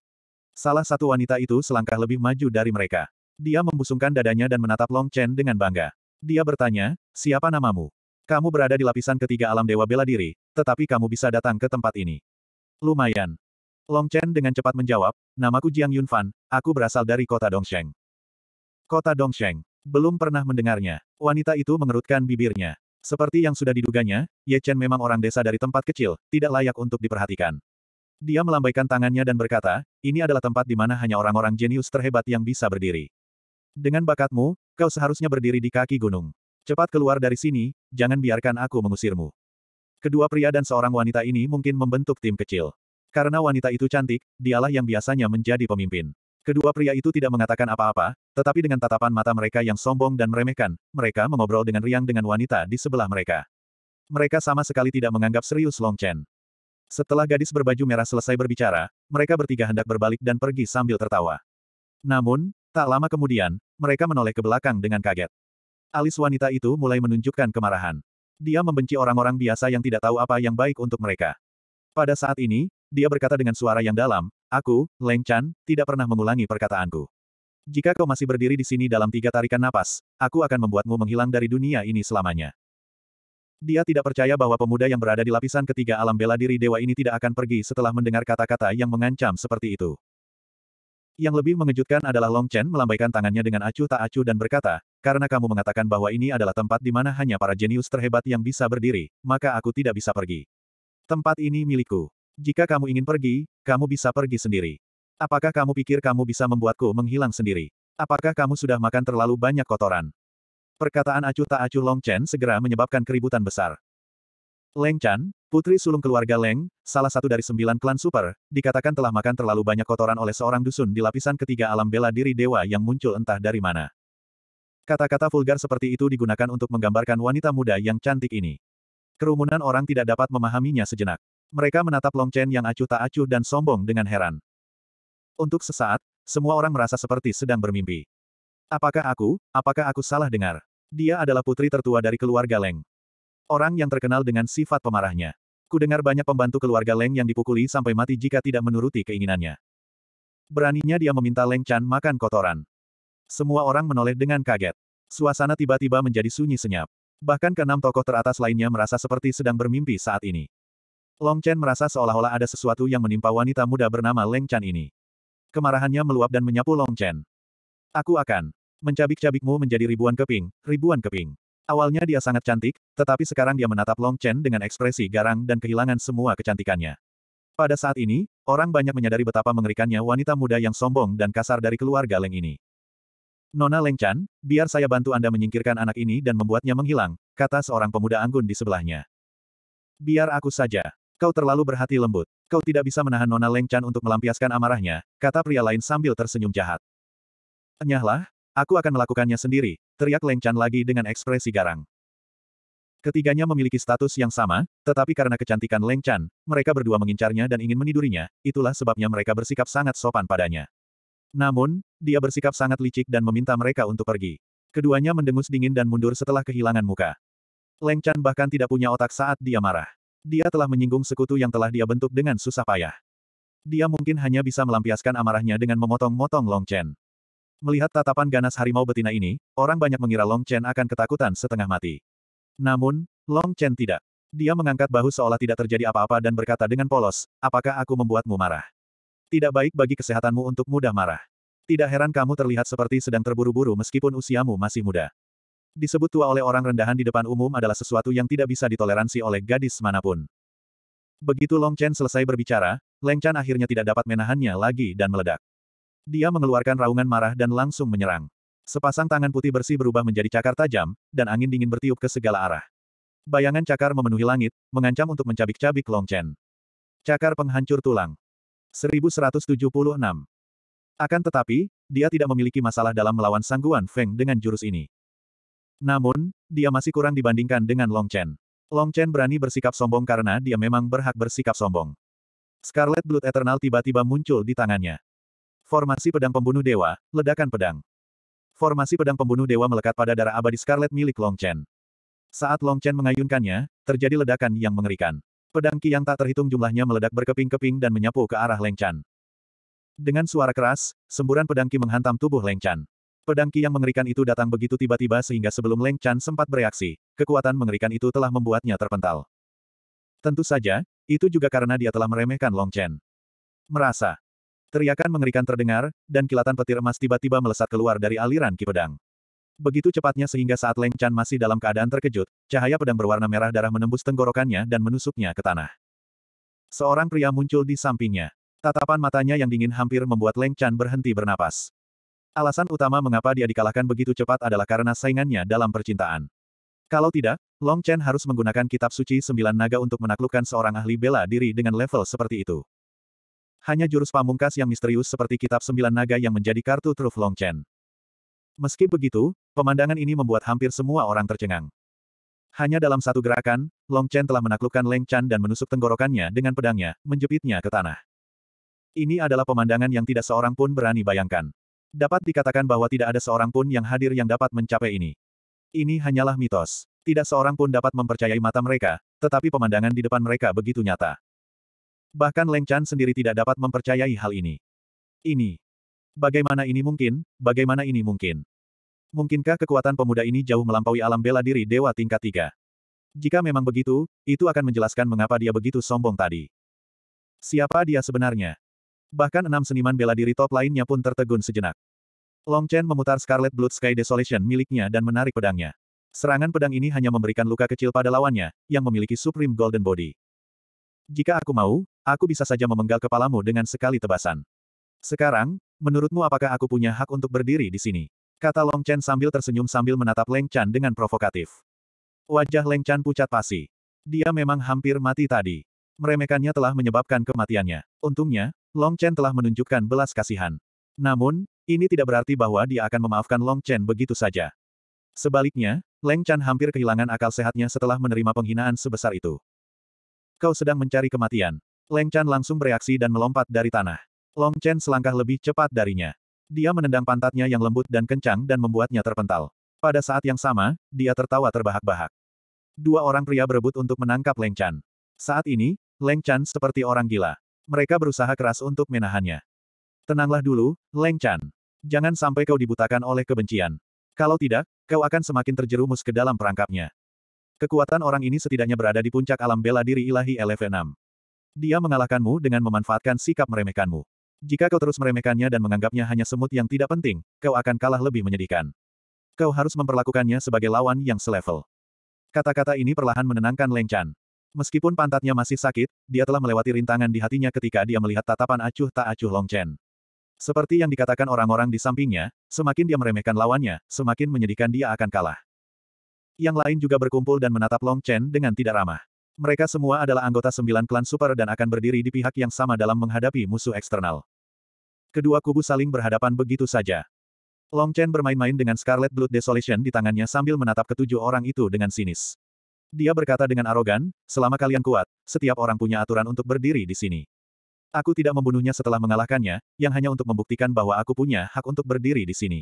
Salah satu wanita itu selangkah lebih maju dari mereka. Dia membusungkan dadanya dan menatap Long Chen dengan bangga. Dia bertanya, siapa namamu? Kamu berada di lapisan ketiga alam dewa bela diri, tetapi kamu bisa datang ke tempat ini. Lumayan. Long Chen dengan cepat menjawab, namaku Jiang Yunfan, aku berasal dari kota Dongsheng. Kota Dongsheng. Belum pernah mendengarnya. Wanita itu mengerutkan bibirnya. Seperti yang sudah diduganya, Ye Chen memang orang desa dari tempat kecil, tidak layak untuk diperhatikan. Dia melambaikan tangannya dan berkata, ini adalah tempat di mana hanya orang-orang jenius terhebat yang bisa berdiri. Dengan bakatmu, kau seharusnya berdiri di kaki gunung. Cepat keluar dari sini, jangan biarkan aku mengusirmu. Kedua pria dan seorang wanita ini mungkin membentuk tim kecil. Karena wanita itu cantik, dialah yang biasanya menjadi pemimpin. Kedua pria itu tidak mengatakan apa-apa, tetapi dengan tatapan mata mereka yang sombong dan meremehkan, mereka mengobrol dengan riang dengan wanita di sebelah mereka. Mereka sama sekali tidak menganggap serius Long Chen. Setelah gadis berbaju merah selesai berbicara, mereka bertiga hendak berbalik dan pergi sambil tertawa. Namun, tak lama kemudian, mereka menoleh ke belakang dengan kaget. Alis wanita itu mulai menunjukkan kemarahan. Dia membenci orang-orang biasa yang tidak tahu apa yang baik untuk mereka. Pada saat ini, dia berkata dengan suara yang dalam, Aku, Leng Chan, tidak pernah mengulangi perkataanku. Jika kau masih berdiri di sini dalam tiga tarikan napas, aku akan membuatmu menghilang dari dunia ini selamanya. Dia tidak percaya bahwa pemuda yang berada di lapisan ketiga alam bela diri dewa ini tidak akan pergi setelah mendengar kata-kata yang mengancam seperti itu. Yang lebih mengejutkan adalah Long Chen melambaikan tangannya dengan acuh tak acuh dan berkata, karena kamu mengatakan bahwa ini adalah tempat di mana hanya para jenius terhebat yang bisa berdiri, maka aku tidak bisa pergi. Tempat ini milikku. Jika kamu ingin pergi, kamu bisa pergi sendiri. Apakah kamu pikir kamu bisa membuatku menghilang sendiri? Apakah kamu sudah makan terlalu banyak kotoran? Perkataan acuh tak acuh Long Chen segera menyebabkan keributan besar. Leng Chan, putri sulung keluarga Leng, salah satu dari sembilan klan super, dikatakan telah makan terlalu banyak kotoran oleh seorang dusun di lapisan ketiga alam bela diri dewa yang muncul entah dari mana. Kata-kata vulgar seperti itu digunakan untuk menggambarkan wanita muda yang cantik ini. Kerumunan orang tidak dapat memahaminya sejenak. Mereka menatap Long Chen yang acuh tak acuh dan sombong dengan heran. Untuk sesaat, semua orang merasa seperti sedang bermimpi. Apakah aku, apakah aku salah dengar? Dia adalah putri tertua dari keluarga Leng. Orang yang terkenal dengan sifat pemarahnya. Kudengar banyak pembantu keluarga Leng yang dipukuli sampai mati jika tidak menuruti keinginannya. Beraninya dia meminta Leng Chan makan kotoran. Semua orang menoleh dengan kaget. Suasana tiba-tiba menjadi sunyi senyap. Bahkan keenam tokoh teratas lainnya merasa seperti sedang bermimpi saat ini. Long Chen merasa seolah-olah ada sesuatu yang menimpa wanita muda bernama Leng Chan ini. Kemarahannya meluap dan menyapu Long Chen. Aku akan mencabik-cabikmu menjadi ribuan keping, ribuan keping. Awalnya dia sangat cantik, tetapi sekarang dia menatap Long Chen dengan ekspresi garang dan kehilangan semua kecantikannya. Pada saat ini, orang banyak menyadari betapa mengerikannya wanita muda yang sombong dan kasar dari keluarga Leng ini. Nona Leng Chan, biar saya bantu Anda menyingkirkan anak ini dan membuatnya menghilang, kata seorang pemuda anggun di sebelahnya. Biar aku saja. Kau terlalu berhati lembut. Kau tidak bisa menahan Nona Leng Chan untuk melampiaskan amarahnya, kata pria lain sambil tersenyum jahat. Enyahlah, aku akan melakukannya sendiri, teriak Leng Chan lagi dengan ekspresi garang. Ketiganya memiliki status yang sama, tetapi karena kecantikan Leng Chan, mereka berdua mengincarnya dan ingin menidurinya, itulah sebabnya mereka bersikap sangat sopan padanya. Namun, dia bersikap sangat licik dan meminta mereka untuk pergi. Keduanya mendengus dingin dan mundur setelah kehilangan muka. Leng Chan bahkan tidak punya otak saat dia marah. Dia telah menyinggung sekutu yang telah dia bentuk dengan susah payah. Dia mungkin hanya bisa melampiaskan amarahnya dengan memotong-motong Long Chen. Melihat tatapan ganas harimau betina ini, orang banyak mengira Long Chen akan ketakutan setengah mati. Namun, Long Chen tidak. Dia mengangkat bahu seolah tidak terjadi apa-apa dan berkata dengan polos, apakah aku membuatmu marah? Tidak baik bagi kesehatanmu untuk mudah marah. Tidak heran kamu terlihat seperti sedang terburu-buru meskipun usiamu masih muda disebut tua oleh orang rendahan di depan umum adalah sesuatu yang tidak bisa ditoleransi oleh gadis manapun. Begitu Long Chen selesai berbicara, Leng Chan akhirnya tidak dapat menahannya lagi dan meledak. Dia mengeluarkan raungan marah dan langsung menyerang. Sepasang tangan putih bersih berubah menjadi cakar tajam, dan angin dingin bertiup ke segala arah. Bayangan cakar memenuhi langit, mengancam untuk mencabik-cabik Long Chen. Cakar penghancur tulang. 1176. Akan tetapi, dia tidak memiliki masalah dalam melawan sangguan Feng dengan jurus ini. Namun, dia masih kurang dibandingkan dengan Long Chen. Long Chen berani bersikap sombong karena dia memang berhak bersikap sombong. Scarlet Blood Eternal tiba-tiba muncul di tangannya. Formasi pedang pembunuh dewa, ledakan pedang. Formasi pedang pembunuh dewa melekat pada darah abadi Scarlet milik Long Chen. Saat Long Chen mengayunkannya, terjadi ledakan yang mengerikan. Pedang Ki yang tak terhitung jumlahnya meledak berkeping-keping dan menyapu ke arah Leng Chan. Dengan suara keras, semburan pedang Ki menghantam tubuh Leng Chan. Pedang Ki yang mengerikan itu datang begitu tiba-tiba sehingga sebelum Leng Chan sempat bereaksi, kekuatan mengerikan itu telah membuatnya terpental. Tentu saja, itu juga karena dia telah meremehkan Long Chen. Merasa. Teriakan mengerikan terdengar, dan kilatan petir emas tiba-tiba melesat keluar dari aliran Ki Pedang. Begitu cepatnya sehingga saat Leng Chan masih dalam keadaan terkejut, cahaya pedang berwarna merah darah menembus tenggorokannya dan menusuknya ke tanah. Seorang pria muncul di sampingnya. Tatapan matanya yang dingin hampir membuat Leng Chan berhenti bernapas. Alasan utama mengapa dia dikalahkan begitu cepat adalah karena saingannya dalam percintaan. Kalau tidak, Long Chen harus menggunakan kitab suci sembilan naga untuk menaklukkan seorang ahli bela diri dengan level seperti itu. Hanya jurus pamungkas yang misterius seperti kitab sembilan naga yang menjadi kartu truf Long Chen. Meski begitu, pemandangan ini membuat hampir semua orang tercengang. Hanya dalam satu gerakan, Long Chen telah menaklukkan Leng Chan dan menusuk tenggorokannya dengan pedangnya, menjepitnya ke tanah. Ini adalah pemandangan yang tidak seorang pun berani bayangkan. Dapat dikatakan bahwa tidak ada seorang pun yang hadir yang dapat mencapai ini. Ini hanyalah mitos. Tidak seorang pun dapat mempercayai mata mereka, tetapi pemandangan di depan mereka begitu nyata. Bahkan Leng Chan sendiri tidak dapat mempercayai hal ini. Ini. Bagaimana ini mungkin, bagaimana ini mungkin? Mungkinkah kekuatan pemuda ini jauh melampaui alam bela diri dewa tingkat tiga? Jika memang begitu, itu akan menjelaskan mengapa dia begitu sombong tadi. Siapa dia sebenarnya? Bahkan enam seniman bela diri top lainnya pun tertegun sejenak. Long Chen memutar Scarlet Blood Sky Desolation miliknya dan menarik pedangnya. Serangan pedang ini hanya memberikan luka kecil pada lawannya, yang memiliki Supreme Golden Body. Jika aku mau, aku bisa saja memenggal kepalamu dengan sekali tebasan. Sekarang, menurutmu apakah aku punya hak untuk berdiri di sini? Kata Long Chen sambil tersenyum sambil menatap Leng Chan dengan provokatif. Wajah Leng Chan pucat pasi. Dia memang hampir mati tadi. Meremehkannya telah menyebabkan kematiannya. Untungnya, Long Chen telah menunjukkan belas kasihan. Namun, ini tidak berarti bahwa dia akan memaafkan Long Chen begitu saja. Sebaliknya, Leng Chan hampir kehilangan akal sehatnya setelah menerima penghinaan sebesar itu. Kau sedang mencari kematian. Leng Chan langsung bereaksi dan melompat dari tanah. Long Chen selangkah lebih cepat darinya. Dia menendang pantatnya yang lembut dan kencang dan membuatnya terpental. Pada saat yang sama, dia tertawa terbahak-bahak. Dua orang pria berebut untuk menangkap Leng Chan. Saat ini, Leng Chan seperti orang gila. Mereka berusaha keras untuk menahannya. Tenanglah dulu, Leng Chan. Jangan sampai kau dibutakan oleh kebencian. Kalau tidak, kau akan semakin terjerumus ke dalam perangkapnya. Kekuatan orang ini setidaknya berada di puncak alam bela diri ilahi lf 6 Dia mengalahkanmu dengan memanfaatkan sikap meremehkanmu. Jika kau terus meremehkannya dan menganggapnya hanya semut yang tidak penting, kau akan kalah lebih menyedihkan. Kau harus memperlakukannya sebagai lawan yang selevel. Kata-kata ini perlahan menenangkan Leng Chan. Meskipun pantatnya masih sakit, dia telah melewati rintangan di hatinya ketika dia melihat tatapan acuh tak acuh Long Chen. Seperti yang dikatakan orang-orang di sampingnya, semakin dia meremehkan lawannya, semakin menyedihkan dia akan kalah. Yang lain juga berkumpul dan menatap Long Chen dengan tidak ramah. Mereka semua adalah anggota sembilan klan super dan akan berdiri di pihak yang sama dalam menghadapi musuh eksternal. Kedua kubu saling berhadapan begitu saja. Long Chen bermain-main dengan Scarlet Blood Desolation di tangannya sambil menatap ketujuh orang itu dengan sinis. Dia berkata dengan arogan, selama kalian kuat, setiap orang punya aturan untuk berdiri di sini. Aku tidak membunuhnya setelah mengalahkannya, yang hanya untuk membuktikan bahwa aku punya hak untuk berdiri di sini.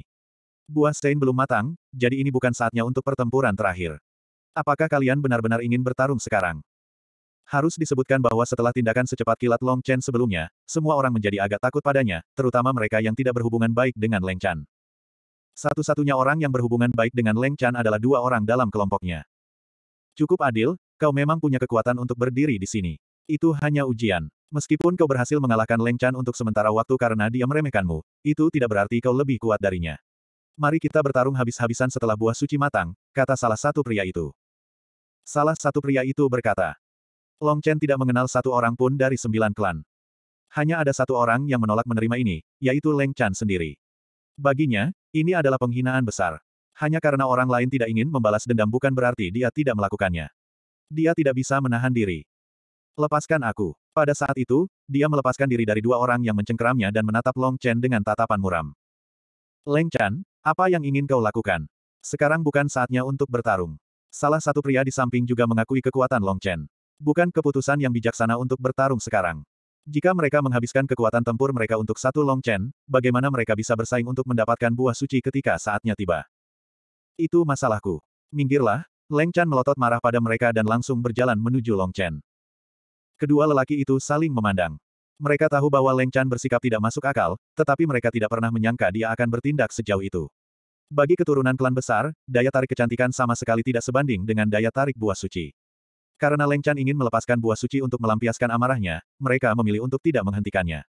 Buah stain belum matang, jadi ini bukan saatnya untuk pertempuran terakhir. Apakah kalian benar-benar ingin bertarung sekarang? Harus disebutkan bahwa setelah tindakan secepat kilat Long Chen sebelumnya, semua orang menjadi agak takut padanya, terutama mereka yang tidak berhubungan baik dengan Leng Chan. Satu-satunya orang yang berhubungan baik dengan Leng Chan adalah dua orang dalam kelompoknya. Cukup adil, kau memang punya kekuatan untuk berdiri di sini. Itu hanya ujian. Meskipun kau berhasil mengalahkan Leng Chan untuk sementara waktu karena dia meremehkanmu, itu tidak berarti kau lebih kuat darinya. Mari kita bertarung habis-habisan setelah buah suci matang, kata salah satu pria itu. Salah satu pria itu berkata, Long Chen tidak mengenal satu orang pun dari sembilan klan. Hanya ada satu orang yang menolak menerima ini, yaitu Leng Chan sendiri. Baginya, ini adalah penghinaan besar. Hanya karena orang lain tidak ingin membalas dendam bukan berarti dia tidak melakukannya. Dia tidak bisa menahan diri. Lepaskan aku. Pada saat itu, dia melepaskan diri dari dua orang yang mencengkeramnya dan menatap Long Chen dengan tatapan muram. Leng Chan, apa yang ingin kau lakukan? Sekarang bukan saatnya untuk bertarung. Salah satu pria di samping juga mengakui kekuatan Long Chen. Bukan keputusan yang bijaksana untuk bertarung sekarang. Jika mereka menghabiskan kekuatan tempur mereka untuk satu Long Chen, bagaimana mereka bisa bersaing untuk mendapatkan buah suci ketika saatnya tiba? Itu masalahku. Minggirlah, Leng Chan melotot marah pada mereka dan langsung berjalan menuju Long Chen. Kedua lelaki itu saling memandang. Mereka tahu bahwa Leng Chan bersikap tidak masuk akal, tetapi mereka tidak pernah menyangka dia akan bertindak sejauh itu. Bagi keturunan klan besar, daya tarik kecantikan sama sekali tidak sebanding dengan daya tarik buah suci. Karena Leng Chan ingin melepaskan buah suci untuk melampiaskan amarahnya, mereka memilih untuk tidak menghentikannya.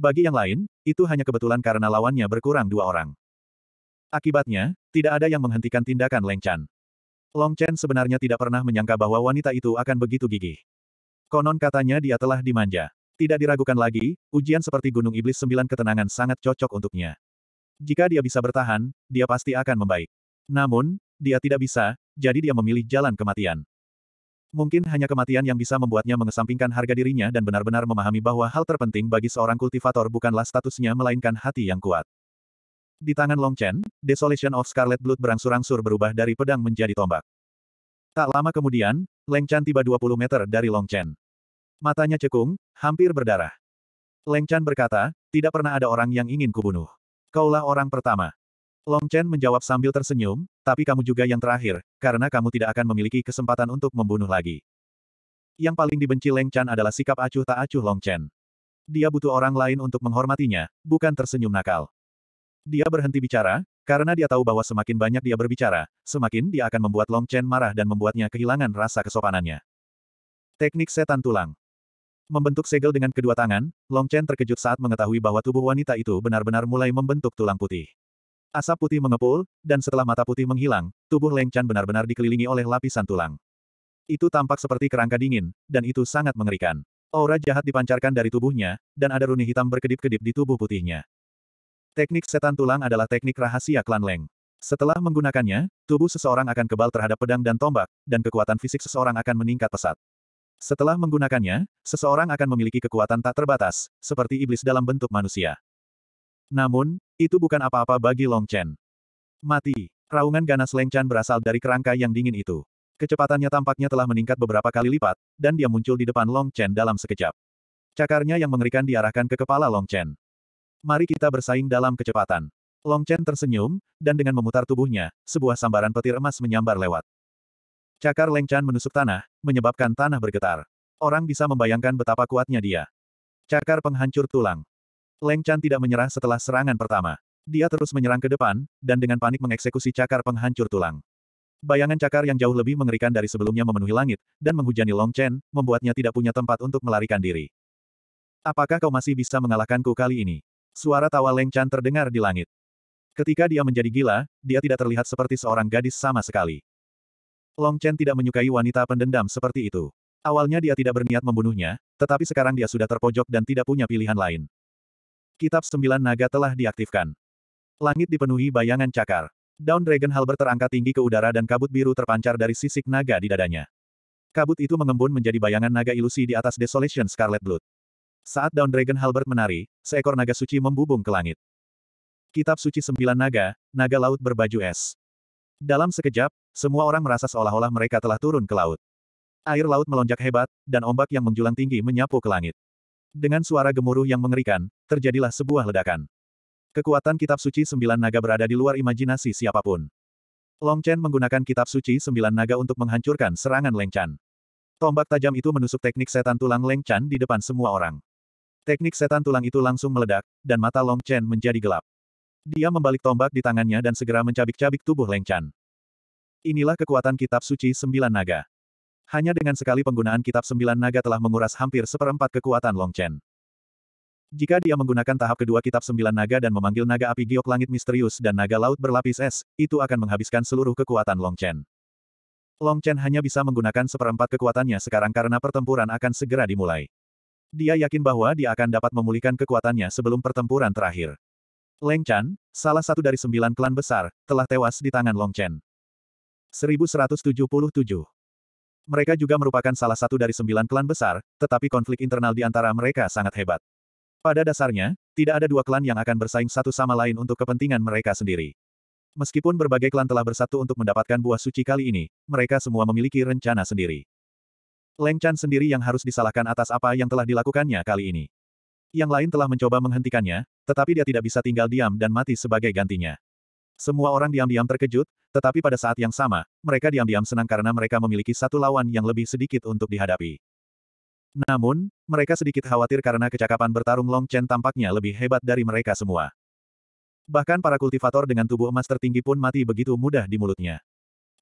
Bagi yang lain, itu hanya kebetulan karena lawannya berkurang dua orang. Akibatnya, tidak ada yang menghentikan tindakan Leng Chan. Long Chen sebenarnya tidak pernah menyangka bahwa wanita itu akan begitu gigih. Konon katanya dia telah dimanja. Tidak diragukan lagi, ujian seperti Gunung Iblis Sembilan Ketenangan sangat cocok untuknya. Jika dia bisa bertahan, dia pasti akan membaik. Namun, dia tidak bisa, jadi dia memilih jalan kematian. Mungkin hanya kematian yang bisa membuatnya mengesampingkan harga dirinya dan benar-benar memahami bahwa hal terpenting bagi seorang kultivator bukanlah statusnya melainkan hati yang kuat. Di tangan Long Chen, Desolation of Scarlet Blood berangsur-angsur berubah dari pedang menjadi tombak. Tak lama kemudian, Leng Chan tiba 20 meter dari Long Chen. Matanya cekung, hampir berdarah. Leng Chan berkata, tidak pernah ada orang yang ingin kubunuh. Kaulah orang pertama. Long Chen menjawab sambil tersenyum, tapi kamu juga yang terakhir, karena kamu tidak akan memiliki kesempatan untuk membunuh lagi. Yang paling dibenci Leng Chan adalah sikap acuh tak acuh Long Chen. Dia butuh orang lain untuk menghormatinya, bukan tersenyum nakal. Dia berhenti bicara, karena dia tahu bahwa semakin banyak dia berbicara, semakin dia akan membuat Long Chen marah dan membuatnya kehilangan rasa kesopanannya. Teknik setan tulang. Membentuk segel dengan kedua tangan, Long Chen terkejut saat mengetahui bahwa tubuh wanita itu benar-benar mulai membentuk tulang putih. Asap putih mengepul, dan setelah mata putih menghilang, tubuh Leng Chan benar-benar dikelilingi oleh lapisan tulang. Itu tampak seperti kerangka dingin, dan itu sangat mengerikan. Aura jahat dipancarkan dari tubuhnya, dan ada runi hitam berkedip-kedip di tubuh putihnya. Teknik setan tulang adalah teknik rahasia klan Leng. Setelah menggunakannya, tubuh seseorang akan kebal terhadap pedang dan tombak, dan kekuatan fisik seseorang akan meningkat pesat. Setelah menggunakannya, seseorang akan memiliki kekuatan tak terbatas, seperti iblis dalam bentuk manusia. Namun, itu bukan apa-apa bagi Long Chen. Mati. Raungan ganas Leng Chan berasal dari kerangka yang dingin itu. Kecepatannya tampaknya telah meningkat beberapa kali lipat, dan dia muncul di depan Long Chen dalam sekejap. Cakarnya yang mengerikan diarahkan ke kepala Long Chen. Mari kita bersaing dalam kecepatan. Long Chen tersenyum, dan dengan memutar tubuhnya, sebuah sambaran petir emas menyambar lewat. Cakar Leng Chan menusuk tanah, menyebabkan tanah bergetar. Orang bisa membayangkan betapa kuatnya dia. Cakar penghancur tulang. Leng Chan tidak menyerah setelah serangan pertama. Dia terus menyerang ke depan, dan dengan panik mengeksekusi cakar penghancur tulang. Bayangan cakar yang jauh lebih mengerikan dari sebelumnya memenuhi langit, dan menghujani Long Chen, membuatnya tidak punya tempat untuk melarikan diri. Apakah kau masih bisa mengalahkanku kali ini? Suara tawa Leng Chan terdengar di langit. Ketika dia menjadi gila, dia tidak terlihat seperti seorang gadis sama sekali. Long Chen tidak menyukai wanita pendendam seperti itu. Awalnya dia tidak berniat membunuhnya, tetapi sekarang dia sudah terpojok dan tidak punya pilihan lain. Kitab Sembilan Naga telah diaktifkan. Langit dipenuhi bayangan cakar. Daun Dragon Halber terangkat tinggi ke udara dan kabut biru terpancar dari sisik naga di dadanya. Kabut itu mengembun menjadi bayangan naga ilusi di atas Desolation Scarlet Blood. Saat Down Dragon Halbert menari, seekor naga suci membubung ke langit. Kitab suci sembilan naga, naga laut berbaju es. Dalam sekejap, semua orang merasa seolah-olah mereka telah turun ke laut. Air laut melonjak hebat, dan ombak yang menjulang tinggi menyapu ke langit. Dengan suara gemuruh yang mengerikan, terjadilah sebuah ledakan. Kekuatan kitab suci sembilan naga berada di luar imajinasi siapapun. Long Chen menggunakan kitab suci sembilan naga untuk menghancurkan serangan Leng Chan. Tombak tajam itu menusuk teknik setan tulang Leng Chan di depan semua orang. Teknik setan tulang itu langsung meledak, dan mata Long Chen menjadi gelap. Dia membalik tombak di tangannya dan segera mencabik-cabik tubuh Leng Chan. Inilah kekuatan kitab suci sembilan naga. Hanya dengan sekali penggunaan kitab sembilan naga telah menguras hampir seperempat kekuatan Long Chen. Jika dia menggunakan tahap kedua kitab sembilan naga dan memanggil naga api giok langit misterius dan naga laut berlapis es, itu akan menghabiskan seluruh kekuatan Long Chen. Long Chen hanya bisa menggunakan seperempat kekuatannya sekarang karena pertempuran akan segera dimulai. Dia yakin bahwa dia akan dapat memulihkan kekuatannya sebelum pertempuran terakhir. Leng Chan, salah satu dari sembilan klan besar, telah tewas di tangan Long Chen. 1177 Mereka juga merupakan salah satu dari sembilan klan besar, tetapi konflik internal di antara mereka sangat hebat. Pada dasarnya, tidak ada dua klan yang akan bersaing satu sama lain untuk kepentingan mereka sendiri. Meskipun berbagai klan telah bersatu untuk mendapatkan buah suci kali ini, mereka semua memiliki rencana sendiri. Leng Chan sendiri yang harus disalahkan atas apa yang telah dilakukannya kali ini. Yang lain telah mencoba menghentikannya, tetapi dia tidak bisa tinggal diam dan mati sebagai gantinya. Semua orang diam-diam terkejut, tetapi pada saat yang sama, mereka diam-diam senang karena mereka memiliki satu lawan yang lebih sedikit untuk dihadapi. Namun, mereka sedikit khawatir karena kecakapan bertarung Long Chen tampaknya lebih hebat dari mereka semua. Bahkan para kultivator dengan tubuh emas tertinggi pun mati begitu mudah di mulutnya.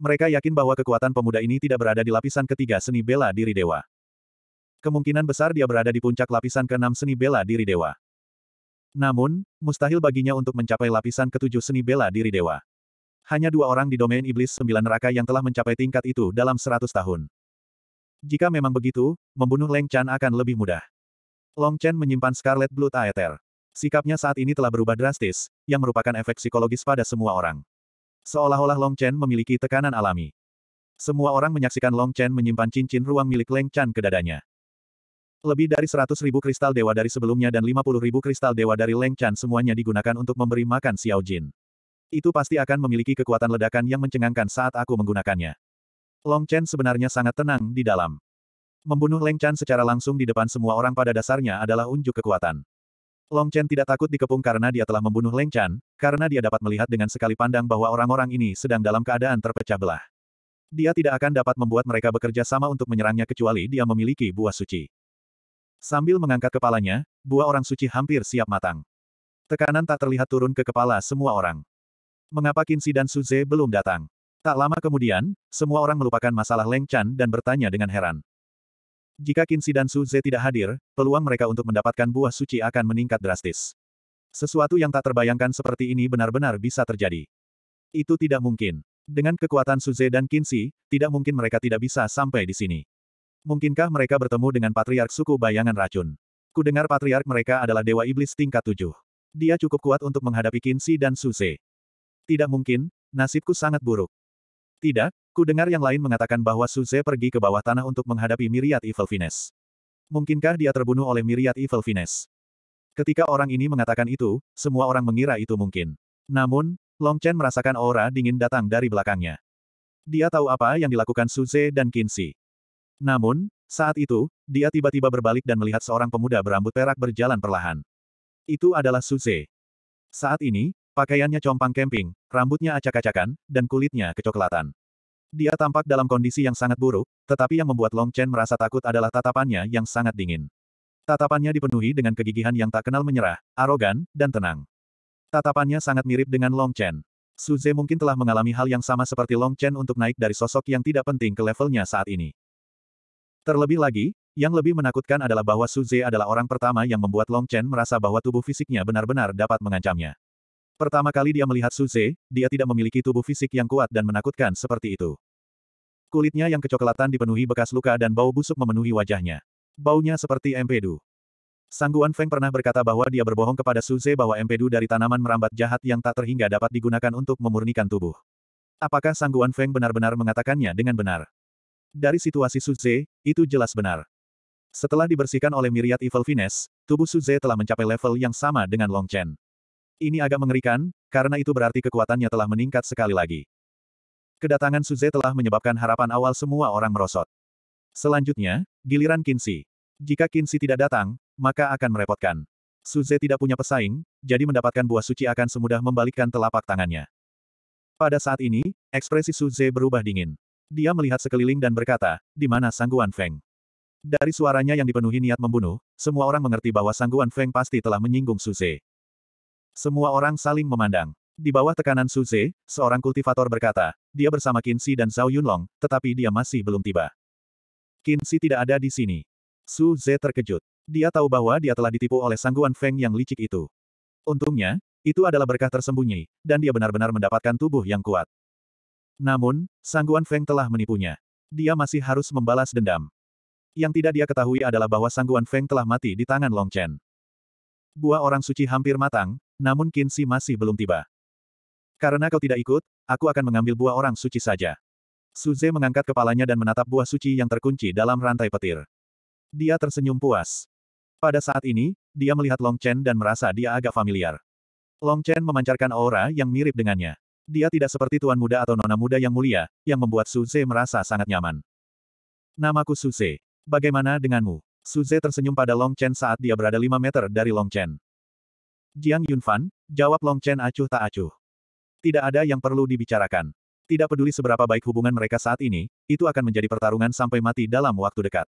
Mereka yakin bahwa kekuatan pemuda ini tidak berada di lapisan ketiga seni bela diri dewa. Kemungkinan besar dia berada di puncak lapisan keenam seni bela diri dewa. Namun, mustahil baginya untuk mencapai lapisan ketujuh seni bela diri dewa. Hanya dua orang di domain iblis sembilan neraka yang telah mencapai tingkat itu dalam seratus tahun. Jika memang begitu, membunuh Leng Chan akan lebih mudah. Long Chen menyimpan Scarlet Blood Aether. Sikapnya saat ini telah berubah drastis, yang merupakan efek psikologis pada semua orang. Seolah-olah Long Chen memiliki tekanan alami. Semua orang menyaksikan Long Chen menyimpan cincin ruang milik Leng Chan ke dadanya. Lebih dari 100.000 kristal dewa dari sebelumnya dan puluh ribu kristal dewa dari Leng Chan semuanya digunakan untuk memberi makan Xiao Jin. Itu pasti akan memiliki kekuatan ledakan yang mencengangkan saat aku menggunakannya. Long Chen sebenarnya sangat tenang di dalam. Membunuh Leng Chan secara langsung di depan semua orang pada dasarnya adalah unjuk kekuatan. Long Chen tidak takut dikepung karena dia telah membunuh Leng Chan, karena dia dapat melihat dengan sekali pandang bahwa orang-orang ini sedang dalam keadaan terpecah belah. Dia tidak akan dapat membuat mereka bekerja sama untuk menyerangnya kecuali dia memiliki buah suci. Sambil mengangkat kepalanya, buah orang suci hampir siap matang. Tekanan tak terlihat turun ke kepala semua orang. Mengapa Kinsi dan Suze belum datang? Tak lama kemudian, semua orang melupakan masalah Leng Chan dan bertanya dengan heran. Jika Kinsi dan Su tidak hadir, peluang mereka untuk mendapatkan buah suci akan meningkat drastis. Sesuatu yang tak terbayangkan seperti ini benar-benar bisa terjadi. Itu tidak mungkin. Dengan kekuatan Su dan Kinsi, tidak mungkin mereka tidak bisa sampai di sini. Mungkinkah mereka bertemu dengan patriark suku bayangan racun? Kudengar patriark mereka adalah dewa iblis tingkat tujuh. Dia cukup kuat untuk menghadapi Kinsi dan Suze. Tidak mungkin, nasibku sangat buruk. Tidak, Ku dengar yang lain mengatakan bahwa Suze pergi ke bawah tanah untuk menghadapi Myriad Evil Mungkinkah dia terbunuh oleh Miriat Evil Ketika orang ini mengatakan itu, semua orang mengira itu mungkin. Namun, Long Chen merasakan aura dingin datang dari belakangnya. Dia tahu apa yang dilakukan Suze dan Kinsey. Namun, saat itu, dia tiba-tiba berbalik dan melihat seorang pemuda berambut perak berjalan perlahan. Itu adalah Suze. Saat ini, Pakaiannya compang camping, rambutnya acak-acakan, dan kulitnya kecoklatan. Dia tampak dalam kondisi yang sangat buruk, tetapi yang membuat Long Chen merasa takut adalah tatapannya yang sangat dingin. Tatapannya dipenuhi dengan kegigihan yang tak kenal menyerah, arogan, dan tenang. Tatapannya sangat mirip dengan Long Chen. Suze mungkin telah mengalami hal yang sama seperti Long Chen untuk naik dari sosok yang tidak penting ke levelnya saat ini. Terlebih lagi, yang lebih menakutkan adalah bahwa Suze adalah orang pertama yang membuat Long Chen merasa bahwa tubuh fisiknya benar-benar dapat mengancamnya. Pertama kali dia melihat Suze, dia tidak memiliki tubuh fisik yang kuat dan menakutkan seperti itu. Kulitnya yang kecoklatan dipenuhi bekas luka dan bau busuk memenuhi wajahnya. Baunya seperti empedu. Sangguan Feng pernah berkata bahwa dia berbohong kepada Suze bahwa empedu dari tanaman merambat jahat yang tak terhingga dapat digunakan untuk memurnikan tubuh. Apakah Sangguan Feng benar-benar mengatakannya dengan benar? Dari situasi Suze, itu jelas benar. Setelah dibersihkan oleh miriat Evil Vines, tubuh Suze telah mencapai level yang sama dengan Long Chen. Ini agak mengerikan, karena itu berarti kekuatannya telah meningkat sekali lagi. Kedatangan Suze telah menyebabkan harapan awal semua orang merosot. Selanjutnya, giliran Kinsi. Jika Kinsi tidak datang, maka akan merepotkan. Suze tidak punya pesaing, jadi mendapatkan buah suci akan semudah membalikkan telapak tangannya. Pada saat ini, ekspresi Suze berubah dingin. Dia melihat sekeliling dan berkata, di mana sangguan Feng? Dari suaranya yang dipenuhi niat membunuh, semua orang mengerti bahwa sangguan Feng pasti telah menyinggung Suze. Semua orang saling memandang. Di bawah tekanan Su Ze, seorang kultivator berkata, dia bersama Qin Shi dan Zhao Yunlong, tetapi dia masih belum tiba. Qin Shi tidak ada di sini. Su Ze terkejut. Dia tahu bahwa dia telah ditipu oleh sangguan Feng yang licik itu. Untungnya, itu adalah berkah tersembunyi, dan dia benar-benar mendapatkan tubuh yang kuat. Namun, sangguan Feng telah menipunya. Dia masih harus membalas dendam. Yang tidak dia ketahui adalah bahwa sangguan Feng telah mati di tangan Long Chen. Buah orang suci hampir matang, namun Qin Shi masih belum tiba. Karena kau tidak ikut, aku akan mengambil buah orang suci saja. Suze mengangkat kepalanya dan menatap buah suci yang terkunci dalam rantai petir. Dia tersenyum puas. Pada saat ini, dia melihat Long Chen dan merasa dia agak familiar. Long Chen memancarkan aura yang mirip dengannya. Dia tidak seperti tuan muda atau nona muda yang mulia, yang membuat Suze merasa sangat nyaman. Namaku Suze. Bagaimana denganmu? Suze tersenyum pada Long Chen saat dia berada 5 meter dari Long Chen. Jiang Yunfan, jawab Long Chen acuh tak acuh. Tidak ada yang perlu dibicarakan. Tidak peduli seberapa baik hubungan mereka saat ini, itu akan menjadi pertarungan sampai mati dalam waktu dekat.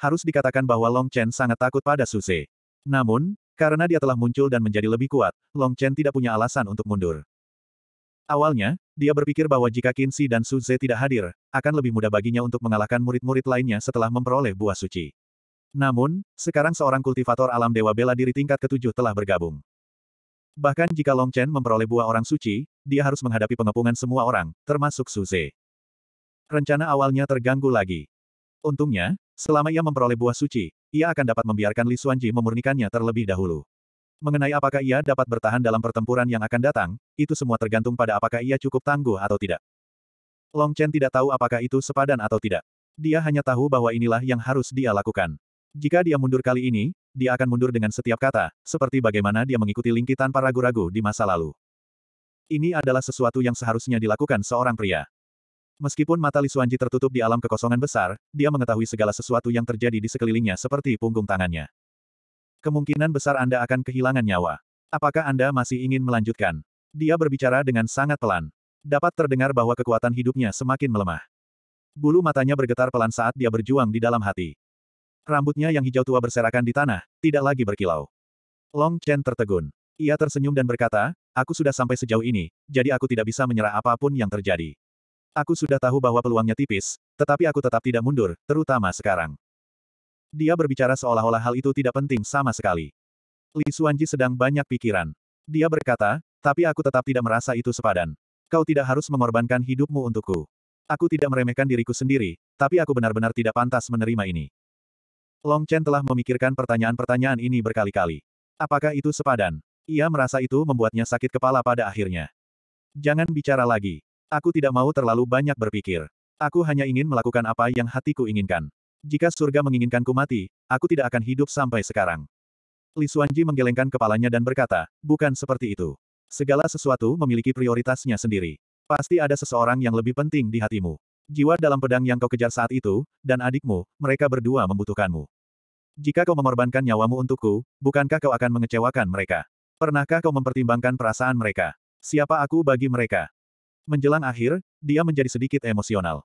Harus dikatakan bahwa Long Chen sangat takut pada Suse. Namun, karena dia telah muncul dan menjadi lebih kuat, Long Chen tidak punya alasan untuk mundur. Awalnya, dia berpikir bahwa jika Kinsi dan Suze tidak hadir, akan lebih mudah baginya untuk mengalahkan murid-murid lainnya setelah memperoleh buah suci. Namun, sekarang seorang kultivator alam dewa bela diri tingkat ketujuh telah bergabung. Bahkan jika Long Chen memperoleh buah orang suci, dia harus menghadapi pengepungan semua orang, termasuk Suze. Rencana awalnya terganggu lagi. Untungnya, selama ia memperoleh buah suci, ia akan dapat membiarkan Li Xuanji memurnikannya terlebih dahulu. Mengenai apakah ia dapat bertahan dalam pertempuran yang akan datang, itu semua tergantung pada apakah ia cukup tangguh atau tidak. Long Chen tidak tahu apakah itu sepadan atau tidak. Dia hanya tahu bahwa inilah yang harus dia lakukan. Jika dia mundur kali ini, dia akan mundur dengan setiap kata, seperti bagaimana dia mengikuti Lingki tanpa ragu-ragu di masa lalu. Ini adalah sesuatu yang seharusnya dilakukan seorang pria. Meskipun mata Li tertutup di alam kekosongan besar, dia mengetahui segala sesuatu yang terjadi di sekelilingnya seperti punggung tangannya. Kemungkinan besar Anda akan kehilangan nyawa. Apakah Anda masih ingin melanjutkan? Dia berbicara dengan sangat pelan. Dapat terdengar bahwa kekuatan hidupnya semakin melemah. Bulu matanya bergetar pelan saat dia berjuang di dalam hati. Rambutnya yang hijau tua berserakan di tanah, tidak lagi berkilau. Long Chen tertegun. Ia tersenyum dan berkata, aku sudah sampai sejauh ini, jadi aku tidak bisa menyerah apapun yang terjadi. Aku sudah tahu bahwa peluangnya tipis, tetapi aku tetap tidak mundur, terutama sekarang. Dia berbicara seolah-olah hal itu tidak penting sama sekali. Li Suanji sedang banyak pikiran. Dia berkata, tapi aku tetap tidak merasa itu sepadan. Kau tidak harus mengorbankan hidupmu untukku. Aku tidak meremehkan diriku sendiri, tapi aku benar-benar tidak pantas menerima ini. Long Chen telah memikirkan pertanyaan-pertanyaan ini berkali-kali. Apakah itu sepadan? Ia merasa itu membuatnya sakit kepala pada akhirnya. Jangan bicara lagi. Aku tidak mau terlalu banyak berpikir. Aku hanya ingin melakukan apa yang hatiku inginkan. Jika surga menginginkanku mati, aku tidak akan hidup sampai sekarang. Li Xuanji menggelengkan kepalanya dan berkata, bukan seperti itu. Segala sesuatu memiliki prioritasnya sendiri. Pasti ada seseorang yang lebih penting di hatimu. Jiwa dalam pedang yang kau kejar saat itu, dan adikmu, mereka berdua membutuhkanmu. Jika kau mengorbankan nyawamu untukku, bukankah kau akan mengecewakan mereka? Pernahkah kau mempertimbangkan perasaan mereka? Siapa aku bagi mereka? Menjelang akhir, dia menjadi sedikit emosional.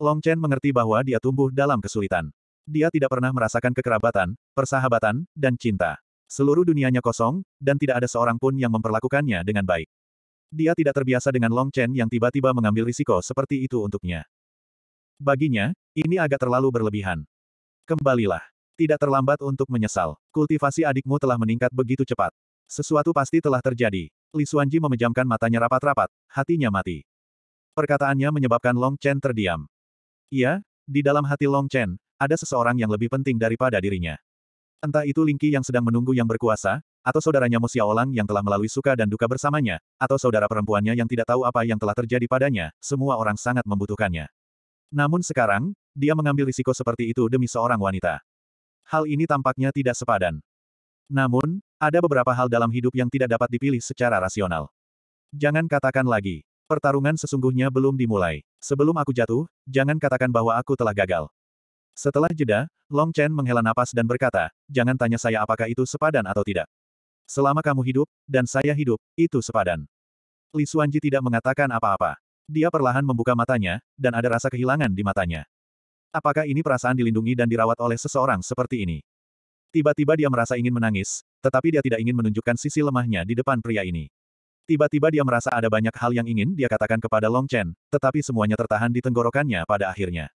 Long Chen mengerti bahwa dia tumbuh dalam kesulitan. Dia tidak pernah merasakan kekerabatan, persahabatan, dan cinta. Seluruh dunianya kosong, dan tidak ada seorang pun yang memperlakukannya dengan baik. Dia tidak terbiasa dengan Long Chen yang tiba-tiba mengambil risiko seperti itu untuknya. Baginya, ini agak terlalu berlebihan. Kembalilah. Tidak terlambat untuk menyesal. Kultivasi adikmu telah meningkat begitu cepat. Sesuatu pasti telah terjadi. Li Xuanji memejamkan matanya rapat-rapat, hatinya mati. Perkataannya menyebabkan Long Chen terdiam. Iya, di dalam hati Long Chen, ada seseorang yang lebih penting daripada dirinya. Entah itu Lingqi yang sedang menunggu yang berkuasa, atau saudaranya Mo Xiaolang yang telah melalui suka dan duka bersamanya, atau saudara perempuannya yang tidak tahu apa yang telah terjadi padanya, semua orang sangat membutuhkannya. Namun sekarang, dia mengambil risiko seperti itu demi seorang wanita hal ini tampaknya tidak sepadan. Namun, ada beberapa hal dalam hidup yang tidak dapat dipilih secara rasional. Jangan katakan lagi, pertarungan sesungguhnya belum dimulai. Sebelum aku jatuh, jangan katakan bahwa aku telah gagal. Setelah jeda, Long Chen menghela napas dan berkata, jangan tanya saya apakah itu sepadan atau tidak. Selama kamu hidup, dan saya hidup, itu sepadan. Li Suanji tidak mengatakan apa-apa. Dia perlahan membuka matanya, dan ada rasa kehilangan di matanya. Apakah ini perasaan dilindungi dan dirawat oleh seseorang seperti ini? Tiba-tiba dia merasa ingin menangis, tetapi dia tidak ingin menunjukkan sisi lemahnya di depan pria ini. Tiba-tiba dia merasa ada banyak hal yang ingin dia katakan kepada Long Chen, tetapi semuanya tertahan di tenggorokannya pada akhirnya.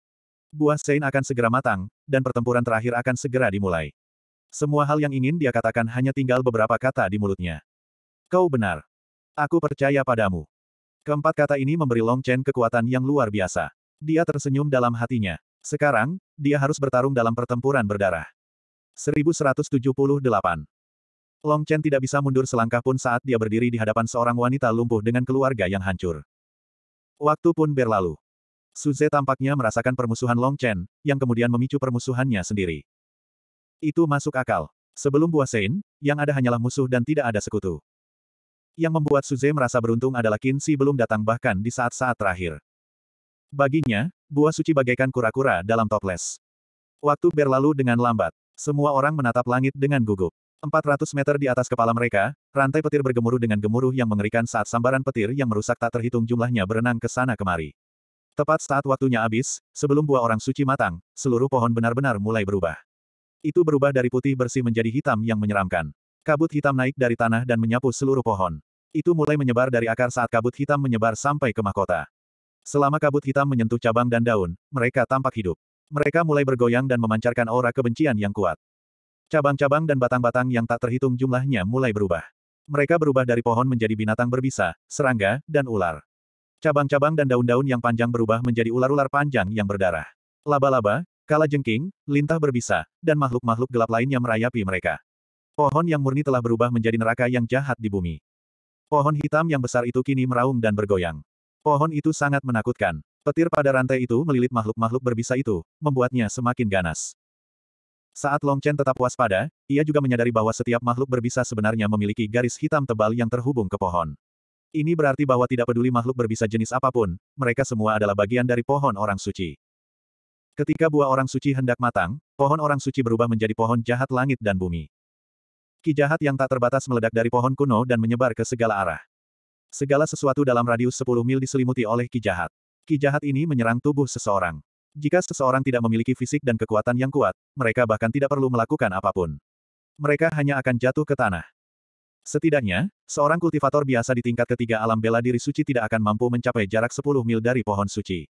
Buah Sein akan segera matang, dan pertempuran terakhir akan segera dimulai. Semua hal yang ingin dia katakan hanya tinggal beberapa kata di mulutnya. Kau benar. Aku percaya padamu. Keempat kata ini memberi Long Chen kekuatan yang luar biasa. Dia tersenyum dalam hatinya. Sekarang, dia harus bertarung dalam pertempuran berdarah. 1178. Long Chen tidak bisa mundur selangkah pun saat dia berdiri di hadapan seorang wanita lumpuh dengan keluarga yang hancur. Waktu pun berlalu. Suze tampaknya merasakan permusuhan Long Chen, yang kemudian memicu permusuhannya sendiri. Itu masuk akal. Sebelum Bua Sein, yang ada hanyalah musuh dan tidak ada sekutu. Yang membuat Suze merasa beruntung adalah Qin Shi belum datang bahkan di saat-saat terakhir. Baginya, buah suci bagaikan kura-kura dalam toples. Waktu berlalu dengan lambat. Semua orang menatap langit dengan gugup. 400 meter di atas kepala mereka, rantai petir bergemuruh dengan gemuruh yang mengerikan saat sambaran petir yang merusak tak terhitung jumlahnya berenang ke sana kemari. Tepat saat waktunya habis, sebelum buah orang suci matang, seluruh pohon benar-benar mulai berubah. Itu berubah dari putih bersih menjadi hitam yang menyeramkan. Kabut hitam naik dari tanah dan menyapu seluruh pohon. Itu mulai menyebar dari akar saat kabut hitam menyebar sampai ke mahkota. Selama kabut hitam menyentuh cabang dan daun, mereka tampak hidup. Mereka mulai bergoyang dan memancarkan aura kebencian yang kuat. Cabang-cabang dan batang-batang yang tak terhitung jumlahnya mulai berubah. Mereka berubah dari pohon menjadi binatang berbisa, serangga, dan ular. Cabang-cabang dan daun-daun yang panjang berubah menjadi ular-ular panjang yang berdarah. Laba-laba, kala jengking, lintah berbisa, dan makhluk-makhluk gelap lainnya merayapi mereka. Pohon yang murni telah berubah menjadi neraka yang jahat di bumi. Pohon hitam yang besar itu kini meraung dan bergoyang. Pohon itu sangat menakutkan. Petir pada rantai itu melilit makhluk-makhluk berbisa itu, membuatnya semakin ganas. Saat Long Chen tetap waspada, ia juga menyadari bahwa setiap makhluk berbisa sebenarnya memiliki garis hitam tebal yang terhubung ke pohon. Ini berarti bahwa tidak peduli makhluk berbisa jenis apapun, mereka semua adalah bagian dari pohon orang suci. Ketika buah orang suci hendak matang, pohon orang suci berubah menjadi pohon jahat langit dan bumi. Ki jahat yang tak terbatas meledak dari pohon kuno dan menyebar ke segala arah. Segala sesuatu dalam radius 10 mil diselimuti oleh ki jahat. Ki jahat ini menyerang tubuh seseorang. Jika seseorang tidak memiliki fisik dan kekuatan yang kuat, mereka bahkan tidak perlu melakukan apapun. Mereka hanya akan jatuh ke tanah. Setidaknya, seorang kultivator biasa di tingkat ketiga alam bela diri suci tidak akan mampu mencapai jarak 10 mil dari pohon suci.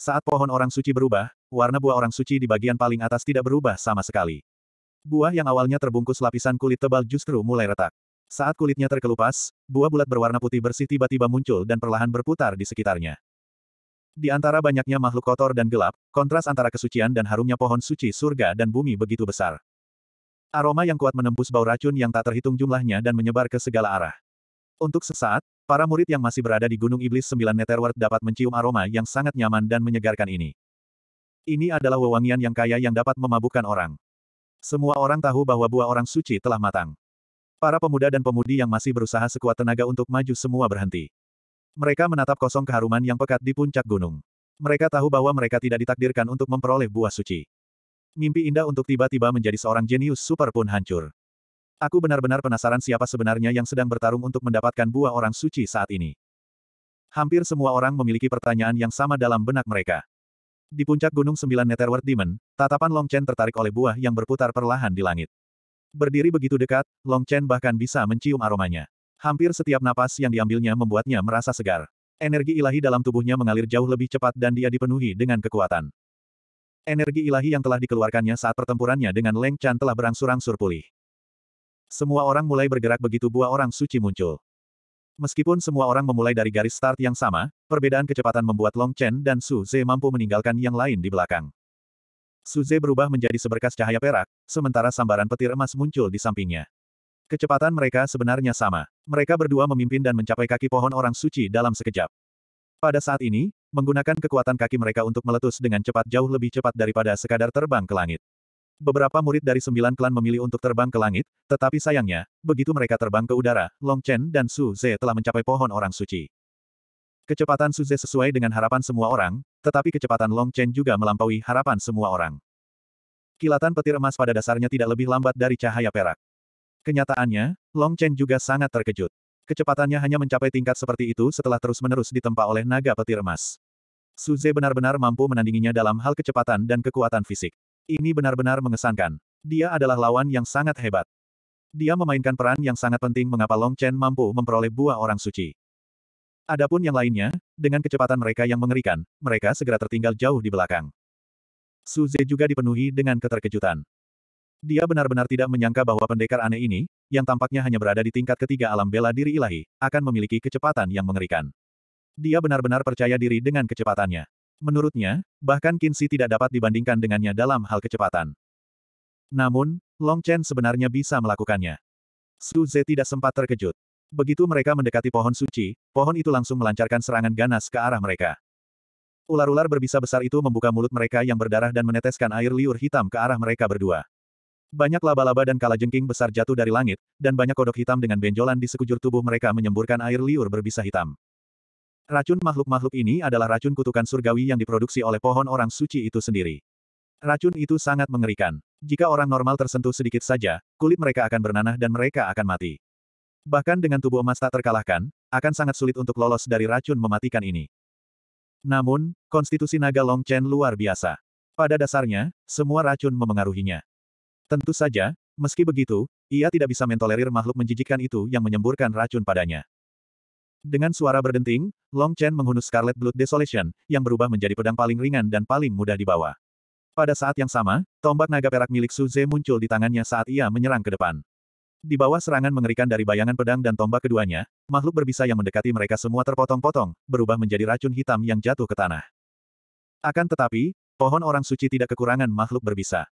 Saat pohon orang suci berubah, warna buah orang suci di bagian paling atas tidak berubah sama sekali. Buah yang awalnya terbungkus lapisan kulit tebal justru mulai retak. Saat kulitnya terkelupas, buah bulat berwarna putih bersih tiba-tiba muncul dan perlahan berputar di sekitarnya. Di antara banyaknya makhluk kotor dan gelap, kontras antara kesucian dan harumnya pohon suci surga dan bumi begitu besar. Aroma yang kuat menembus bau racun yang tak terhitung jumlahnya dan menyebar ke segala arah. Untuk sesaat, para murid yang masih berada di Gunung Iblis Sembilan Netherworld dapat mencium aroma yang sangat nyaman dan menyegarkan ini. Ini adalah wewangian yang kaya yang dapat memabukkan orang. Semua orang tahu bahwa buah orang suci telah matang. Para pemuda dan pemudi yang masih berusaha sekuat tenaga untuk maju semua berhenti. Mereka menatap kosong keharuman yang pekat di puncak gunung. Mereka tahu bahwa mereka tidak ditakdirkan untuk memperoleh buah suci. Mimpi indah untuk tiba-tiba menjadi seorang jenius super pun hancur. Aku benar-benar penasaran siapa sebenarnya yang sedang bertarung untuk mendapatkan buah orang suci saat ini. Hampir semua orang memiliki pertanyaan yang sama dalam benak mereka. Di puncak gunung sembilan Netherworld Demon, tatapan Long Chen tertarik oleh buah yang berputar perlahan di langit. Berdiri begitu dekat, Long Chen bahkan bisa mencium aromanya. Hampir setiap napas yang diambilnya membuatnya merasa segar. Energi ilahi dalam tubuhnya mengalir jauh lebih cepat dan dia dipenuhi dengan kekuatan. Energi ilahi yang telah dikeluarkannya saat pertempurannya dengan Leng Chan telah berangsur-angsur pulih. Semua orang mulai bergerak begitu buah orang suci muncul. Meskipun semua orang memulai dari garis start yang sama, perbedaan kecepatan membuat Long Chen dan Su Ze mampu meninggalkan yang lain di belakang. Suze berubah menjadi seberkas cahaya perak, sementara sambaran petir emas muncul di sampingnya. Kecepatan mereka sebenarnya sama. Mereka berdua memimpin dan mencapai kaki pohon orang suci dalam sekejap. Pada saat ini, menggunakan kekuatan kaki mereka untuk meletus dengan cepat jauh lebih cepat daripada sekadar terbang ke langit. Beberapa murid dari sembilan klan memilih untuk terbang ke langit, tetapi sayangnya, begitu mereka terbang ke udara, Long Chen dan Su Ze telah mencapai pohon orang suci. Kecepatan Suze sesuai dengan harapan semua orang, tetapi kecepatan Long Chen juga melampaui harapan semua orang. Kilatan petir emas pada dasarnya tidak lebih lambat dari cahaya perak. Kenyataannya, Long Chen juga sangat terkejut. Kecepatannya hanya mencapai tingkat seperti itu setelah terus-menerus ditempa oleh naga petir emas. Suze benar-benar mampu menandinginya dalam hal kecepatan dan kekuatan fisik. Ini benar-benar mengesankan. Dia adalah lawan yang sangat hebat. Dia memainkan peran yang sangat penting mengapa Long Chen mampu memperoleh buah orang suci. Adapun yang lainnya, dengan kecepatan mereka yang mengerikan, mereka segera tertinggal jauh di belakang. Suze juga dipenuhi dengan keterkejutan. Dia benar-benar tidak menyangka bahwa pendekar aneh ini, yang tampaknya hanya berada di tingkat ketiga alam bela diri ilahi, akan memiliki kecepatan yang mengerikan. Dia benar-benar percaya diri dengan kecepatannya. Menurutnya, bahkan Kinsi tidak dapat dibandingkan dengannya dalam hal kecepatan. Namun, Long Chen sebenarnya bisa melakukannya. Suze tidak sempat terkejut. Begitu mereka mendekati pohon suci, pohon itu langsung melancarkan serangan ganas ke arah mereka. Ular-ular berbisa besar itu membuka mulut mereka yang berdarah dan meneteskan air liur hitam ke arah mereka berdua. Banyak laba-laba dan kalajengking besar jatuh dari langit, dan banyak kodok hitam dengan benjolan di sekujur tubuh mereka menyemburkan air liur berbisa hitam. Racun makhluk-makhluk ini adalah racun kutukan surgawi yang diproduksi oleh pohon orang suci itu sendiri. Racun itu sangat mengerikan. Jika orang normal tersentuh sedikit saja, kulit mereka akan bernanah dan mereka akan mati. Bahkan dengan tubuh emas tak terkalahkan, akan sangat sulit untuk lolos dari racun mematikan ini. Namun, konstitusi naga Long Chen luar biasa. Pada dasarnya, semua racun memengaruhinya. Tentu saja, meski begitu, ia tidak bisa mentolerir makhluk menjijikkan itu yang menyemburkan racun padanya. Dengan suara berdenting, Long Chen menghunus Scarlet Blood Desolation, yang berubah menjadi pedang paling ringan dan paling mudah dibawa. Pada saat yang sama, tombak naga perak milik Suze muncul di tangannya saat ia menyerang ke depan. Di bawah serangan mengerikan dari bayangan pedang dan tombak keduanya, makhluk berbisa yang mendekati mereka semua terpotong-potong, berubah menjadi racun hitam yang jatuh ke tanah. Akan tetapi, pohon orang suci tidak kekurangan makhluk berbisa.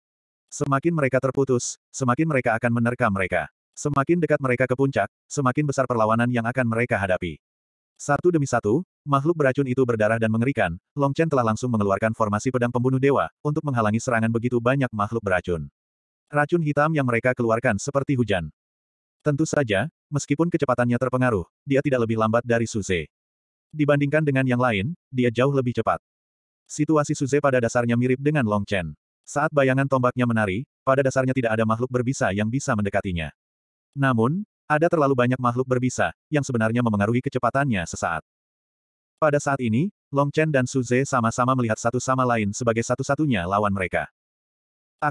Semakin mereka terputus, semakin mereka akan menerkam mereka. Semakin dekat mereka ke puncak, semakin besar perlawanan yang akan mereka hadapi. Satu demi satu, makhluk beracun itu berdarah dan mengerikan, Long Chen telah langsung mengeluarkan formasi pedang pembunuh dewa, untuk menghalangi serangan begitu banyak makhluk beracun. Racun hitam yang mereka keluarkan seperti hujan. Tentu saja, meskipun kecepatannya terpengaruh, dia tidak lebih lambat dari Suze. Dibandingkan dengan yang lain, dia jauh lebih cepat. Situasi Suze pada dasarnya mirip dengan Long Chen. Saat bayangan tombaknya menari, pada dasarnya tidak ada makhluk berbisa yang bisa mendekatinya. Namun, ada terlalu banyak makhluk berbisa, yang sebenarnya memengaruhi kecepatannya sesaat. Pada saat ini, Long Chen dan Suze sama-sama melihat satu sama lain sebagai satu-satunya lawan mereka.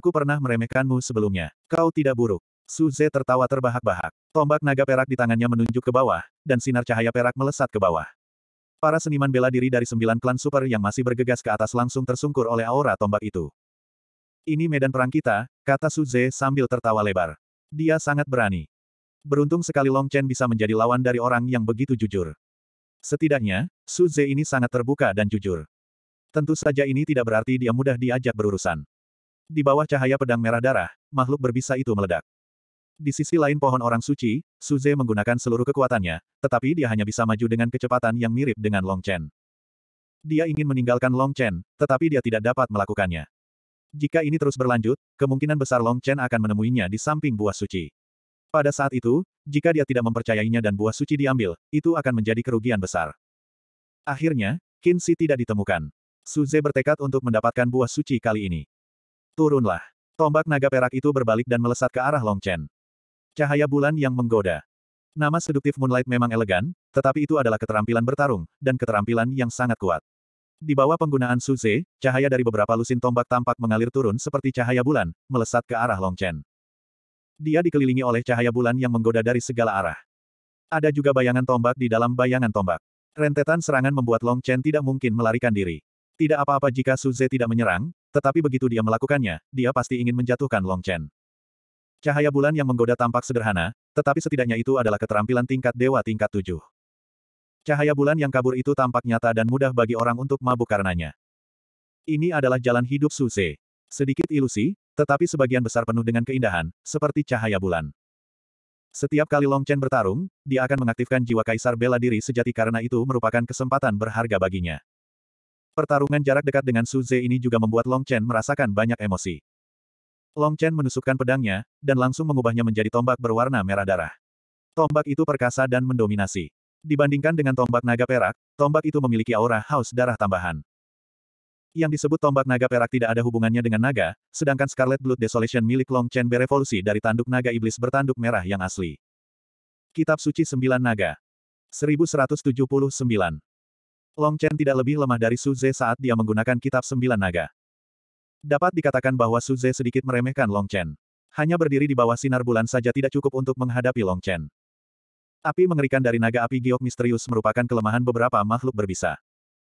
Aku pernah meremehkanmu sebelumnya. Kau tidak buruk. Suze tertawa terbahak-bahak. Tombak naga perak di tangannya menunjuk ke bawah, dan sinar cahaya perak melesat ke bawah. Para seniman bela diri dari sembilan klan super yang masih bergegas ke atas langsung tersungkur oleh aura tombak itu. Ini medan perang kita, kata Suze sambil tertawa lebar. Dia sangat berani. Beruntung sekali Long Chen bisa menjadi lawan dari orang yang begitu jujur. Setidaknya, Suze ini sangat terbuka dan jujur. Tentu saja ini tidak berarti dia mudah diajak berurusan. Di bawah cahaya pedang merah darah, makhluk berbisa itu meledak. Di sisi lain pohon orang suci, Suze menggunakan seluruh kekuatannya, tetapi dia hanya bisa maju dengan kecepatan yang mirip dengan Long Chen. Dia ingin meninggalkan Long Chen, tetapi dia tidak dapat melakukannya. Jika ini terus berlanjut, kemungkinan besar Long Chen akan menemuinya di samping buah suci. Pada saat itu, jika dia tidak mempercayainya dan buah suci diambil, itu akan menjadi kerugian besar. Akhirnya, Qin Shi tidak ditemukan. Suze bertekad untuk mendapatkan buah suci kali ini. Turunlah. Tombak naga perak itu berbalik dan melesat ke arah Long Chen. Cahaya bulan yang menggoda. Nama seduktif Moonlight memang elegan, tetapi itu adalah keterampilan bertarung, dan keterampilan yang sangat kuat. Di bawah penggunaan Suze, cahaya dari beberapa lusin tombak tampak mengalir turun seperti cahaya bulan, melesat ke arah Long Chen. Dia dikelilingi oleh cahaya bulan yang menggoda dari segala arah. Ada juga bayangan tombak di dalam bayangan tombak. Rentetan serangan membuat Long Chen tidak mungkin melarikan diri. Tidak apa-apa jika Suze tidak menyerang, tetapi begitu dia melakukannya, dia pasti ingin menjatuhkan Long Chen. Cahaya bulan yang menggoda tampak sederhana, tetapi setidaknya itu adalah keterampilan tingkat dewa tingkat tujuh. Cahaya bulan yang kabur itu tampak nyata dan mudah bagi orang untuk mabuk karenanya. Ini adalah jalan hidup Suze. Sedikit ilusi, tetapi sebagian besar penuh dengan keindahan, seperti cahaya bulan. Setiap kali Long Chen bertarung, dia akan mengaktifkan jiwa kaisar bela diri sejati karena itu merupakan kesempatan berharga baginya. Pertarungan jarak dekat dengan Su Ze ini juga membuat Long Chen merasakan banyak emosi. Long Chen menusukkan pedangnya, dan langsung mengubahnya menjadi tombak berwarna merah darah. Tombak itu perkasa dan mendominasi. Dibandingkan dengan tombak naga perak, tombak itu memiliki aura haus darah tambahan. Yang disebut tombak naga perak tidak ada hubungannya dengan naga, sedangkan Scarlet Blood Desolation milik Long Chen berevolusi dari tanduk naga iblis bertanduk merah yang asli. Kitab Suci Sembilan Naga 1179 Long Chen tidak lebih lemah dari Su Zhe saat dia menggunakan kitab sembilan naga. Dapat dikatakan bahwa Su Zhe sedikit meremehkan Long Chen. Hanya berdiri di bawah sinar bulan saja tidak cukup untuk menghadapi Long Chen. Api mengerikan dari naga api giok misterius merupakan kelemahan beberapa makhluk berbisa.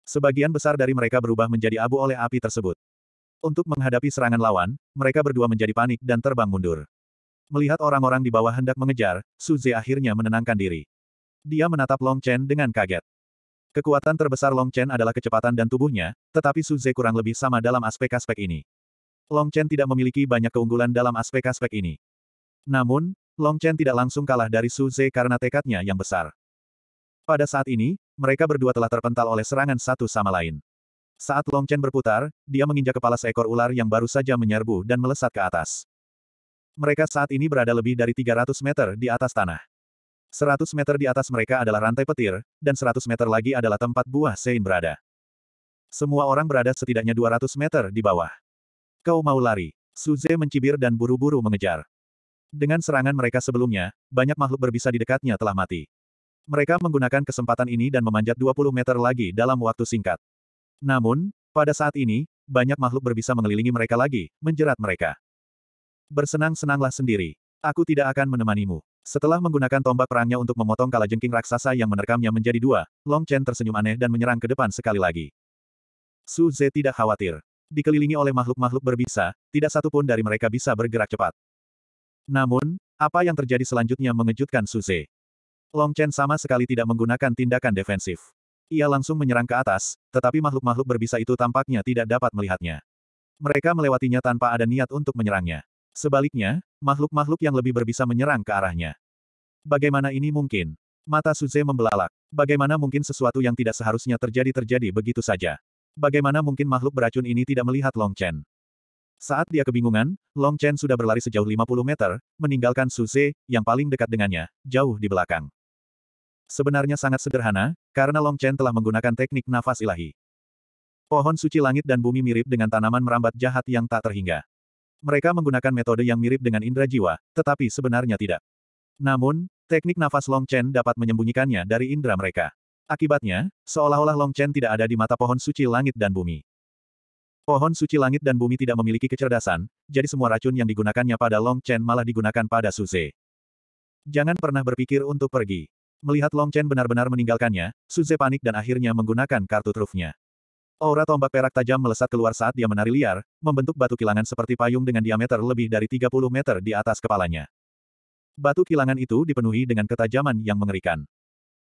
Sebagian besar dari mereka berubah menjadi abu oleh api tersebut. Untuk menghadapi serangan lawan, mereka berdua menjadi panik dan terbang mundur. Melihat orang-orang di bawah hendak mengejar, Suze akhirnya menenangkan diri. Dia menatap Long Chen dengan kaget. Kekuatan terbesar Long Chen adalah kecepatan dan tubuhnya, tetapi Suze kurang lebih sama dalam aspek-aspek ini. Long Chen tidak memiliki banyak keunggulan dalam aspek-aspek ini. Namun, Long Chen tidak langsung kalah dari Suze karena tekadnya yang besar. Pada saat ini, mereka berdua telah terpental oleh serangan satu sama lain. Saat Long Chen berputar, dia menginjak kepala seekor ular yang baru saja menyerbu dan melesat ke atas. Mereka saat ini berada lebih dari 300 meter di atas tanah. 100 meter di atas mereka adalah rantai petir, dan 100 meter lagi adalah tempat buah Sein berada. Semua orang berada setidaknya 200 meter di bawah. Kau mau lari? Suze mencibir dan buru-buru mengejar. Dengan serangan mereka sebelumnya, banyak makhluk berbisa di dekatnya telah mati. Mereka menggunakan kesempatan ini dan memanjat 20 meter lagi dalam waktu singkat. Namun, pada saat ini, banyak makhluk berbisa mengelilingi mereka lagi, menjerat mereka. Bersenang-senanglah sendiri. Aku tidak akan menemanimu. Setelah menggunakan tombak perangnya untuk memotong kala jengking raksasa yang menerkamnya menjadi dua, Long Chen tersenyum aneh dan menyerang ke depan sekali lagi. Su Zhe tidak khawatir. Dikelilingi oleh makhluk-makhluk berbisa, tidak satu pun dari mereka bisa bergerak cepat. Namun, apa yang terjadi selanjutnya mengejutkan Su Zhe. Long Chen sama sekali tidak menggunakan tindakan defensif. Ia langsung menyerang ke atas, tetapi makhluk-makhluk berbisa itu tampaknya tidak dapat melihatnya. Mereka melewatinya tanpa ada niat untuk menyerangnya. Sebaliknya, makhluk-makhluk yang lebih berbisa menyerang ke arahnya. Bagaimana ini mungkin? Mata Suze membelalak. Bagaimana mungkin sesuatu yang tidak seharusnya terjadi-terjadi begitu saja? Bagaimana mungkin makhluk beracun ini tidak melihat Long Chen? Saat dia kebingungan, Long Chen sudah berlari sejauh 50 meter, meninggalkan Suze, yang paling dekat dengannya, jauh di belakang. Sebenarnya sangat sederhana, karena Long Chen telah menggunakan teknik nafas ilahi. Pohon suci langit dan bumi mirip dengan tanaman merambat jahat yang tak terhingga. Mereka menggunakan metode yang mirip dengan indera jiwa, tetapi sebenarnya tidak. Namun, teknik nafas Long Chen dapat menyembunyikannya dari indera mereka. Akibatnya, seolah-olah Long Chen tidak ada di mata pohon suci langit dan bumi. Pohon suci langit dan bumi tidak memiliki kecerdasan, jadi semua racun yang digunakannya pada Long Chen malah digunakan pada Suze. Jangan pernah berpikir untuk pergi. Melihat Long Chen benar-benar meninggalkannya, Suze panik dan akhirnya menggunakan kartu trufnya. Aura tombak perak tajam melesat keluar saat dia menari liar, membentuk batu kilangan seperti payung dengan diameter lebih dari 30 meter di atas kepalanya. Batu kilangan itu dipenuhi dengan ketajaman yang mengerikan.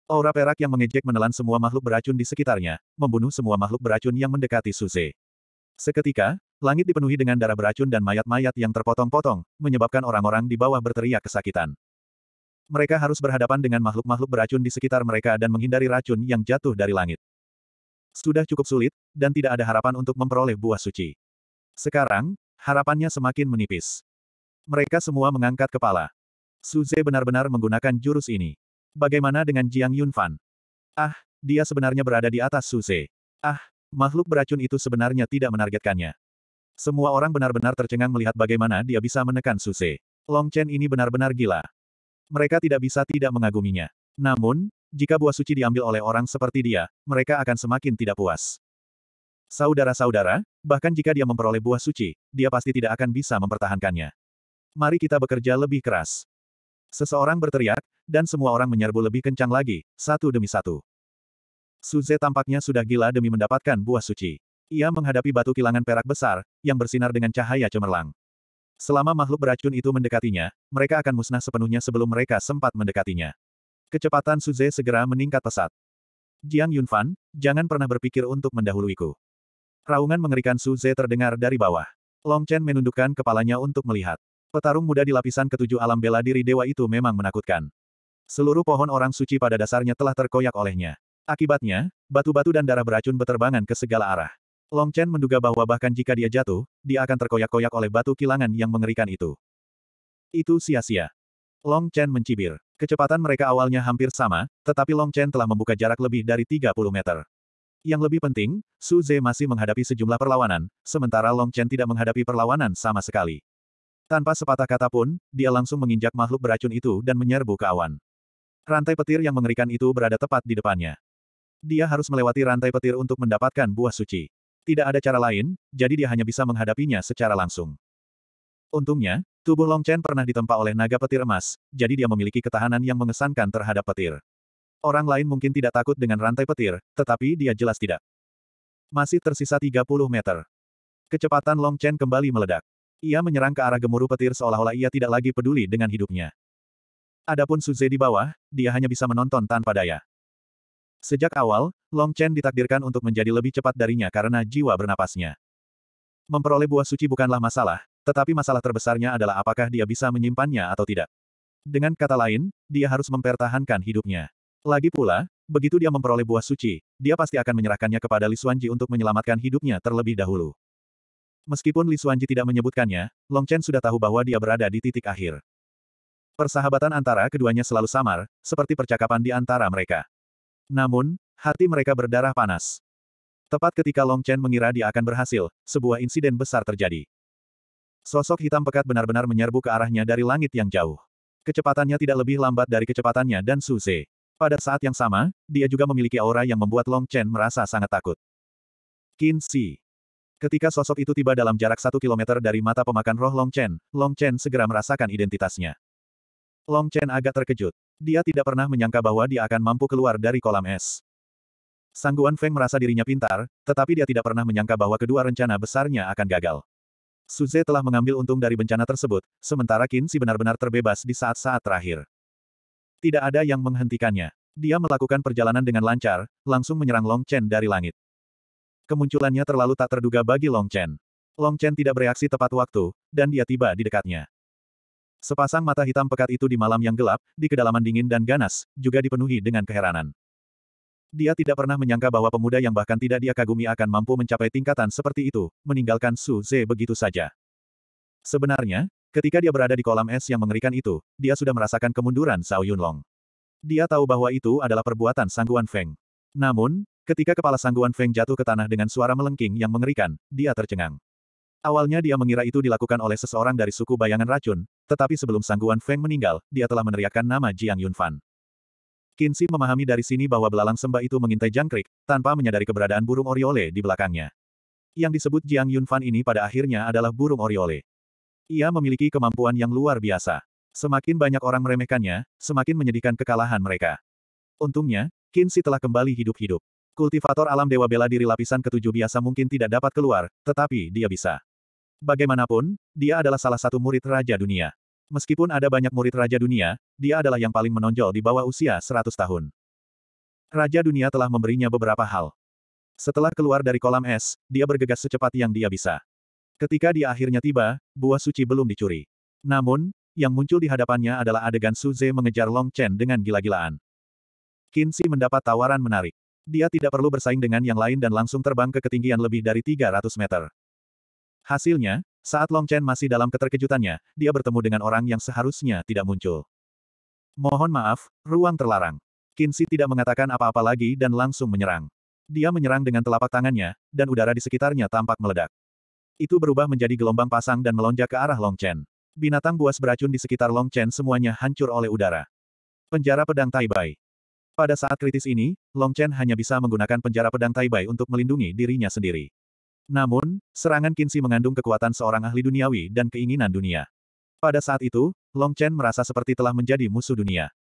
Aura perak yang mengejek menelan semua makhluk beracun di sekitarnya, membunuh semua makhluk beracun yang mendekati Suze. Seketika, langit dipenuhi dengan darah beracun dan mayat-mayat yang terpotong-potong, menyebabkan orang-orang di bawah berteriak kesakitan. Mereka harus berhadapan dengan makhluk-makhluk beracun di sekitar mereka dan menghindari racun yang jatuh dari langit. Sudah cukup sulit, dan tidak ada harapan untuk memperoleh buah suci. Sekarang, harapannya semakin menipis. Mereka semua mengangkat kepala. Suze benar-benar menggunakan jurus ini. Bagaimana dengan Jiang Yunfan? Ah, dia sebenarnya berada di atas Suze. Ah, makhluk beracun itu sebenarnya tidak menargetkannya. Semua orang benar-benar tercengang melihat bagaimana dia bisa menekan Suze. Long Chen ini benar-benar gila. Mereka tidak bisa tidak mengaguminya. Namun, jika buah suci diambil oleh orang seperti dia, mereka akan semakin tidak puas. Saudara-saudara, bahkan jika dia memperoleh buah suci, dia pasti tidak akan bisa mempertahankannya. Mari kita bekerja lebih keras. Seseorang berteriak, dan semua orang menyerbu lebih kencang lagi, satu demi satu. Suze tampaknya sudah gila demi mendapatkan buah suci. Ia menghadapi batu kilangan perak besar, yang bersinar dengan cahaya cemerlang. Selama makhluk beracun itu mendekatinya, mereka akan musnah sepenuhnya sebelum mereka sempat mendekatinya. Kecepatan Suze segera meningkat pesat. Jiang Yunfan, jangan pernah berpikir untuk mendahuluiku. Raungan mengerikan Suze terdengar dari bawah. Long Chen menundukkan kepalanya untuk melihat. Petarung muda di lapisan ketujuh alam bela diri dewa itu memang menakutkan. Seluruh pohon orang suci pada dasarnya telah terkoyak olehnya. Akibatnya, batu-batu dan darah beracun beterbangan ke segala arah. Long Chen menduga bahwa bahkan jika dia jatuh, dia akan terkoyak-koyak oleh batu kilangan yang mengerikan itu. Itu sia-sia. Long Chen mencibir. Kecepatan mereka awalnya hampir sama, tetapi Long Chen telah membuka jarak lebih dari 30 meter. Yang lebih penting, Su Zhe masih menghadapi sejumlah perlawanan, sementara Long Chen tidak menghadapi perlawanan sama sekali. Tanpa sepatah kata pun, dia langsung menginjak makhluk beracun itu dan menyerbu ke awan. Rantai petir yang mengerikan itu berada tepat di depannya. Dia harus melewati rantai petir untuk mendapatkan buah suci. Tidak ada cara lain, jadi dia hanya bisa menghadapinya secara langsung. Untungnya, tubuh Long Chen pernah ditempa oleh naga petir emas, jadi dia memiliki ketahanan yang mengesankan terhadap petir. Orang lain mungkin tidak takut dengan rantai petir, tetapi dia jelas tidak. Masih tersisa 30 meter. Kecepatan Long Chen kembali meledak. Ia menyerang ke arah gemuruh petir seolah-olah ia tidak lagi peduli dengan hidupnya. Adapun Suze di bawah, dia hanya bisa menonton tanpa daya. Sejak awal, Long Chen ditakdirkan untuk menjadi lebih cepat darinya karena jiwa bernapasnya. Memperoleh buah suci bukanlah masalah, tetapi masalah terbesarnya adalah apakah dia bisa menyimpannya atau tidak. Dengan kata lain, dia harus mempertahankan hidupnya. Lagi pula, begitu dia memperoleh buah suci, dia pasti akan menyerahkannya kepada Li Xuanji untuk menyelamatkan hidupnya terlebih dahulu. Meskipun Li Xuanji tidak menyebutkannya, Long Chen sudah tahu bahwa dia berada di titik akhir. Persahabatan antara keduanya selalu samar, seperti percakapan di antara mereka. Namun, hati mereka berdarah panas. Tepat ketika Long Chen mengira dia akan berhasil, sebuah insiden besar terjadi. Sosok hitam pekat benar-benar menyerbu ke arahnya dari langit yang jauh. Kecepatannya tidak lebih lambat dari kecepatannya dan Suze. Pada saat yang sama, dia juga memiliki aura yang membuat Long Chen merasa sangat takut. Qin Si. Ketika sosok itu tiba dalam jarak satu kilometer dari mata pemakan roh Long Chen, Long Chen segera merasakan identitasnya. Long Chen agak terkejut. Dia tidak pernah menyangka bahwa dia akan mampu keluar dari kolam es. Sangguan Feng merasa dirinya pintar, tetapi dia tidak pernah menyangka bahwa kedua rencana besarnya akan gagal. Suze telah mengambil untung dari bencana tersebut, sementara Shi benar-benar terbebas di saat-saat terakhir. Tidak ada yang menghentikannya. Dia melakukan perjalanan dengan lancar, langsung menyerang Long Chen dari langit. Kemunculannya terlalu tak terduga bagi Long Chen. Long Chen tidak bereaksi tepat waktu, dan dia tiba di dekatnya. Sepasang mata hitam pekat itu di malam yang gelap, di kedalaman dingin dan ganas, juga dipenuhi dengan keheranan. Dia tidak pernah menyangka bahwa pemuda yang bahkan tidak dia kagumi akan mampu mencapai tingkatan seperti itu, meninggalkan Su Ze begitu saja. Sebenarnya, ketika dia berada di kolam es yang mengerikan itu, dia sudah merasakan kemunduran Zhao Yunlong. Dia tahu bahwa itu adalah perbuatan sangguan Feng. Namun, ketika kepala sangguan Feng jatuh ke tanah dengan suara melengking yang mengerikan, dia tercengang. Awalnya dia mengira itu dilakukan oleh seseorang dari suku bayangan racun, tetapi sebelum sangguan Feng meninggal, dia telah meneriakkan nama Jiang Yunfan. Kinsi memahami dari sini bahwa belalang sembah itu mengintai jangkrik, tanpa menyadari keberadaan burung oriole di belakangnya. Yang disebut Jiang Yunfan ini pada akhirnya adalah burung oriole. Ia memiliki kemampuan yang luar biasa. Semakin banyak orang meremehkannya, semakin menyedihkan kekalahan mereka. Untungnya, Kinsi telah kembali hidup-hidup. Kultivator alam Dewa Bela Diri lapisan ketujuh biasa mungkin tidak dapat keluar, tetapi dia bisa. Bagaimanapun, dia adalah salah satu murid Raja Dunia. Meskipun ada banyak murid Raja Dunia, dia adalah yang paling menonjol di bawah usia 100 tahun. Raja Dunia telah memberinya beberapa hal. Setelah keluar dari kolam es, dia bergegas secepat yang dia bisa. Ketika dia akhirnya tiba, buah suci belum dicuri. Namun, yang muncul di hadapannya adalah adegan Suze mengejar Long Chen dengan gila-gilaan. Kinsi mendapat tawaran menarik. Dia tidak perlu bersaing dengan yang lain dan langsung terbang ke ketinggian lebih dari 300 meter. Hasilnya, saat Long Chen masih dalam keterkejutannya, dia bertemu dengan orang yang seharusnya tidak muncul. Mohon maaf, ruang terlarang. Shi tidak mengatakan apa-apa lagi dan langsung menyerang. Dia menyerang dengan telapak tangannya, dan udara di sekitarnya tampak meledak. Itu berubah menjadi gelombang pasang dan melonjak ke arah Long Chen. Binatang buas beracun di sekitar Long Chen semuanya hancur oleh udara. Penjara pedang Taibai. Pada saat kritis ini, Long Chen hanya bisa menggunakan penjara pedang Taibai untuk melindungi dirinya sendiri. Namun, serangan Kinsi mengandung kekuatan seorang ahli duniawi dan keinginan dunia. Pada saat itu, Long Chen merasa seperti telah menjadi musuh dunia.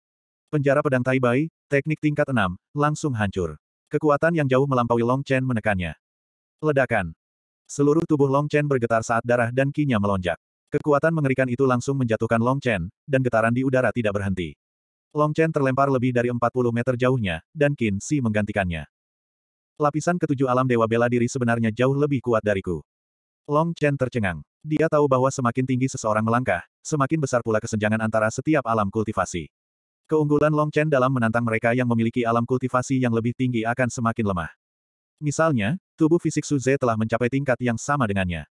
Penjara pedang Taibai, teknik tingkat 6, langsung hancur. Kekuatan yang jauh melampaui Long Chen menekannya. Ledakan. Seluruh tubuh Long Chen bergetar saat darah dan kinya melonjak. Kekuatan mengerikan itu langsung menjatuhkan Long Chen, dan getaran di udara tidak berhenti. Long Chen terlempar lebih dari 40 meter jauhnya, dan Qin Si menggantikannya. Lapisan ketujuh alam dewa bela diri sebenarnya jauh lebih kuat dariku. Long Chen tercengang. Dia tahu bahwa semakin tinggi seseorang melangkah, semakin besar pula kesenjangan antara setiap alam kultivasi. Keunggulan Long Chen dalam menantang mereka yang memiliki alam kultivasi yang lebih tinggi akan semakin lemah. Misalnya, tubuh fisik Suze telah mencapai tingkat yang sama dengannya.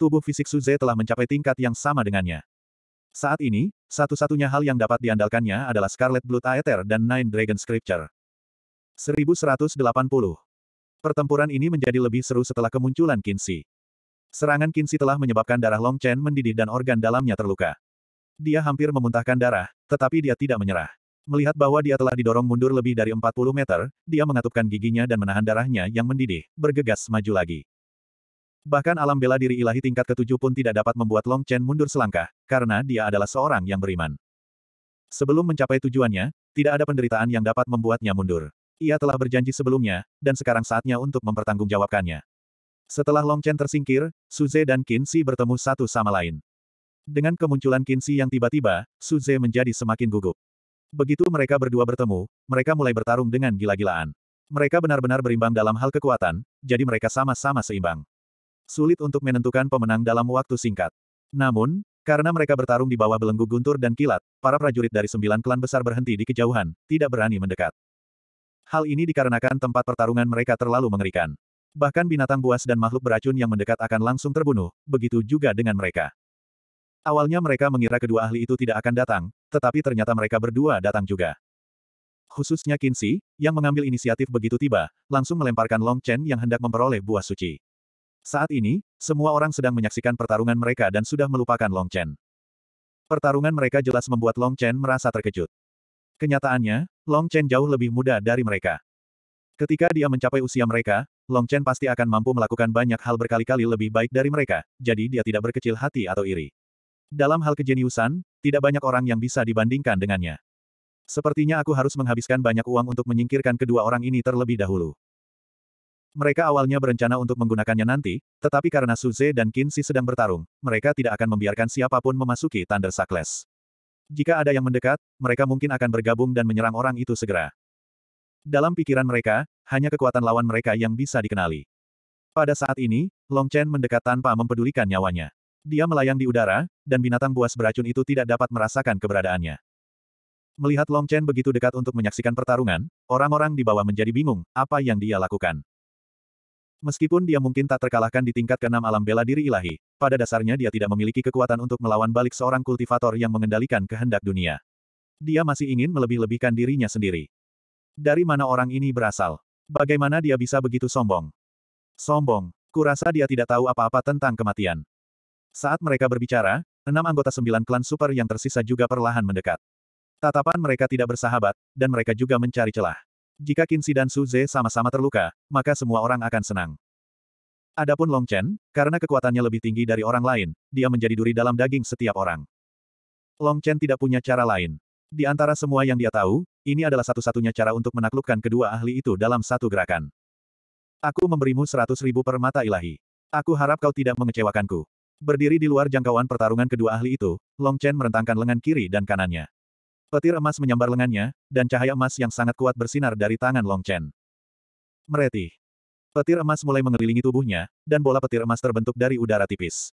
Tubuh fisik Suze telah mencapai tingkat yang sama dengannya. Saat ini, satu-satunya hal yang dapat diandalkannya adalah Scarlet Blood Aether dan Nine Dragon Scripture. 1180. Pertempuran ini menjadi lebih seru setelah kemunculan Kinsi. Serangan Kinsi telah menyebabkan darah Long Chen mendidih dan organ dalamnya terluka. Dia hampir memuntahkan darah, tetapi dia tidak menyerah. Melihat bahwa dia telah didorong mundur lebih dari 40 meter, dia mengatupkan giginya dan menahan darahnya yang mendidih, bergegas maju lagi. Bahkan alam bela diri ilahi tingkat ketujuh pun tidak dapat membuat Long Chen mundur selangkah, karena dia adalah seorang yang beriman. Sebelum mencapai tujuannya, tidak ada penderitaan yang dapat membuatnya mundur. Ia telah berjanji sebelumnya, dan sekarang saatnya untuk mempertanggungjawabkannya. Setelah Long Chen tersingkir, Suze dan Shi bertemu satu sama lain. Dengan kemunculan Shi yang tiba-tiba, Suze menjadi semakin gugup. Begitu mereka berdua bertemu, mereka mulai bertarung dengan gila-gilaan. Mereka benar-benar berimbang dalam hal kekuatan, jadi mereka sama-sama seimbang. Sulit untuk menentukan pemenang dalam waktu singkat. Namun, karena mereka bertarung di bawah belenggu guntur dan kilat, para prajurit dari sembilan klan besar berhenti di kejauhan, tidak berani mendekat. Hal ini dikarenakan tempat pertarungan mereka terlalu mengerikan. Bahkan binatang buas dan makhluk beracun yang mendekat akan langsung terbunuh, begitu juga dengan mereka. Awalnya mereka mengira kedua ahli itu tidak akan datang, tetapi ternyata mereka berdua datang juga. Khususnya Kinsi, yang mengambil inisiatif begitu tiba, langsung melemparkan Long Chen yang hendak memperoleh buah suci. Saat ini, semua orang sedang menyaksikan pertarungan mereka dan sudah melupakan Long Chen. Pertarungan mereka jelas membuat Long Chen merasa terkejut. Kenyataannya, Long Chen jauh lebih muda dari mereka. Ketika dia mencapai usia mereka, Long Chen pasti akan mampu melakukan banyak hal berkali-kali lebih baik dari mereka, jadi dia tidak berkecil hati atau iri. Dalam hal kejeniusan, tidak banyak orang yang bisa dibandingkan dengannya. Sepertinya aku harus menghabiskan banyak uang untuk menyingkirkan kedua orang ini terlebih dahulu. Mereka awalnya berencana untuk menggunakannya nanti, tetapi karena Suze dan Kinsi sedang bertarung, mereka tidak akan membiarkan siapapun memasuki Thunder Sackless. Jika ada yang mendekat, mereka mungkin akan bergabung dan menyerang orang itu segera. Dalam pikiran mereka, hanya kekuatan lawan mereka yang bisa dikenali. Pada saat ini, Long Chen mendekat tanpa mempedulikan nyawanya. Dia melayang di udara, dan binatang buas beracun itu tidak dapat merasakan keberadaannya. Melihat Long Chen begitu dekat untuk menyaksikan pertarungan, orang-orang di bawah menjadi bingung, apa yang dia lakukan. Meskipun dia mungkin tak terkalahkan di tingkat keenam alam bela diri ilahi, pada dasarnya dia tidak memiliki kekuatan untuk melawan balik seorang kultivator yang mengendalikan kehendak dunia. Dia masih ingin melebih-lebihkan dirinya sendiri. Dari mana orang ini berasal? Bagaimana dia bisa begitu sombong? Sombong, kurasa dia tidak tahu apa-apa tentang kematian. Saat mereka berbicara, enam anggota sembilan klan super yang tersisa juga perlahan mendekat. Tatapan mereka tidak bersahabat, dan mereka juga mencari celah. Jika Kinsi dan Suze sama-sama terluka, maka semua orang akan senang. Adapun Long Chen, karena kekuatannya lebih tinggi dari orang lain, dia menjadi duri dalam daging setiap orang. Long Chen tidak punya cara lain. Di antara semua yang dia tahu, ini adalah satu-satunya cara untuk menaklukkan kedua ahli itu dalam satu gerakan. Aku memberimu seratus ribu per mata ilahi. Aku harap kau tidak mengecewakanku. Berdiri di luar jangkauan pertarungan kedua ahli itu, Long Chen merentangkan lengan kiri dan kanannya. Petir emas menyambar lengannya, dan cahaya emas yang sangat kuat bersinar dari tangan Long Chen. Meretih. Petir emas mulai mengelilingi tubuhnya, dan bola petir emas terbentuk dari udara tipis.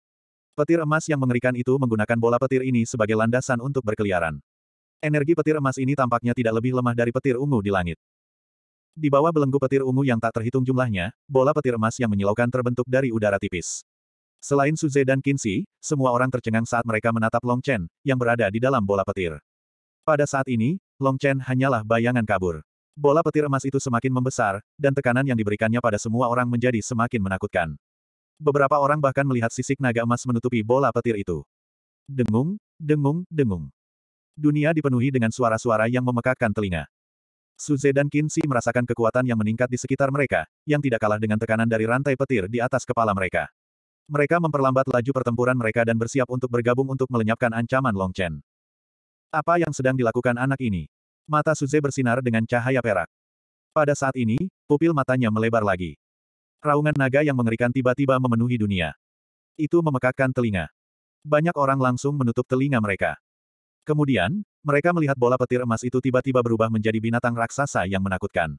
Petir emas yang mengerikan itu menggunakan bola petir ini sebagai landasan untuk berkeliaran. Energi petir emas ini tampaknya tidak lebih lemah dari petir ungu di langit. Di bawah belenggu petir ungu yang tak terhitung jumlahnya, bola petir emas yang menyilaukan terbentuk dari udara tipis. Selain Suze dan Kinsey, semua orang tercengang saat mereka menatap Long Chen, yang berada di dalam bola petir. Pada saat ini, Long Chen hanyalah bayangan kabur. Bola petir emas itu semakin membesar, dan tekanan yang diberikannya pada semua orang menjadi semakin menakutkan. Beberapa orang bahkan melihat sisik naga emas menutupi bola petir itu. Dengung, dengung, dengung. Dunia dipenuhi dengan suara-suara yang memekakkan telinga. Suze dan Kinsi merasakan kekuatan yang meningkat di sekitar mereka, yang tidak kalah dengan tekanan dari rantai petir di atas kepala mereka. Mereka memperlambat laju pertempuran mereka dan bersiap untuk bergabung untuk melenyapkan ancaman Long Chen. Apa yang sedang dilakukan anak ini? Mata Suze bersinar dengan cahaya perak. Pada saat ini, pupil matanya melebar lagi. Raungan naga yang mengerikan tiba-tiba memenuhi dunia. Itu memekakkan telinga. Banyak orang langsung menutup telinga mereka. Kemudian, mereka melihat bola petir emas itu tiba-tiba berubah menjadi binatang raksasa yang menakutkan.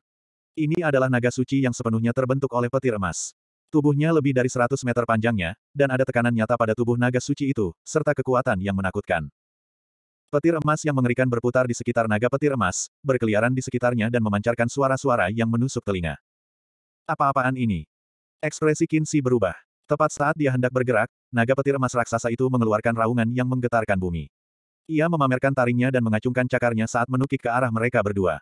Ini adalah naga suci yang sepenuhnya terbentuk oleh petir emas. Tubuhnya lebih dari 100 meter panjangnya, dan ada tekanan nyata pada tubuh naga suci itu, serta kekuatan yang menakutkan. Petir emas yang mengerikan berputar di sekitar naga petir emas, berkeliaran di sekitarnya dan memancarkan suara-suara yang menusuk telinga. Apa-apaan ini? Ekspresi Kinsi berubah. Tepat saat dia hendak bergerak, naga petir emas raksasa itu mengeluarkan raungan yang menggetarkan bumi. Ia memamerkan taringnya dan mengacungkan cakarnya saat menukik ke arah mereka berdua.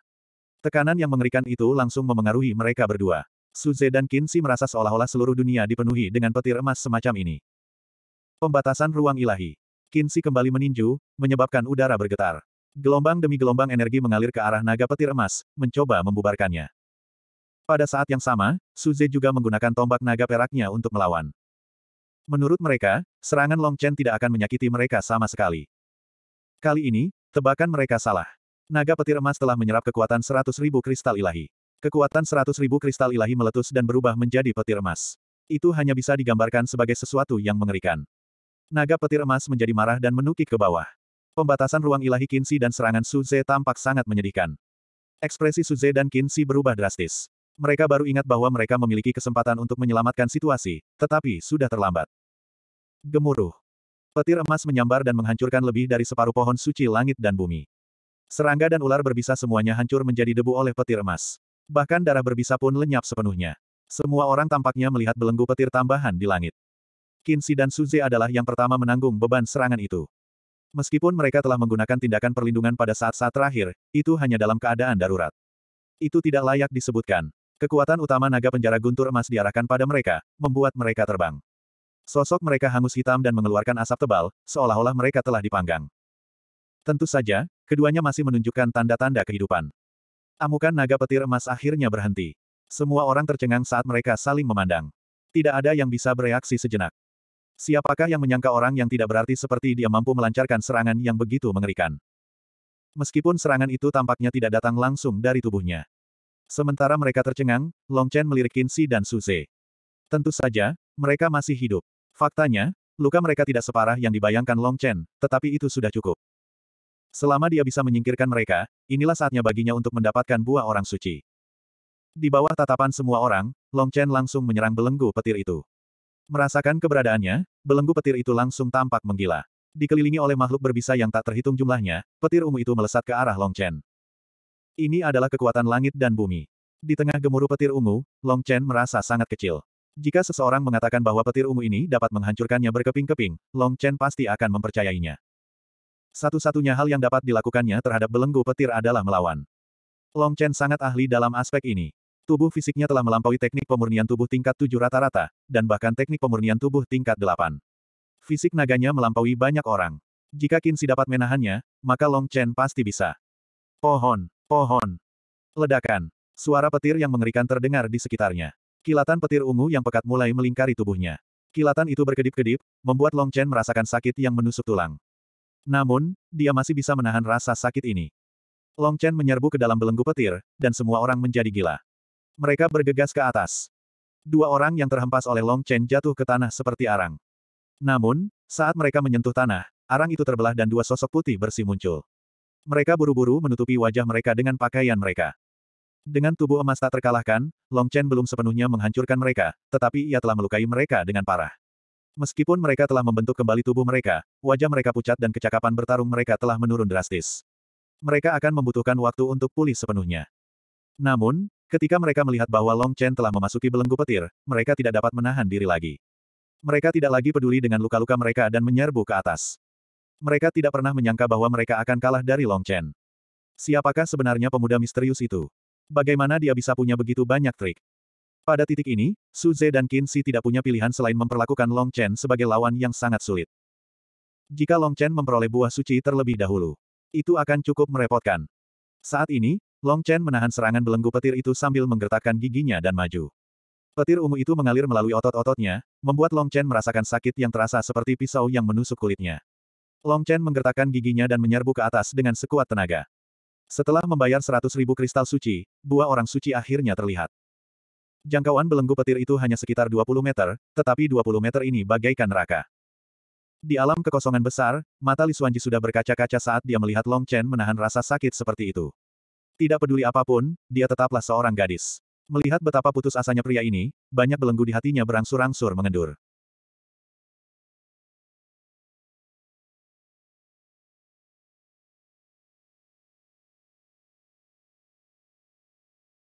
Tekanan yang mengerikan itu langsung memengaruhi mereka berdua. Suze dan Kinsi merasa seolah-olah seluruh dunia dipenuhi dengan petir emas semacam ini. Pembatasan ruang ilahi. Kinsi kembali meninju, menyebabkan udara bergetar. Gelombang demi gelombang energi mengalir ke arah naga petir emas, mencoba membubarkannya. Pada saat yang sama, Suze juga menggunakan tombak naga peraknya untuk melawan. Menurut mereka, serangan Long Chen tidak akan menyakiti mereka sama sekali. Kali ini, tebakan mereka salah. Naga petir emas telah menyerap kekuatan 100.000 kristal ilahi. Kekuatan 100.000 kristal ilahi meletus dan berubah menjadi petir emas. Itu hanya bisa digambarkan sebagai sesuatu yang mengerikan. Naga petir emas menjadi marah dan menukik ke bawah. Pembatasan ruang ilahi Kinsi dan serangan Suze tampak sangat menyedihkan. Ekspresi Suze dan Kinsi berubah drastis. Mereka baru ingat bahwa mereka memiliki kesempatan untuk menyelamatkan situasi, tetapi sudah terlambat. Gemuruh. Petir emas menyambar dan menghancurkan lebih dari separuh pohon suci langit dan bumi. Serangga dan ular berbisa semuanya hancur menjadi debu oleh petir emas. Bahkan darah berbisa pun lenyap sepenuhnya. Semua orang tampaknya melihat belenggu petir tambahan di langit. Shi dan Suze adalah yang pertama menanggung beban serangan itu. Meskipun mereka telah menggunakan tindakan perlindungan pada saat-saat terakhir, itu hanya dalam keadaan darurat. Itu tidak layak disebutkan. Kekuatan utama naga penjara guntur emas diarahkan pada mereka, membuat mereka terbang. Sosok mereka hangus hitam dan mengeluarkan asap tebal, seolah-olah mereka telah dipanggang. Tentu saja, keduanya masih menunjukkan tanda-tanda kehidupan. Amukan naga petir emas akhirnya berhenti. Semua orang tercengang saat mereka saling memandang. Tidak ada yang bisa bereaksi sejenak. Siapakah yang menyangka orang yang tidak berarti seperti dia mampu melancarkan serangan yang begitu mengerikan? Meskipun serangan itu tampaknya tidak datang langsung dari tubuhnya. Sementara mereka tercengang, Long Chen melirik Kinsi dan Su Suze. Tentu saja, mereka masih hidup. Faktanya, luka mereka tidak separah yang dibayangkan Long Chen, tetapi itu sudah cukup. Selama dia bisa menyingkirkan mereka, inilah saatnya baginya untuk mendapatkan buah orang suci. Di bawah tatapan semua orang, Long Chen langsung menyerang belenggu petir itu. Merasakan keberadaannya, belenggu petir itu langsung tampak menggila. Dikelilingi oleh makhluk berbisa yang tak terhitung jumlahnya, petir ungu itu melesat ke arah Long Chen. Ini adalah kekuatan langit dan bumi. Di tengah gemuruh petir ungu, Long Chen merasa sangat kecil. Jika seseorang mengatakan bahwa petir ungu ini dapat menghancurkannya berkeping-keping, Long Chen pasti akan mempercayainya. Satu-satunya hal yang dapat dilakukannya terhadap belenggu petir adalah melawan. Long Chen sangat ahli dalam aspek ini. Tubuh fisiknya telah melampaui teknik pemurnian tubuh tingkat 7 rata-rata, dan bahkan teknik pemurnian tubuh tingkat 8. Fisik naganya melampaui banyak orang. Jika Kinsi dapat menahannya, maka Long Chen pasti bisa. Pohon, pohon. Ledakan. Suara petir yang mengerikan terdengar di sekitarnya. Kilatan petir ungu yang pekat mulai melingkari tubuhnya. Kilatan itu berkedip-kedip, membuat Long Chen merasakan sakit yang menusuk tulang. Namun, dia masih bisa menahan rasa sakit ini. Long Chen menyerbu ke dalam belenggu petir, dan semua orang menjadi gila. Mereka bergegas ke atas. Dua orang yang terhempas oleh Long Chen jatuh ke tanah seperti arang. Namun, saat mereka menyentuh tanah, arang itu terbelah dan dua sosok putih bersih muncul. Mereka buru-buru menutupi wajah mereka dengan pakaian mereka. Dengan tubuh emas tak terkalahkan, Long Chen belum sepenuhnya menghancurkan mereka, tetapi ia telah melukai mereka dengan parah. Meskipun mereka telah membentuk kembali tubuh mereka, wajah mereka pucat dan kecakapan bertarung mereka telah menurun drastis. Mereka akan membutuhkan waktu untuk pulih sepenuhnya. Namun, Ketika mereka melihat bahwa Long Chen telah memasuki belenggu petir, mereka tidak dapat menahan diri lagi. Mereka tidak lagi peduli dengan luka-luka mereka dan menyerbu ke atas. Mereka tidak pernah menyangka bahwa mereka akan kalah dari Long Chen. Siapakah sebenarnya pemuda misterius itu? Bagaimana dia bisa punya begitu banyak trik? Pada titik ini, Su Ze dan Qin Shi tidak punya pilihan selain memperlakukan Long Chen sebagai lawan yang sangat sulit. Jika Long Chen memperoleh buah suci terlebih dahulu, itu akan cukup merepotkan. Saat ini, Long Chen menahan serangan belenggu petir itu sambil menggertakkan giginya dan maju. Petir ungu itu mengalir melalui otot-ototnya, membuat Long Chen merasakan sakit yang terasa seperti pisau yang menusuk kulitnya. Long Chen menggertakkan giginya dan menyerbu ke atas dengan sekuat tenaga. Setelah membayar seratus ribu kristal suci, buah orang suci akhirnya terlihat. Jangkauan belenggu petir itu hanya sekitar 20 meter, tetapi 20 meter ini bagaikan neraka. Di alam kekosongan besar, mata Li Suanji sudah berkaca-kaca saat dia melihat Long Chen menahan rasa sakit seperti itu. Tidak peduli apapun, dia tetaplah seorang gadis. Melihat betapa putus asanya pria ini, banyak belenggu di hatinya berangsur-angsur mengendur.